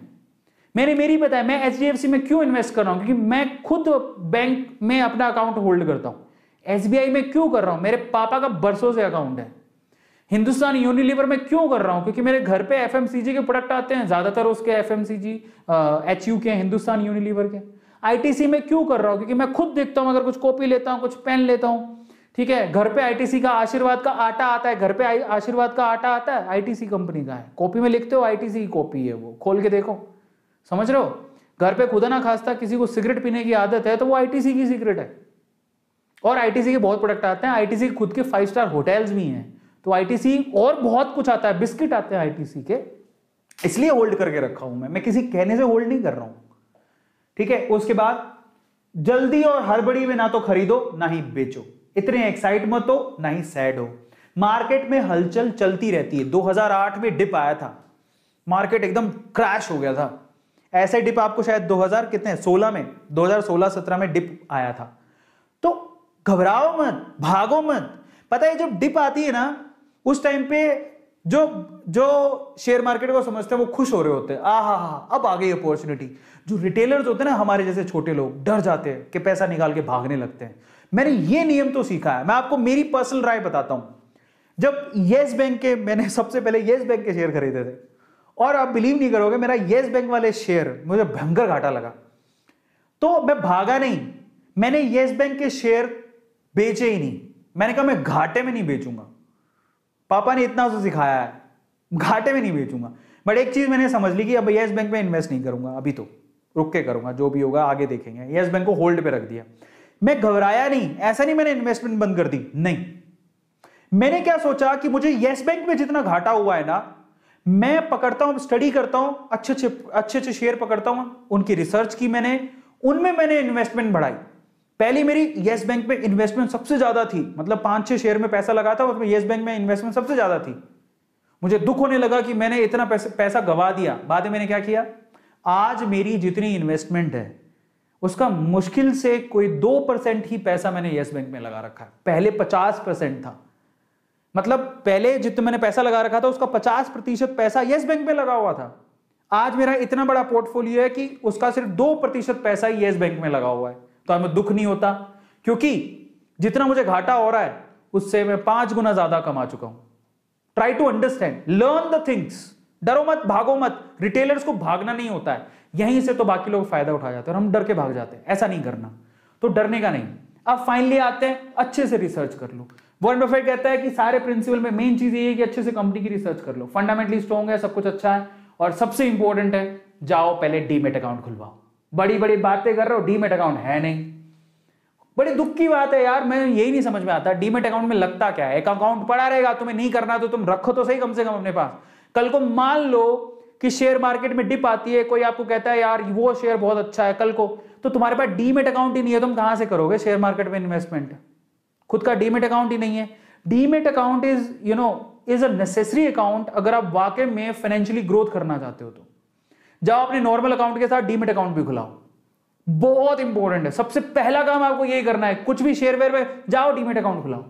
मैंने मेरी बताया मैं एच में क्यों इन्वेस्ट कर रहा हूं क्योंकि मैं खुद बैंक में अपना अकाउंट होल्ड करता हूं एस में क्यों कर रहा हूं मेरे पापा का बरसों से अकाउंट है हिंदुस्तान यूनिलीवर में क्यों कर रहा हूं क्योंकि मेरे घर पे एफ के प्रोडक्ट आते हैं ज़्यादातर उसके एफ एम एच यू के हिंदुस्तान यूनिलीवर के आईटीसी में क्यों कर रहा हूं क्योंकि मैं खुद देखता हूं अगर कुछ कॉपी लेता हूँ कुछ पेन लेता हूं ठीक है घर पे आईटीसी का आशीर्वाद का आटा आता है घर पे आशीर्वाद का आटा आता है आईटीसी कंपनी का है कॉपी में लिखते हो आईटीसी की कॉपी है वो खोल के देखो समझ रहे हो घर पे खुदा ना खास्ता किसी को सिगरेट पीने की आदत है तो वो आईटीसी की सिगरेट है और आईटीसी के बहुत प्रोडक्ट आते हैं आईटीसी के खुद के फाइव स्टार होटल्स भी हैं तो आईटीसी और बहुत कुछ आता है बिस्किट आते हैं आईटीसी के इसलिए होल्ड करके रखा हूं मैं मैं किसी कहने से होल्ड नहीं कर रहा हूं ठीक है उसके बाद जल्दी और हड़बड़ी में ना तो खरीदो ना ही बेचो इतने एक्साइट मत हो ना ही सैड हो मार्केट में हलचल चलती रहती है 2008 में डिप आया था मार्केट एकदम क्रैश हो गया था ऐसे डिप आपको शायद 2000 कितने 16 में 2016-17 में डिप आया था तो घबराओ मत भागो मत पता है जब डिप आती है ना उस टाइम पे जो जो शेयर मार्केट को समझते हैं वो खुश हो रहे होते हैं आ हा हा अब आ गई अपॉर्चुनिटी जो रिटेलर्स होते हैं ना हमारे जैसे छोटे लोग डर जाते हैं कि पैसा निकाल के भागने लगते हैं मैंने ये नियम तो सीखा है मैं आपको मेरी पर्सनल राय बताता हूं जब येस बैंक के मैंने सबसे पहले येस बैंक के शेयर खरीदे थे और आप बिलीव नहीं करोगे मेरा येस बैंक वाले शेयर मुझे भयंकर घाटा लगा तो मैं भागा नहीं मैंने येस बैंक के शेयर बेचे ही नहीं मैंने कहा मैं घाटे में नहीं बेचूंगा पापा ने इतना उसे तो सिखाया है घाटे में नहीं बेचूंगा बट एक चीज मैंने समझ ली कि अब येस बैंक में इन्वेस्ट नहीं करूंगा अभी तो रुक के करूंगा जो भी होगा आगे देखेंगे येस बैंक को होल्ड पे रख दिया मैं घबराया नहीं ऐसा नहीं मैंने इन्वेस्टमेंट बंद कर दी नहीं मैंने क्या सोचा कि मुझे येस बैंक में जितना घाटा हुआ है ना मैं पकड़ता हूं स्टडी करता हूं अच्छे अच्छे अच्छे अच्छे शेयर पकड़ता हूं उनकी रिसर्च की मैंने उनमें मैंने इन्वेस्टमेंट बढ़ाई पहली मेरी येस बैंक में इन्वेस्टमेंट सबसे ज्यादा थी मतलब पांच छह शेयर में पैसा लगा था उसमें येस बैंक में इन्वेस्टमेंट सबसे ज्यादा थी मुझे दुख होने लगा कि मैंने इतना पैसा पैसा गवा दिया बाद में मैंने क्या किया आज मेरी जितनी इन्वेस्टमेंट है उसका मुश्किल से कोई दो परसेंट ही पैसा मैंने यस बैंक में लगा रखा है पहले पचास परसेंट था मतलब पहले जितना मैंने पैसा लगा रखा था उसका पचास प्रतिशत पैसा येस बैंक में लगा हुआ था आज मेरा इतना बड़ा पोर्टफोलियो है कि उसका सिर्फ दो प्रतिशत पैसा ही येस बैंक में लगा हुआ है तो हमें दुख नहीं होता क्योंकि जितना मुझे घाटा हो रहा है उससे मैं पांच गुना ज्यादा कमा चुका हूं try to understand learn the things डरो मत भागो मत रिटेलर्स को भागना नहीं होता है यहीं से तो बाकी लोग फायदा उठा जाते हैं और हम डर के भाग जाते हैं ऐसा नहीं करना तो डरने का नहीं अब फाइनली आते हैं अच्छे से रिसर्च कर लो वॉरेन बफेट कहता है कि सारे प्रिंसिपल में मेन चीज ये है कि अच्छे से कंपनी की रिसर्च कर लो फंडामेंटली स्ट्रॉन्ग है सब कुछ अच्छा है और सबसे इंपॉर्टेंट है जाओ पहले डीमेट अकाउंट खुलवाओ बड़ी बड़ी बातें कर रहे हो डीमेट अकाउंट है नहीं बड़ी दुख की बात है यार मैं यही नहीं समझ में आता डीमेट अकाउंट में लगता क्या है एक अकाउंट पड़ा रहेगा तुम्हें नहीं करना तो तुम रखो तो सही कम से कम अपने पास कल को मान लो कि शेयर मार्केट में डिप आती है कोई आपको कहता है यार वो शेयर बहुत अच्छा है कल को तो तुम्हारे पास डीमेट अकाउंट ही नहीं है तुम कहां से करोगे शेयर मार्केट में इन्वेस्टमेंट खुद का डीमेट अकाउंट ही नहीं है demat account is you know is a necessary account अगर आप वाकई में फाइनेंशियली ग्रोथ करना चाहते हो तो जाओ अपने नॉर्मल अकाउंट के साथ डीमेट अकाउंट भी खुलाओ बहुत इंपॉर्टेंट है सबसे पहला काम आपको यही करना है कुछ भी शेयर वेयर में जाओ डीमेट अकाउंट खुलाओ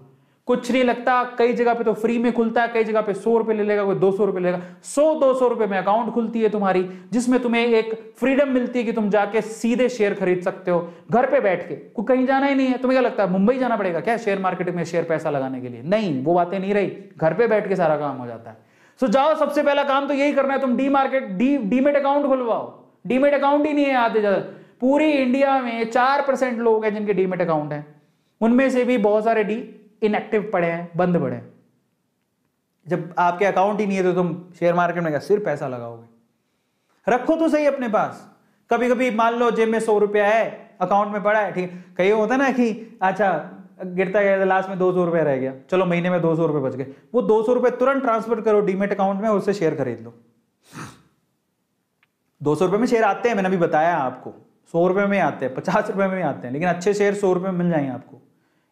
कुछ नहीं लगता कई जगह पे तो फ्री में खुलता है कई जगह पे सौ रुपए ले लेगा कोई दो सौ रुपए लेगा सौ दो सौ रुपए में अकाउंट खुलती है तुम्हारी जिसमें तुम्हें एक फ्रीडम मिलती है कि तुम जाके सीधे शेयर खरीद सकते हो घर पे बैठ के कोई कहीं जाना ही नहीं है तुम्हें क्या लगता है मुंबई जाना पड़ेगा क्या शेयर मार्केट में शेयर पैसा लगाने के लिए नहीं वो बातें नहीं रही घर पे बैठ के सारा काम हो जाता है सो जाओ सबसे पहला काम तो यही करना है तुम D market D demat account खुलवाओ डीमेट अकाउंट ही नहीं है आधे ज्यादा पूरी इंडिया में चार परसेंट लोग हैं जिनके डीमेट अकाउंट है उनमें से भी बहुत सारे डी इनएक्टिव पड़े हैं बंद पड़े हैं जब आपके अकाउंट ही नहीं है तो तुम शेयर मार्केट में क्या सिर्फ पैसा लगाओगे रखो तो सही अपने पास कभी कभी मान लो जेब में सौ रुपया है अकाउंट में पड़ा है ठीक है कहीं होता ना कि अच्छा गिरता गया लास्ट तो में दो सौ रुपया रह गया चलो महीने में दो सौ रुपये बच गए वो दो सौ रुपये तुरंत ट्रांसफर करो डीमेट अकाउंट में उससे शेयर खरीद लो दो सौ रुपये में शेयर आते हैं मैंने अभी बताया आपको सौ रुपये में आते हैं पचास रुपये में आते हैं लेकिन अच्छे शेयर सौ रुपये में मिल जाएंगे आपको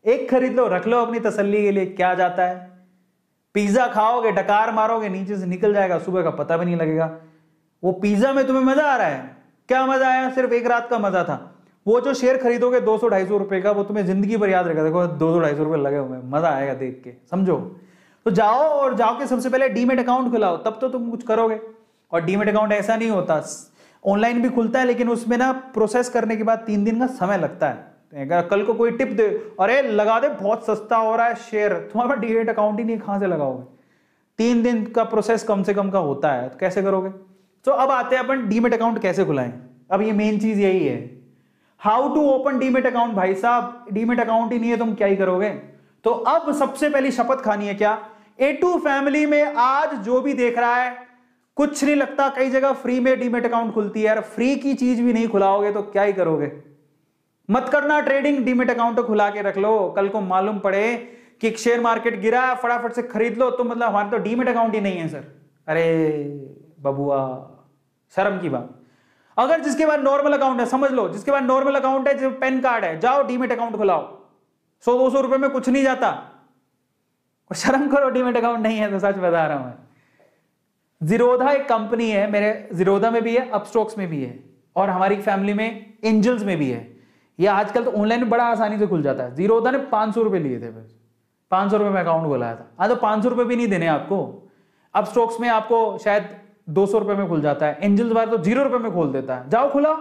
एक खरीद लो रख लो अपनी तसल्ली के लिए क्या जाता है पिज्जा खाओगे डकार मारोगे नीचे से निकल जाएगा सुबह का पता भी नहीं लगेगा वो पिज्जा में तुम्हें मजा आ रहा है क्या मजा आया सिर्फ एक रात का मजा था वो जो शेयर खरीदोगे दो सौ ढाई सौ रुपए का वो तुम्हें जिंदगी भर याद रखा देखो दो सौ ढाई सौ रुपये लगे हुए मजा आएगा देख के समझो तो जाओ और जाओ के सबसे पहले डीमेट अकाउंट खुलाओ तब तो तुम कुछ करोगे और डीमेट अकाउंट ऐसा नहीं होता ऑनलाइन भी खुलता है लेकिन उसमें ना प्रोसेस करने के बाद तीन दिन का समय लगता है सकते हैं अगर कल को कोई टिप दे अरे लगा दे बहुत सस्ता हो रहा है शेयर तुम्हारा पास डीएट अकाउंट ही नहीं कहां से लगाओगे तीन दिन का प्रोसेस कम से कम का होता है तो कैसे करोगे तो अब आते हैं अपन डीमेट अकाउंट कैसे खुलाएं अब ये मेन चीज यही है how to open demat account भाई साहब डीमेट अकाउंट ही नहीं है तुम क्या ही करोगे तो अब सबसे पहली शपथ खानी है क्या ए टू फैमिली में आज जो भी देख रहा है कुछ नहीं लगता कई जगह फ्री में डीमेट अकाउंट खुलती है यार फ्री की चीज भी नहीं खुलाओगे तो क्या ही करोगे मत करना ट्रेडिंग डीमेट अकाउंट तो खुला के रख लो कल को मालूम पड़े कि शेयर मार्केट गिरा फटाफट से खरीद लो तो मतलब हमारे तो डीमेट अकाउंट ही नहीं है सर अरे बबुआ शर्म की बात अगर जिसके पास नॉर्मल अकाउंट है समझ लो जिसके पास नॉर्मल अकाउंट है जो पैन कार्ड है जाओ डीमेट अकाउंट खुलाओ सौ दो सौ रुपए में कुछ नहीं जाता और शर्म करो डीमेट अकाउंट नहीं है तो सच बता रहा हूं जीरोधा एक कंपनी है मेरे जीरोधा में भी है अपस्टॉक्स में भी है और हमारी फैमिली में एंजल्स में भी है ये आजकल तो ऑनलाइन बड़ा आसानी से खुल जाता है जीरो होता है ना पाँच सौ रुपये लिए थे बस पाँच सौ रुपये में अकाउंट खुलाया था हाँ तो पाँच सौ रुपये भी नहीं देने आपको अब स्टॉक्स में आपको शायद दो सौ रुपये में खुल जाता है एंजल्स बार तो जीरो रुपये में खोल देता है जाओ खुला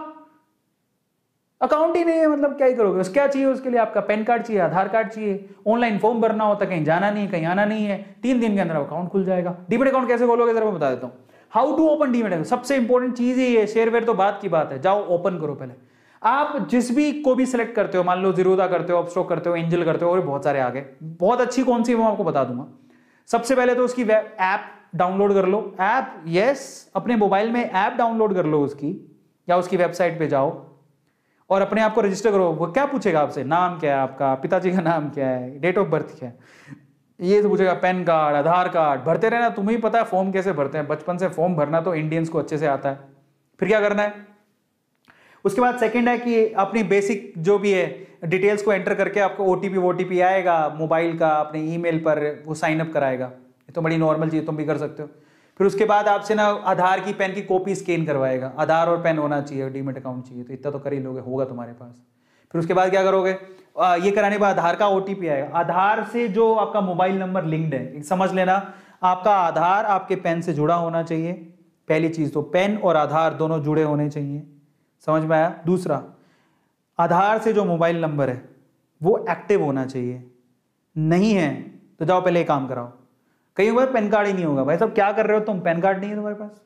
अकाउंट ही नहीं है मतलब क्या ही करोगे उस क्या चाहिए उसके लिए आपका पैन कार्ड चाहिए आधार कार्ड चाहिए ऑनलाइन फॉर्म भरना होता तो कहीं जाना नहीं है कहीं आना नहीं है तीन दिन के अंदर अकाउंट खुल जाएगा डीमेट अकाउंट कैसे खोलोगे जरा मैं बता देता हूँ how to open demat account सबसे इंपॉर्टेंट चीज़ ही है शेयरवेयर तो बात की बात है जाओ ओपन करो पहले आप जिस भी को भी सिलेक्ट करते हो मान लो जीरोदा करते हो अपस्टॉक करते हो एंजल करते हो और बहुत सारे आगे बहुत अच्छी कौन सी है मैं आपको बता दूंगा सबसे पहले तो उसकी वेब ऐप डाउनलोड कर लो ऐप यस अपने मोबाइल में ऐप डाउनलोड कर लो उसकी या उसकी वेबसाइट पे जाओ और अपने आप को रजिस्टर करो वो क्या पूछेगा आपसे नाम क्या है आपका पिताजी का नाम क्या है डेट ऑफ बर्थ क्या है ये तो पूछेगा पैन कार्ड आधार कार्ड भरते रहना तुम्हें पता है फॉर्म कैसे भरते हैं बचपन से फॉर्म भरना तो इंडियंस को अच्छे से आता है फिर क्या करना है उसके बाद सेकेंड है कि अपनी बेसिक जो भी है डिटेल्स को एंटर करके आपको ओ टी आएगा मोबाइल का अपने ईमेल पर वो साइन अप कराएगा ये तो बड़ी नॉर्मल चीज़ तुम भी कर सकते हो फिर उसके बाद आपसे ना आधार की पेन की कॉपी स्कैन करवाएगा आधार और पेन होना चाहिए डीमेट अकाउंट चाहिए तो इतना तो कर ही लोगे होगा तुम्हारे पास फिर उसके बाद क्या करोगे आ, ये कराने के बाद आधार का ओ आएगा आधार से जो आपका मोबाइल नंबर लिंक्ड है समझ लेना आपका आधार आपके पेन से जुड़ा होना चाहिए पहली चीज़ तो पेन और आधार दोनों जुड़े होने चाहिए समझ में आया दूसरा आधार से जो मोबाइल नंबर है वो एक्टिव होना चाहिए नहीं है तो जाओ पहले काम कराओ कई बार पैन कार्ड ही नहीं होगा भाई साहब क्या कर रहे हो तुम पैन कार्ड नहीं है तुम्हारे पास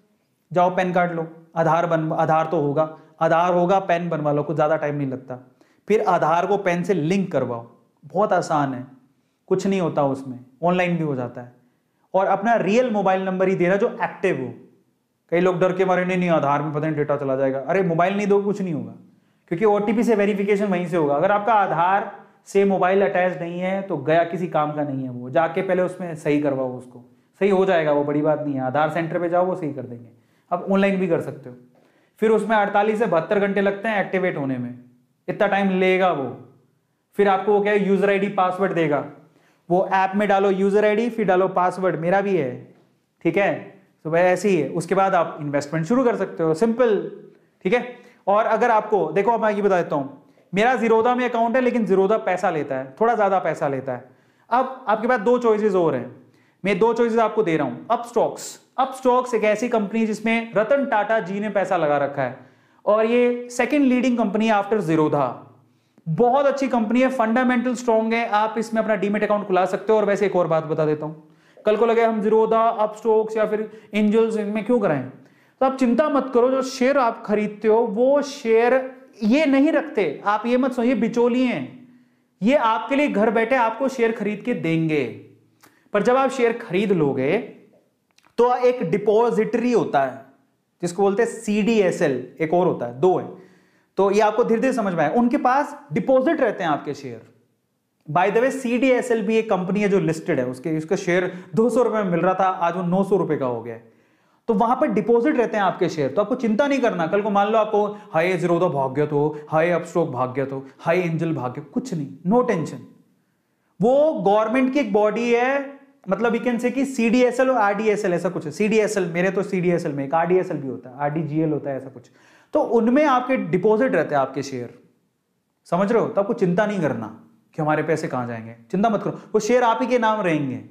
जाओ पैन कार्ड लो आधार बन आधार तो होगा आधार होगा पैन बनवा लो कुछ ज़्यादा टाइम नहीं लगता फिर आधार को पैन से लिंक करवाओ बहुत आसान है कुछ नहीं होता उसमें ऑनलाइन भी हो जाता है और अपना रियल मोबाइल नंबर ही देना जो एक्टिव हो कई लोग डर के मारे नहीं नहीं आधार में पता नहीं डेटा चला जाएगा अरे मोबाइल नहीं दो कुछ नहीं होगा क्योंकि ओ से वेरिफिकेशन वहीं से होगा अगर आपका आधार से मोबाइल अटैच नहीं है तो गया किसी काम का नहीं है वो जाके पहले उसमें सही करवाओ उसको सही हो जाएगा वो बड़ी बात नहीं है आधार सेंटर पे जाओ वो सही कर देंगे आप ऑनलाइन भी कर सकते हो फिर उसमें 48 से बहत्तर घंटे लगते हैं एक्टिवेट होने में इतना टाइम लेगा वो फिर आपको वो क्या है यूजर आई पासवर्ड देगा वो ऐप में डालो यूजर आई फिर डालो पासवर्ड मेरा भी है ठीक है तो वह ऐसे ही है उसके बाद आप इन्वेस्टमेंट शुरू कर सकते हो सिंपल ठीक है और अगर आपको देखो आप मैं ये बता देता हूँ मेरा जीरोदा में अकाउंट है लेकिन जीरोदा पैसा लेता है थोड़ा ज़्यादा पैसा लेता है अब आपके पास दो चॉइसेस और हैं मैं दो चॉइसेस आपको दे रहा हूँ अप स्टॉक्स अप स्टॉक्स एक ऐसी कंपनी जिसमें रतन टाटा जी ने पैसा लगा रखा है और ये second leading company after Zerodha बहुत अच्छी कंपनी है फंडामेंटल स्ट्रॉन्ग है आप इसमें अपना डीमेट अकाउंट खुला सकते हो और वैसे एक और बात बता देता हूँ कल को लगे हम जीरोदा अप स्टोक्स या फिर एंजल्स इनमें क्यों कराएं तो आप चिंता मत करो जो शेयर आप खरीदते हो वो शेयर ये नहीं रखते आप ये मत सोचिए बिचौली हैं ये आपके लिए घर बैठे आपको शेयर खरीद के देंगे पर जब आप शेयर खरीद लोगे तो एक डिपोजिटरी होता है जिसको बोलते हैं सीडीएसएल एक और होता है दो है तो ये आपको धीरे धीरे समझ में आए उनके पास डिपॉजिट रहते हैं आपके share by the way C D S L भी एक कंपनी है जो लिस्टेड है उसके उसका शेयर दो सौ रुपए में मिल रहा था आज वो नौ सौ रुपए का हो गया तो वहां पर डिपॉजिट रहते हैं आपके शेयर तो आपको चिंता नहीं करना कल को मान लो आपको हाई जीरोधा भाग्य तो हाई अपस्ट्रोक भाग्य तो हाई एंजल भाग्य कुछ नहीं नो टेंशन वो गवर्नमेंट की एक बॉडी है मतलब यू कैन से कि सीडीएसएल और आरडीएसएल ऐसा कुछ है सीडीएसएल मेरे तो सीडीएसएल में एक आरडीएसएल भी होता है आरडीजीएल होता है ऐसा कुछ तो उनमें आपके डिपॉजिट रहते हैं आपके शेयर समझ रहे हो तो आपको चिंता नहीं करना कि हमारे पैसे कहाँ जाएंगे चिंता मत करो वो शेयर आप ही के नाम रहेंगे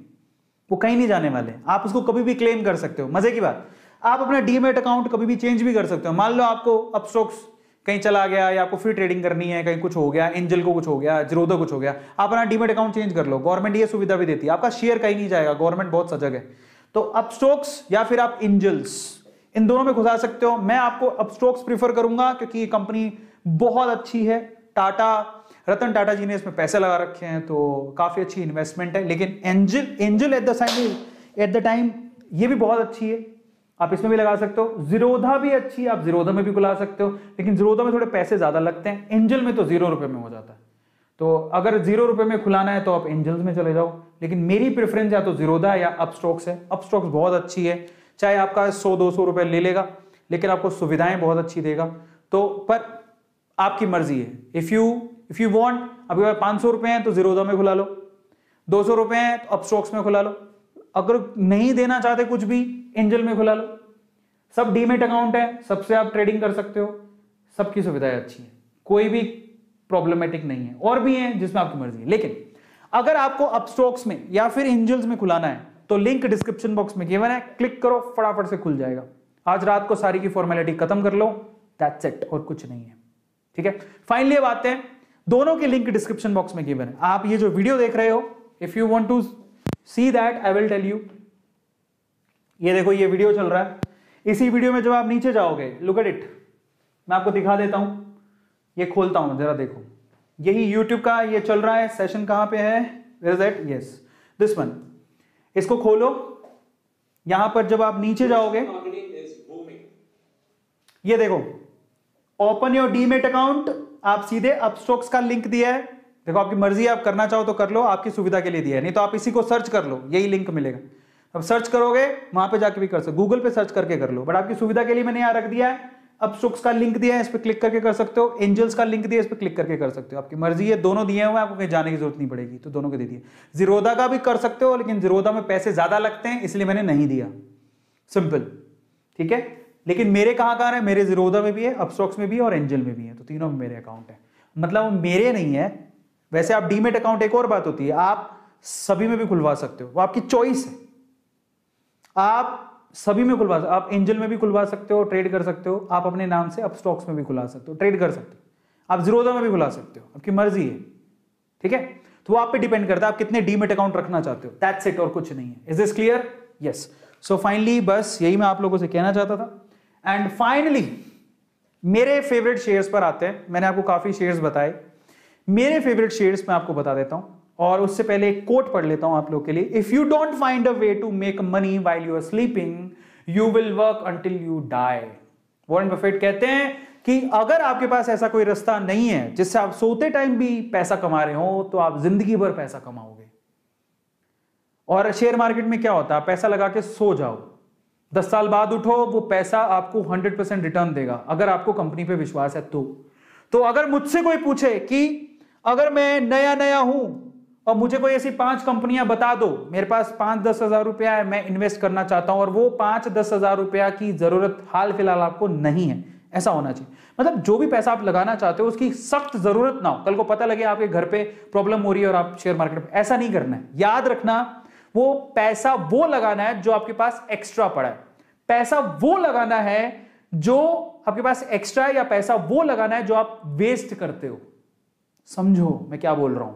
वो कहीं नहीं जाने वाले आप उसको कभी भी क्लेम कर सकते हो मजे की बात आप अपना डीमेट अकाउंट कभी भी चेंज भी कर सकते हो मान लो आपको अब स्टॉक्स कहीं चला गया या आपको फ्री ट्रेडिंग करनी है कहीं कुछ हो गया एंजल को कुछ हो गया जरोदा कुछ हो गया आप अपना डीमेट अकाउंट चेंज कर लो गवर्नमेंट ये सुविधा भी देती है आपका शेयर कहीं नहीं जाएगा गवर्नमेंट बहुत सजग है तो अब स्टॉक्स या फिर आप एंजल्स इन दोनों में घुसा सकते हो मैं आपको अब स्टॉक्स प्रीफर करूंगा क्योंकि ये कंपनी बहुत अच्छी है टाटा रतन टाटा जी ने इसमें पैसे लगा रखे हैं तो काफ़ी अच्छी इन्वेस्टमेंट है लेकिन Angel Angel at the side at the time ये भी बहुत अच्छी है आप इसमें भी लगा सकते हो जीरोधा भी अच्छी है आप जीरोधा में भी खुला सकते हो लेकिन जीरोधा में थोड़े पैसे ज़्यादा लगते हैं एंजल में तो जीरो रुपये में हो जाता है तो अगर जीरो रुपये में खुलाना है तो आप एंजल्स में चले जाओ लेकिन मेरी प्रेफरेंस या तो जीरोधा या अपस्टॉक्स है अपस्टॉक्स बहुत अच्छी है चाहे आपका सौ दो सौ रुपये ले लेगा लेकिन आपको सुविधाएं बहुत अच्छी देगा तो पर आपकी मर्जी है if you if you want आपके पास सौ रुपए हैं तो जीरोधा में खुला लो दो सौ रुपए हैं तो अपस्टॉक्स में खुला लो अगर नहीं देना चाहते कुछ भी एंजल में खुला लो सब डीमेट अकाउंट है सबसे आप ट्रेडिंग कर सकते हो सबकी सुविधाएं अच्छी हैं कोई भी प्रॉब्लमेटिक नहीं है और भी हैं जिसमें आपकी मर्जी है लेकिन अगर आपको अपस्टॉक्स में या फिर एंजल्स में खुलाना है तो लिंक डिस्क्रिप्शन बॉक्स में गिवन है क्लिक करो फटाफट से खुल जाएगा आज रात को सारी की फॉर्मेलिटी खत्म कर लो दैट्स इट और कुछ नहीं है ठीक है फाइनली अब आते हैं दोनों के लिंक डिस्क्रिप्शन बॉक्स में गिवन है आप ये जो वीडियो देख रहे हो if you want to see that I will tell you ये देखो ये वीडियो चल रहा है इसी वीडियो में जब आप नीचे जाओगे लुक एट इट मैं आपको दिखा देता हूं ये खोलता हूं जरा देखो यही YouTube का ये चल रहा है सेशन कहां पे है यस दिस वन इसको खोलो यहां पर जब आप नीचे जाओगे ये देखो ओपन योर डीमेट अकाउंट आप सीधे अपस्ट्रोक्स का लिंक दिया है देखो आपकी मर्जी आप करना चाहो तो कर लो आपकी सुविधा के लिए दिया है नहीं तो आप इसी को सर्च कर लो यही लिंक मिलेगा अब सर्च करोगे वहां पे जाके भी कर सकते गूगल पे सर्च करके कर लो बट आपकी सुविधा के लिए मैंने यहाँ रख दिया है सुक्स का लिंक दिया है इस पर क्लिक करके कर सकते हो एंजल्स का लिंक दिया है इस पर क्लिक करके कर सकते हो आपकी मर्जी है दोनों दिए हुए आपको कहीं जाने की जरूरत नहीं पड़ेगी तो दोनों के दे दिए जीरोदा का भी कर सकते हो लेकिन जीरोदा में पैसे ज्यादा लगते हैं इसलिए मैंने नहीं दिया सिंपल ठीक है लेकिन मेरे कहाँ कहाँ है मेरे जीरोधा में भी है अपस्टॉक्स में भी है और एंजल में भी है तो तीनों में मेरे अकाउंट है मतलब मेरे नहीं है वैसे आप डीमेट अकाउंट एक और बात होती है आप सभी में भी खुलवा सकते हो वो आपकी चॉइस है आप सभी में खुलवा आप एंजल में भी खुलवा सकते हो ट्रेड कर सकते हो आप अपने नाम से अपस्टॉक्स में भी खुला सकते हो ट्रेड कर सकते हो आप जीरोधा में भी खुला सकते हो आपकी मर्जी है ठीक है तो वो आप पे डिपेंड करता है आप कितने डीमेट अकाउंट रखना चाहते हो दैट्स इट और कुछ नहीं है is this clear yes so finally बस यही मैं आप लोगों से कहना चाहता था एंड फाइनली मेरे फेवरेट शेयर्स पर आते हैं मैंने आपको काफ़ी शेयर्स बताए मेरे फेवरेट शेयर्स मैं आपको बता देता हूं और उससे पहले एक कोट पढ़ लेता हूं आप लोग के लिए if you don't find a way to make money while you are sleeping you will work until you die Warren Buffett कहते हैं कि अगर आपके पास ऐसा कोई रास्ता नहीं है जिससे आप सोते टाइम भी पैसा कमा रहे हो तो आप जिंदगी भर पैसा कमाओगे और शेयर मार्केट में क्या होता है पैसा लगा के सो जाओ दस साल बाद उठो वो पैसा आपको हंड्रेड परसेंट रिटर्न देगा अगर आपको कंपनी पे विश्वास है तो तो अगर मुझसे कोई पूछे कि अगर मैं नया नया हूं और मुझे कोई ऐसी पांच कंपनियां बता दो मेरे पास पांच दस हजार रुपया है मैं इन्वेस्ट करना चाहता हूं और वो पांच दस हजार रुपया की जरूरत हाल फिलहाल आपको नहीं है ऐसा होना चाहिए मतलब जो भी पैसा आप लगाना चाहते हो उसकी सख्त जरूरत ना हो कल को पता लगे आपके घर पे प्रॉब्लम हो रही है और आप शेयर मार्केट में ऐसा नहीं करना है याद रखना वो पैसा वो लगाना है जो आपके पास एक्स्ट्रा पड़ा है पैसा वो लगाना है जो आपके पास एक्स्ट्रा या पैसा वो लगाना है जो आप वेस्ट करते हो समझो मैं क्या बोल रहा हूं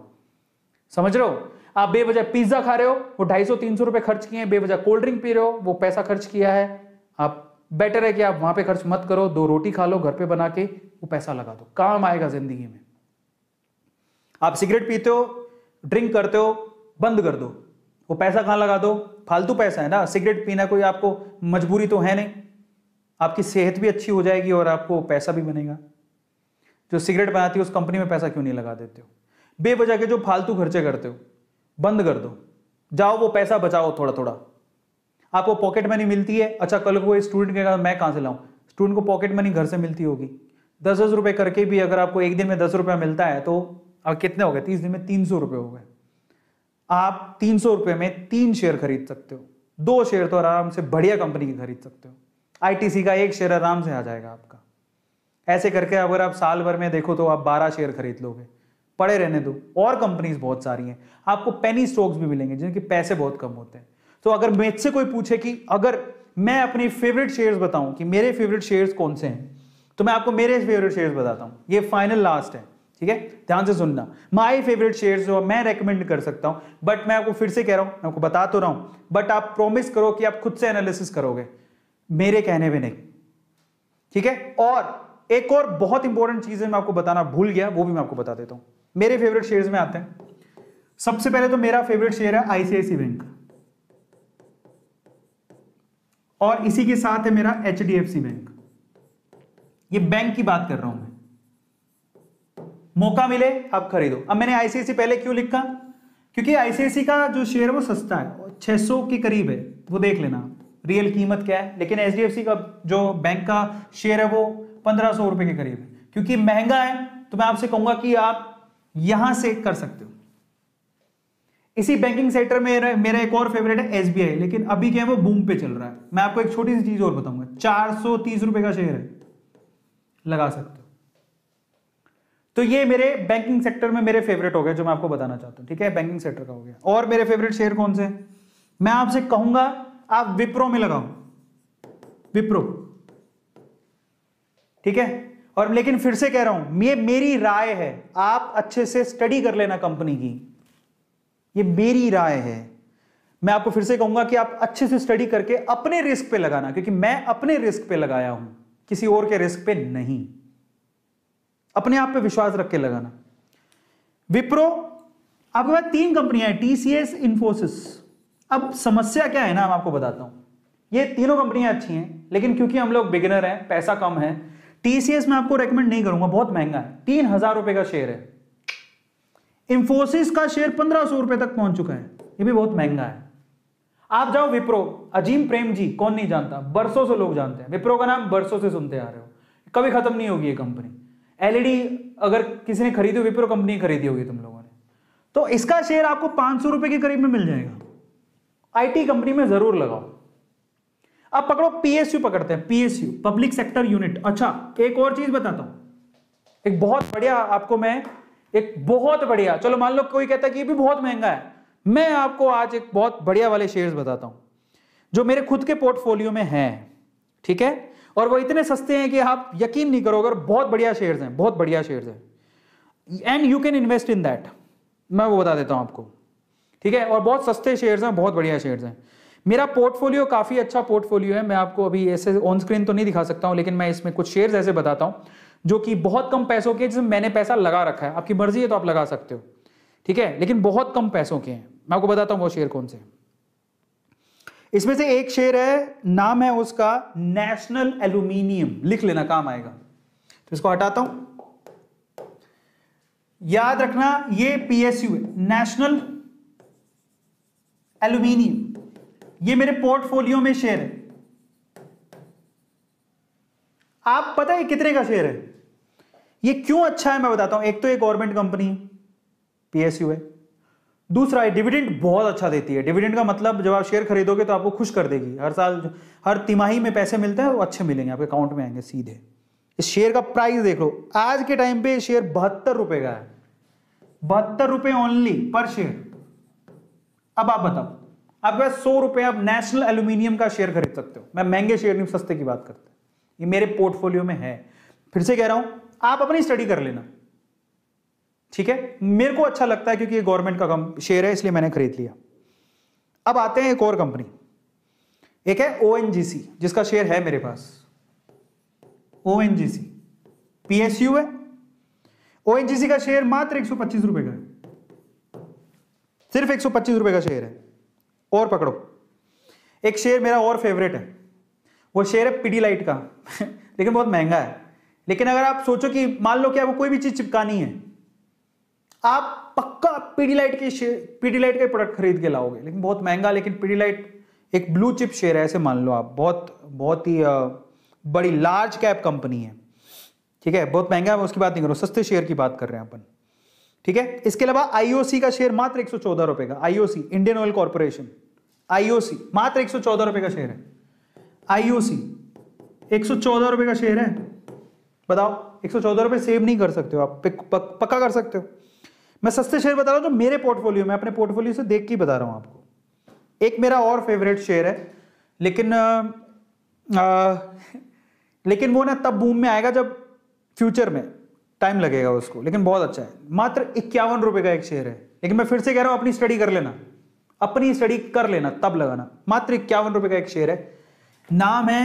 समझ रहे हो आप बेवजह पिज्जा खा रहे हो वो ढाई सौ तीन सौ रुपए खर्च किए हैं बेवजह कोल्ड ड्रिंक पी रहे हो वो पैसा खर्च किया है आप बेटर है कि आप वहां पे खर्च मत करो दो रोटी खा लो घर पे बना के वो पैसा लगा दो काम आएगा जिंदगी में आप सिगरेट पीते हो ड्रिंक करते हो बंद कर दो वो पैसा कहाँ लगा दो फालतू पैसा है ना सिगरेट पीना कोई आपको मजबूरी तो है नहीं आपकी सेहत भी अच्छी हो जाएगी और आपको पैसा भी बनेगा जो सिगरेट बनाती है उस कंपनी में पैसा क्यों नहीं लगा देते हो बेवजह के जो फालतू खर्चे करते हो बंद कर दो जाओ वो पैसा बचाओ थोड़ा थोड़ा आपको पॉकेट मनी मिलती है अच्छा कल को स्टूडेंट के मैं कहाँ से लाऊं स्टूडेंट को पॉकेट मनी घर से मिलती होगी दस दस रुपये करके भी अगर आपको एक दिन में दस रुपया मिलता है तो अब कितने हो गए तीस दिन में तीन सौ रुपये हो गए आप तीन सौ रुपए में तीन शेयर खरीद सकते हो दो शेयर तो आराम से बढ़िया कंपनी की खरीद सकते हो आईटीसी का एक शेयर आराम से आ जाएगा आपका ऐसे करके अगर आप साल भर में देखो तो आप बारह शेयर खरीद लोगे पड़े रहने दो और कंपनीज बहुत सारी हैं आपको पेनी स्टॉक्स भी मिलेंगे जिनके पैसे बहुत कम होते हैं तो अगर मुझसे कोई पूछे कि अगर मैं अपनी फेवरेट शेयर्स बताऊं कि मेरे फेवरेट शेयर्स कौन से हैं तो मैं आपको मेरे फेवरेट शेयर्स बताता हूं ये फाइनल लास्ट है ठीक है ध्यान से सुनना माय फेवरेट शेयर्स जो मैं रेकमेंड कर सकता हूं बट मैं आपको फिर से कह रहा हूं मैं आपको बता तो रहा हूं बट आप प्रॉमिस करो कि आप खुद से एनालिसिस करोगे मेरे कहने में नहीं ठीक है और एक और बहुत इंपॉर्टेंट चीज है मैं आपको बताना भूल गया वो भी मैं आपको बता देता हूं मेरे फेवरेट शेयर में आते हैं सबसे पहले तो मेरा फेवरेट शेयर है आईसीआईसी बैंक और इसी के साथ है मेरा एच बैंक ये बैंक की बात कर रहा हूं मैं मौका मिले आप खरीदो अब मैंने आईसीआईसी पहले क्यों लिखा क्योंकि आईसीआईसी का जो शेयर वो सस्ता है सौ के करीब है वो देख लेना रियल कीमत क्या है लेकिन एच का जो बैंक का शेयर है वो पंद्रह सौ रुपये के करीब है क्योंकि महंगा है तो मैं आपसे कहूंगा कि आप यहां से कर सकते हो इसी बैंकिंग सेक्टर में मेरा एक और फेवरेट है एसबीआई लेकिन अभी क्या है वो बूम पे चल रहा है मैं आपको एक छोटी सी चीज और बताऊंगा चार सौ तीस रुपए का शेयर है लगा सकते तो ये मेरे बैंकिंग सेक्टर में मेरे फेवरेट हो गए जो मैं आपको बताना चाहता हूँ ठीक है बैंकिंग सेक्टर का हो गया और मेरे फेवरेट शेयर कौन से मैं आपसे कहूंगा आप विप्रो में लगाओ विप्रो ठीक है और लेकिन फिर से कह रहा हूं ये मेरी राय है आप अच्छे से स्टडी कर लेना कंपनी की ये मेरी राय है मैं आपको फिर से कहूंगा कि आप अच्छे से स्टडी करके अपने रिस्क पे लगाना क्योंकि मैं अपने रिस्क पे लगाया हूं किसी और के रिस्क पे नहीं अपने आप पे विश्वास रख के लगाना विप्रो आपके पास तीन कंपनियां हैं टीसीएस इंफोसिस अब समस्या क्या है ना मैं आपको बताता हूं ये तीनों कंपनियां अच्छी हैं लेकिन क्योंकि हम लोग बिगिनर हैं पैसा कम है टीसीएस मैं आपको रेकमेंड नहीं करूंगा बहुत महंगा है तीन हजार रुपए का शेयर है इंफोसिस का शेयर पंद्रह सौ रुपए तक पहुंच चुका है ये भी बहुत महंगा है आप जाओ विप्रो अजीम प्रेम जी कौन नहीं जानता बरसों से लोग जानते हैं विप्रो का नाम बरसों से सुनते आ रहे हो कभी खत्म नहीं होगी ये कंपनी एलईडी e अगर किसी ने खरीदी विप्रो कंपनी खरीदी होगी तुम लोगों ने तो इसका शेयर आपको पांच सौ रुपए के करीब में मिल जाएगा आईटी कंपनी में जरूर लगाओ अब पकड़ो पीएसयू पकड़ते हैं पीएसयू पब्लिक सेक्टर यूनिट अच्छा एक और चीज बताता हूं एक बहुत बढ़िया आपको मैं एक बहुत बढ़िया चलो मान लो कोई कहता है कि ये भी बहुत महंगा है मैं आपको आज एक बहुत बढ़िया वाले शेयर्स बताता हूं जो मेरे खुद के पोर्टफोलियो में है ठीक है और वो इतने सस्ते हैं कि आप यकीन नहीं करोगे बहुत बढ़िया शेयर्स हैं बहुत बढ़िया शेयर्स हैं and you can invest in that मैं वो बता देता हूं आपको ठीक है और बहुत सस्ते शेयर्स हैं बहुत बढ़िया शेयर्स हैं मेरा पोर्टफोलियो काफ़ी अच्छा पोर्टफोलियो है मैं आपको अभी ऐसे ऑन स्क्रीन तो नहीं दिखा सकता हूं लेकिन मैं इसमें कुछ शेयर्स ऐसे बताता हूं जो कि बहुत कम पैसों के जिसमें मैंने पैसा लगा रखा है आपकी मर्जी है तो आप लगा सकते हो ठीक है लेकिन बहुत कम पैसों के हैं मैं आपको बताता हूँ वो शेयर कौन से हैं इसमें से एक शेयर है नाम है उसका नेशनल एल्यूमिनियम लिख लेना काम आएगा तो इसको हटाता हूं याद रखना ये पीएसयू है नेशनल एल्यूमिनियम ये मेरे पोर्टफोलियो में शेयर है आप पता है कितने का शेयर है ये क्यों अच्छा है मैं बताता हूं एक तो एक गवर्नमेंट कंपनी है पीएसयू है दूसरा है डिविडेंड बहुत अच्छा देती है डिविडेंड का मतलब जब आप शेयर खरीदोगे तो आपको खुश कर देगी हर साल हर तिमाही में पैसे मिलते हैं वो अच्छे मिलेंगे आपके अकाउंट में आएंगे सीधे इस शेयर का प्राइस देख लो आज के टाइम पे शेयर बहत्तर रुपए का है बहत्तर रुपए ओनली पर शेयर अब आप बताओ आप वह सौ रुपए आप नेशनल एल्यूमिनियम का शेयर खरीद सकते हो मैं महंगे शेयर नहीं सस्ते की बात करते ये मेरे पोर्टफोलियो में है फिर से कह रहा हूं आप अपनी स्टडी कर लेना ठीक है मेरे को अच्छा लगता है क्योंकि ये गवर्नमेंट का शेयर है इसलिए मैंने खरीद लिया अब आते हैं एक और कंपनी एक है ओ जिसका शेयर है मेरे पास ओ एन जी सी पीएसयू है ओ एन जी सी का शेयर मात्र एक सौ पच्चीस रुपए का है सिर्फ एक सौ पच्चीस रुपए का शेयर है और पकड़ो एक शेयर मेरा और फेवरेट है वो शेयर है पीडी लाइट का लेकिन बहुत महंगा है लेकिन अगर आप सोचो कि मान लो कि आपको कोई भी चीज चिपकानी है आप पक्का पीडीलाइट के पीडीलाइट के प्रोडक्ट खरीद के लाओगे लेकिन बहुत महंगा लेकिन पीडीलाइट एक ब्लू चिप शेयर है ऐसे मान लो आप बहुत बहुत ही बड़ी लार्ज कैप कंपनी है ठीक है बहुत महंगा है उसकी बात नहीं करो सस्ते शेयर की बात कर रहे हैं अपन ठीक है इसके अलावा आईओसी का शेयर मात्र एक रुपए का IOC Indian Oil Corporation IOC मात्र एक रुपए का शेयर है आईओसी एक रुपए का शेयर है बताओ एक रुपए सेव नहीं कर सकते हो आप पक्का कर सकते हो मैं सस्ते शेयर बता रहा हूँ जो मेरे पोर्टफोलियो में अपने पोर्टफोलियो से देख के बता रहा हूँ आपको एक मेरा और फेवरेट शेयर है लेकिन आ, आ, लेकिन वो ना तब बूम में आएगा जब फ्यूचर में टाइम लगेगा उसको लेकिन बहुत अच्छा है मात्र इक्यावन रुपये का एक शेयर है लेकिन मैं फिर से कह रहा हूँ अपनी स्टडी कर लेना अपनी स्टडी कर लेना तब लगाना मात्र इक्यावन रुपये का एक शेयर है नाम है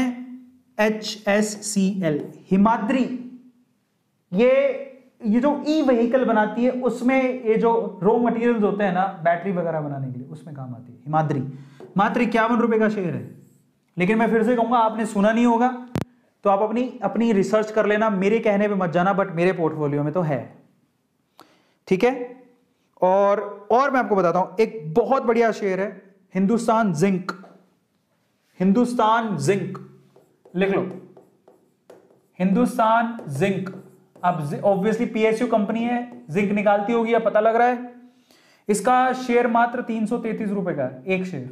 H S C L Himadri ये ये जो ई e व्हीकल बनाती है उसमें ये जो रॉ मटेरियल होते हैं ना बैटरी वगैरह बनाने के लिए उसमें काम आती है हिमाद्री मात्र इक्यावन रुपए का शेयर है लेकिन मैं फिर से कहूंगा आपने सुना नहीं होगा तो आप अपनी अपनी रिसर्च कर लेना मेरे कहने पे मत जाना बट मेरे पोर्टफोलियो में तो है ठीक है और और मैं आपको बताता हूं एक बहुत बढ़िया शेयर है हिंदुस्तान जिंक हिंदुस्तान जिंक लिख लो हिंदुस्तान जिंक अब ऑब्वियसली पीएसयू कंपनी है जिंक निकालती होगी या पता लग रहा है इसका शेयर मात्र तीन सौ रुपए का एक शेयर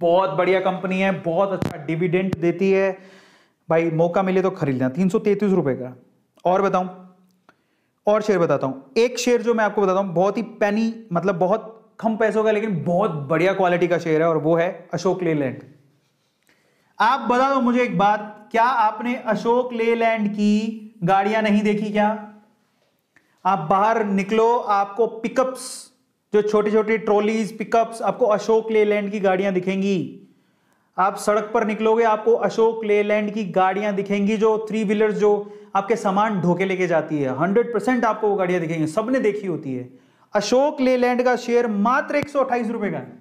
बहुत बढ़िया कंपनी है बहुत अच्छा डिविडेंट देती है भाई मौका मिले तो खरीद लेना तीन रुपए का और बताऊं और शेयर बताता हूं एक शेयर जो मैं आपको बताता हूं बहुत ही पैनी मतलब बहुत कम पैसों का लेकिन बहुत बढ़िया क्वालिटी का शेयर है और वो है अशोक लेलैंड आप बता दो मुझे एक बात क्या आपने अशोक लेलैंड की गाड़ियां नहीं देखी क्या आप बाहर निकलो आपको पिकअप्स जो छोटी छोटी ट्रॉलीज पिकअप्स आपको अशोक लेलैंड की गाड़ियां दिखेंगी आप सड़क पर निकलोगे आपको अशोक लेलैंड की गाड़ियां दिखेंगी जो थ्री व्हीलर जो आपके सामान ढोके लेके जाती है हंड्रेड परसेंट आपको वो गाड़ियां दिखेंगी सबने देखी होती है अशोक लेलैंड का शेयर मात्र एक रुपए का है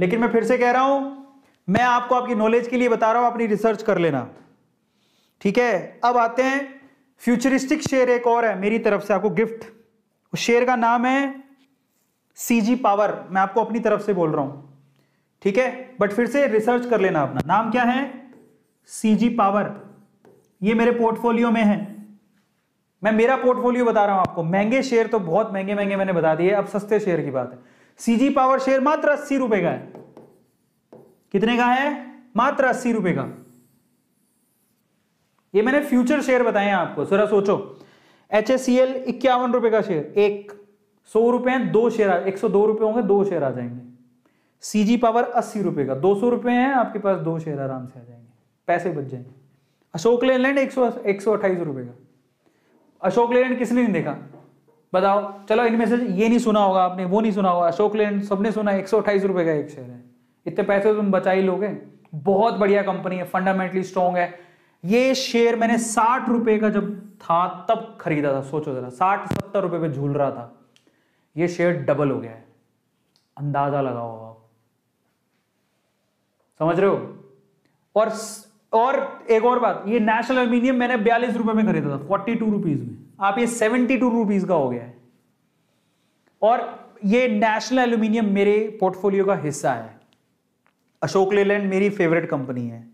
लेकिन मैं फिर से कह रहा हूं मैं आपको आपकी नॉलेज के लिए बता रहा हूं अपनी रिसर्च कर लेना ठीक है अब आते हैं फ्यूचरिस्टिक शेयर एक और है मेरी तरफ से आपको गिफ्ट उस शेयर का नाम है सीजी पावर मैं आपको अपनी तरफ से बोल रहा हूं ठीक है बट फिर से रिसर्च कर लेना अपना नाम क्या है सीजी पावर ये मेरे पोर्टफोलियो में है मैं मेरा पोर्टफोलियो बता रहा हूं आपको महंगे शेयर तो बहुत महंगे महंगे मैंने बता दिए अब सस्ते शेयर की बात है सीजी पावर शेयर मात्र अस्सी रुपए का है कितने का है मात्र अस्सी रुपए का ये मैंने फ्यूचर शेयर बताए आपको जरा सोचो एच एस सी एल इक्यावन रुपए का शेयर एक सौ रुपए हैं दो शेयर एक सौ दो रुपए होंगे दो शेयर आ जाएंगे सी जी पावर अस्सी रुपए का दो सौ रुपए हैं आपके पास दो शेयर आराम से आ जाएंगे पैसे बच जाएंगे अशोक लेलैंड एक सौ एक सौ अट्ठाईस रुपए का अशोक लेलैंड किसने नहीं देखा बताओ चलो इनमें से ये नहीं सुना होगा आपने वो नहीं सुना होगा अशोक लेलैंड सबने सुना एक सौ अट्ठाईस रुपए का एक शेयर है इतने पैसे तो तुम बचा ही लोगे बहुत बढ़िया कंपनी है फंडामेंटली स्ट्रॉन्ग है ये शेयर मैंने साठ रुपए का जब था तब खरीदा था सोचो जरा साठ सत्तर रुपए पे झूल रहा था ये शेयर डबल हो गया है अंदाजा लगाओ आप समझ रहे हो और और एक और बात ये नेशनल एल्यूमिनियम मैंने बयालीस रुपए में खरीदा था फोर्टी टू रुपीज में आप ये सेवेंटी टू रुपीज का हो गया है और ये नेशनल एल्यूमिनियम मेरे पोर्टफोलियो का हिस्सा है अशोक लेलैंड मेरी फेवरेट कंपनी है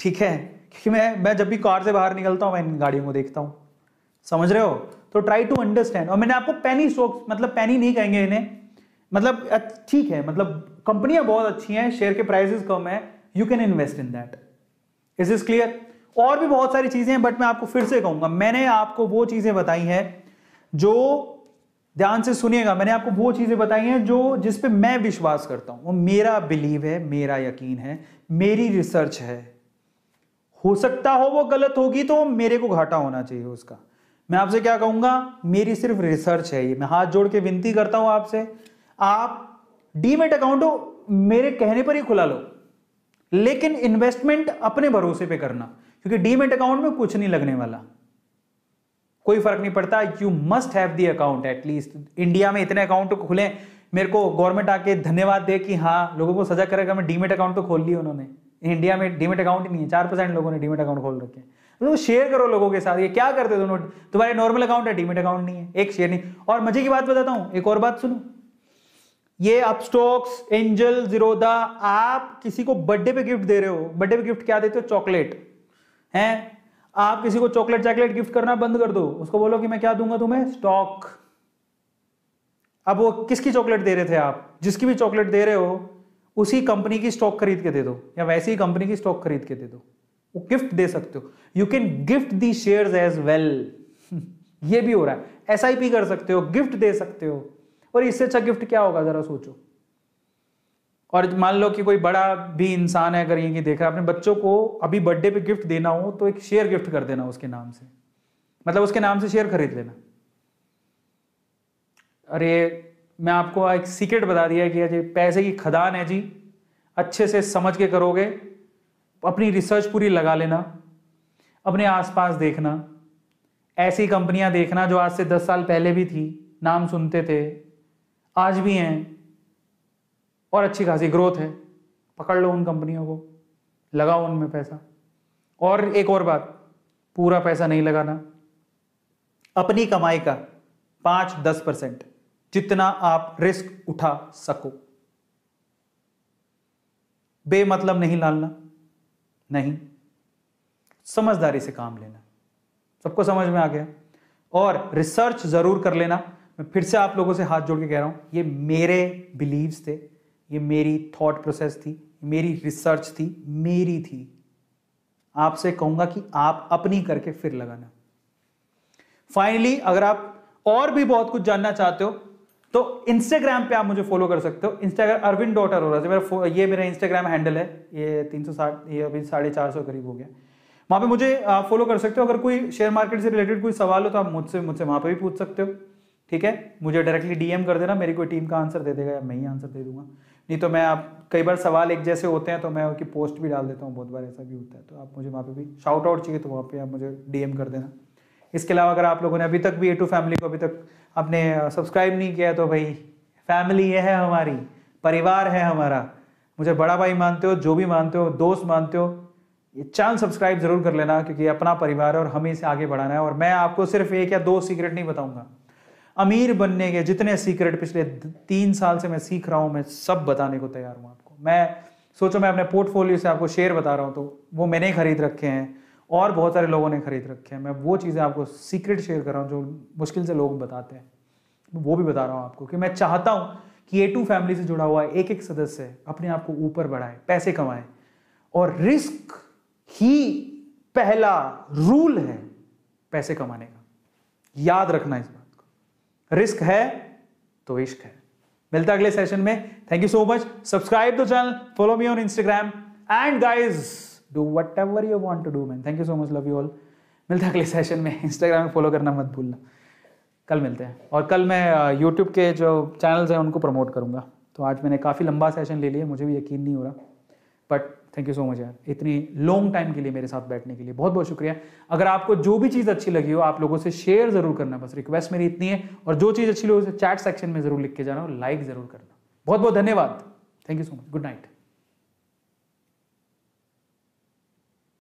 ठीक है क्योंकि मैं मैं जब भी कार से बाहर निकलता हूँ मैं इन गाड़ियों को देखता हूँ समझ रहे हो तो ट्राई टू अंडरस्टैंड और मैंने आपको पैनी स्टॉक्स मतलब पैनी नहीं कहेंगे इन्हें मतलब ठीक है मतलब कंपनियां बहुत अच्छी हैं शेयर के प्राइसेस कम है you can invest in that is is clear और भी बहुत सारी चीजें हैं बट मैं आपको फिर से कहूंगा मैंने आपको वो चीजें बताई हैं जो ध्यान से सुनिएगा मैंने आपको वो चीजें बताई हैं जो जिस पे मैं विश्वास करता हूं वो मेरा बिलीव है मेरा यकीन है मेरी रिसर्च है हो सकता हो वो गलत होगी तो मेरे को घाटा होना चाहिए उसका मैं आपसे क्या कहूंगा मेरी सिर्फ रिसर्च है ये मैं हाथ जोड़ के विनती करता हूं आपसे आप डीमेट अकाउंट मेरे कहने पर ही खुला लो लेकिन इन्वेस्टमेंट अपने भरोसे पे करना क्योंकि डीमेट अकाउंट में कुछ नहीं लगने वाला कोई फर्क नहीं पड़ता you must have the account at least India में इतने अकाउंट खुले मेरे को गवर्नमेंट आके धन्यवाद दे कि हाँ लोगों को सजा करेगा मैं डीमेट अकाउंट तो खोल लिया उन्होंने इंडिया में डीमेट अकाउंट ही नहीं है चार परसेंट लोगों ने डीमेट अकाउंट खोल रखे हैं तो शेयर करो लोगों के साथ ये क्या करते दोनों तुम्हारे नॉर्मल अकाउंट है डीमेट अकाउंट नहीं है एक शेयर नहीं और मजे की बात बताता हूँ एक और बात सुनो ये आप स्टॉक्स एंजल जीरोदा आप किसी को बर्थडे पे गिफ्ट दे रहे हो बर्थडे पे गिफ्ट क्या देते हो चॉकलेट है आप किसी को चॉकलेट चॉकलेट गिफ्ट करना बंद कर दो उसको बोलो कि मैं क्या दूंगा तुम्हें स्टॉक अब वो किसकी चॉकलेट दे रहे थे आप जिसकी भी चॉकलेट दे रहे हो उसी कंपनी की स्टॉक खरीद के दे दो या वैसी ही कंपनी की स्टॉक खरीद के दे दो वो गिफ्ट दे सकते हो you can gift the share as well ये भी हो रहा है एस कर सकते हो गिफ्ट दे सकते हो और इससे अच्छा गिफ्ट क्या होगा जरा सोचो और मान लो कि कोई बड़ा भी इंसान है अगर ये देख रहा है अपने बच्चों को अभी बर्थडे पे गिफ्ट देना हो तो एक शेयर गिफ्ट कर देना उसके नाम से मतलब उसके नाम से शेयर खरीद लेना अरे मैं आपको एक सीक्रेट बता दिया कि जी पैसे की खदान है जी अच्छे से समझ के करोगे अपनी रिसर्च पूरी लगा लेना अपने आसपास देखना ऐसी कंपनियां देखना जो आज से दस साल पहले भी थी नाम सुनते थे आज भी हैं और अच्छी खासी ग्रोथ है पकड़ लो उन कंपनियों को लगाओ उनमें पैसा और एक और बात पूरा पैसा नहीं लगाना अपनी कमाई का पाँच दस परसेंट जितना आप रिस्क उठा सको बेमतलब नहीं लालना नहीं समझदारी से काम लेना सबको समझ में आ गया और रिसर्च जरूर कर लेना मैं फिर से आप लोगों से हाथ जोड़ के कह रहा हूं ये मेरे बिलीव्स थे ये मेरी थॉट प्रोसेस थी मेरी रिसर्च थी मेरी थी आपसे कहूंगा कि आप अपनी करके फिर लगाना फाइनली अगर आप और भी बहुत कुछ जानना चाहते हो तो इंस्टाग्राम पे आप मुझे फॉलो कर सकते हो इंस्टाग्राम अरविंद डॉट अरोरा मेरा ये मेरा इंस्टाग्राम हैंडल है ये तीन सौ साठ ये अभी साढ़े चार सौ करीब हो गया वहाँ पे मुझे आप फॉलो कर सकते हो अगर कोई शेयर मार्केट से रिलेटेड कोई सवाल हो तो आप मुझसे मुझसे वहाँ पे भी पूछ सकते हो ठीक है मुझे डायरेक्टली डीएम कर देना मेरी कोई टीम का आंसर दे देगा या मैं ही आंसर दे दूंगा नहीं तो मैं आप कई बार सवाल एक जैसे होते हैं तो मैं उनकी पोस्ट भी डाल देता हूँ बहुत बार ऐसा भी होता है तो आप मुझे वहाँ पे भी शाउट आउट चाहिए तो वहाँ पे आप मुझे डीएम कर देना इसके अलावा अगर आप लोगों ने अभी तक भी ए टू फैमिली को अभी तक आपने सब्सक्राइब नहीं किया तो भाई फैमिली ये है हमारी परिवार है हमारा मुझे बड़ा भाई मानते हो जो भी मानते हो दोस्त मानते हो ये चैनल सब्सक्राइब जरूर कर लेना क्योंकि अपना परिवार है और हमें इसे आगे बढ़ाना है और मैं आपको सिर्फ एक या दो सीक्रेट नहीं बताऊंगा अमीर बनने के जितने सीक्रेट पिछले तीन साल से मैं सीख रहा हूँ मैं सब बताने को तैयार हूँ आपको मैं सोचो मैं अपने पोर्टफोलियो से आपको शेयर बता रहा हूँ तो वो मैंने खरीद रखे हैं और बहुत सारे लोगों ने खरीद रखे हैं मैं वो चीज़ें आपको सीक्रेट शेयर कर रहा हूँ जो मुश्किल से लोग बताते हैं वो भी बता रहा हूँ आपको कि मैं चाहता हूँ कि ए टू फैमिली से जुड़ा हुआ एक एक सदस्य अपने आप को ऊपर बढ़ाए पैसे कमाए और रिस्क ही पहला रूल है पैसे कमाने का याद रखना इस बात को रिस्क है तो इश्क है मिलता अगले सेशन में thank you so much subscribe the channel follow me on Instagram and guys do whatever you want to do man thank you so much love you all मिलता अगले सेशन में इंस्टाग्राम में follow करना मत भूलना कल मिलते हैं और कल मैं यूट्यूब uh, के जो चैनल्स हैं उनको प्रमोट करूँगा तो आज मैंने काफ़ी लंबा सेशन ले लिया मुझे भी यकीन नहीं हो रहा but thank you so much यार इतनी लॉन्ग टाइम के लिए मेरे साथ बैठने के लिए बहुत बहुत शुक्रिया अगर आपको जो भी चीज़ अच्छी लगी हो आप लोगों से शेयर ज़रूर करना बस रिक्वेस्ट मेरी इतनी है और जो चीज़ अच्छी लगी उसे चैट सेक्शन में ज़रूर लिख के जाना और लाइक ज़रूर करना बहुत बहुत धन्यवाद thank you so much good night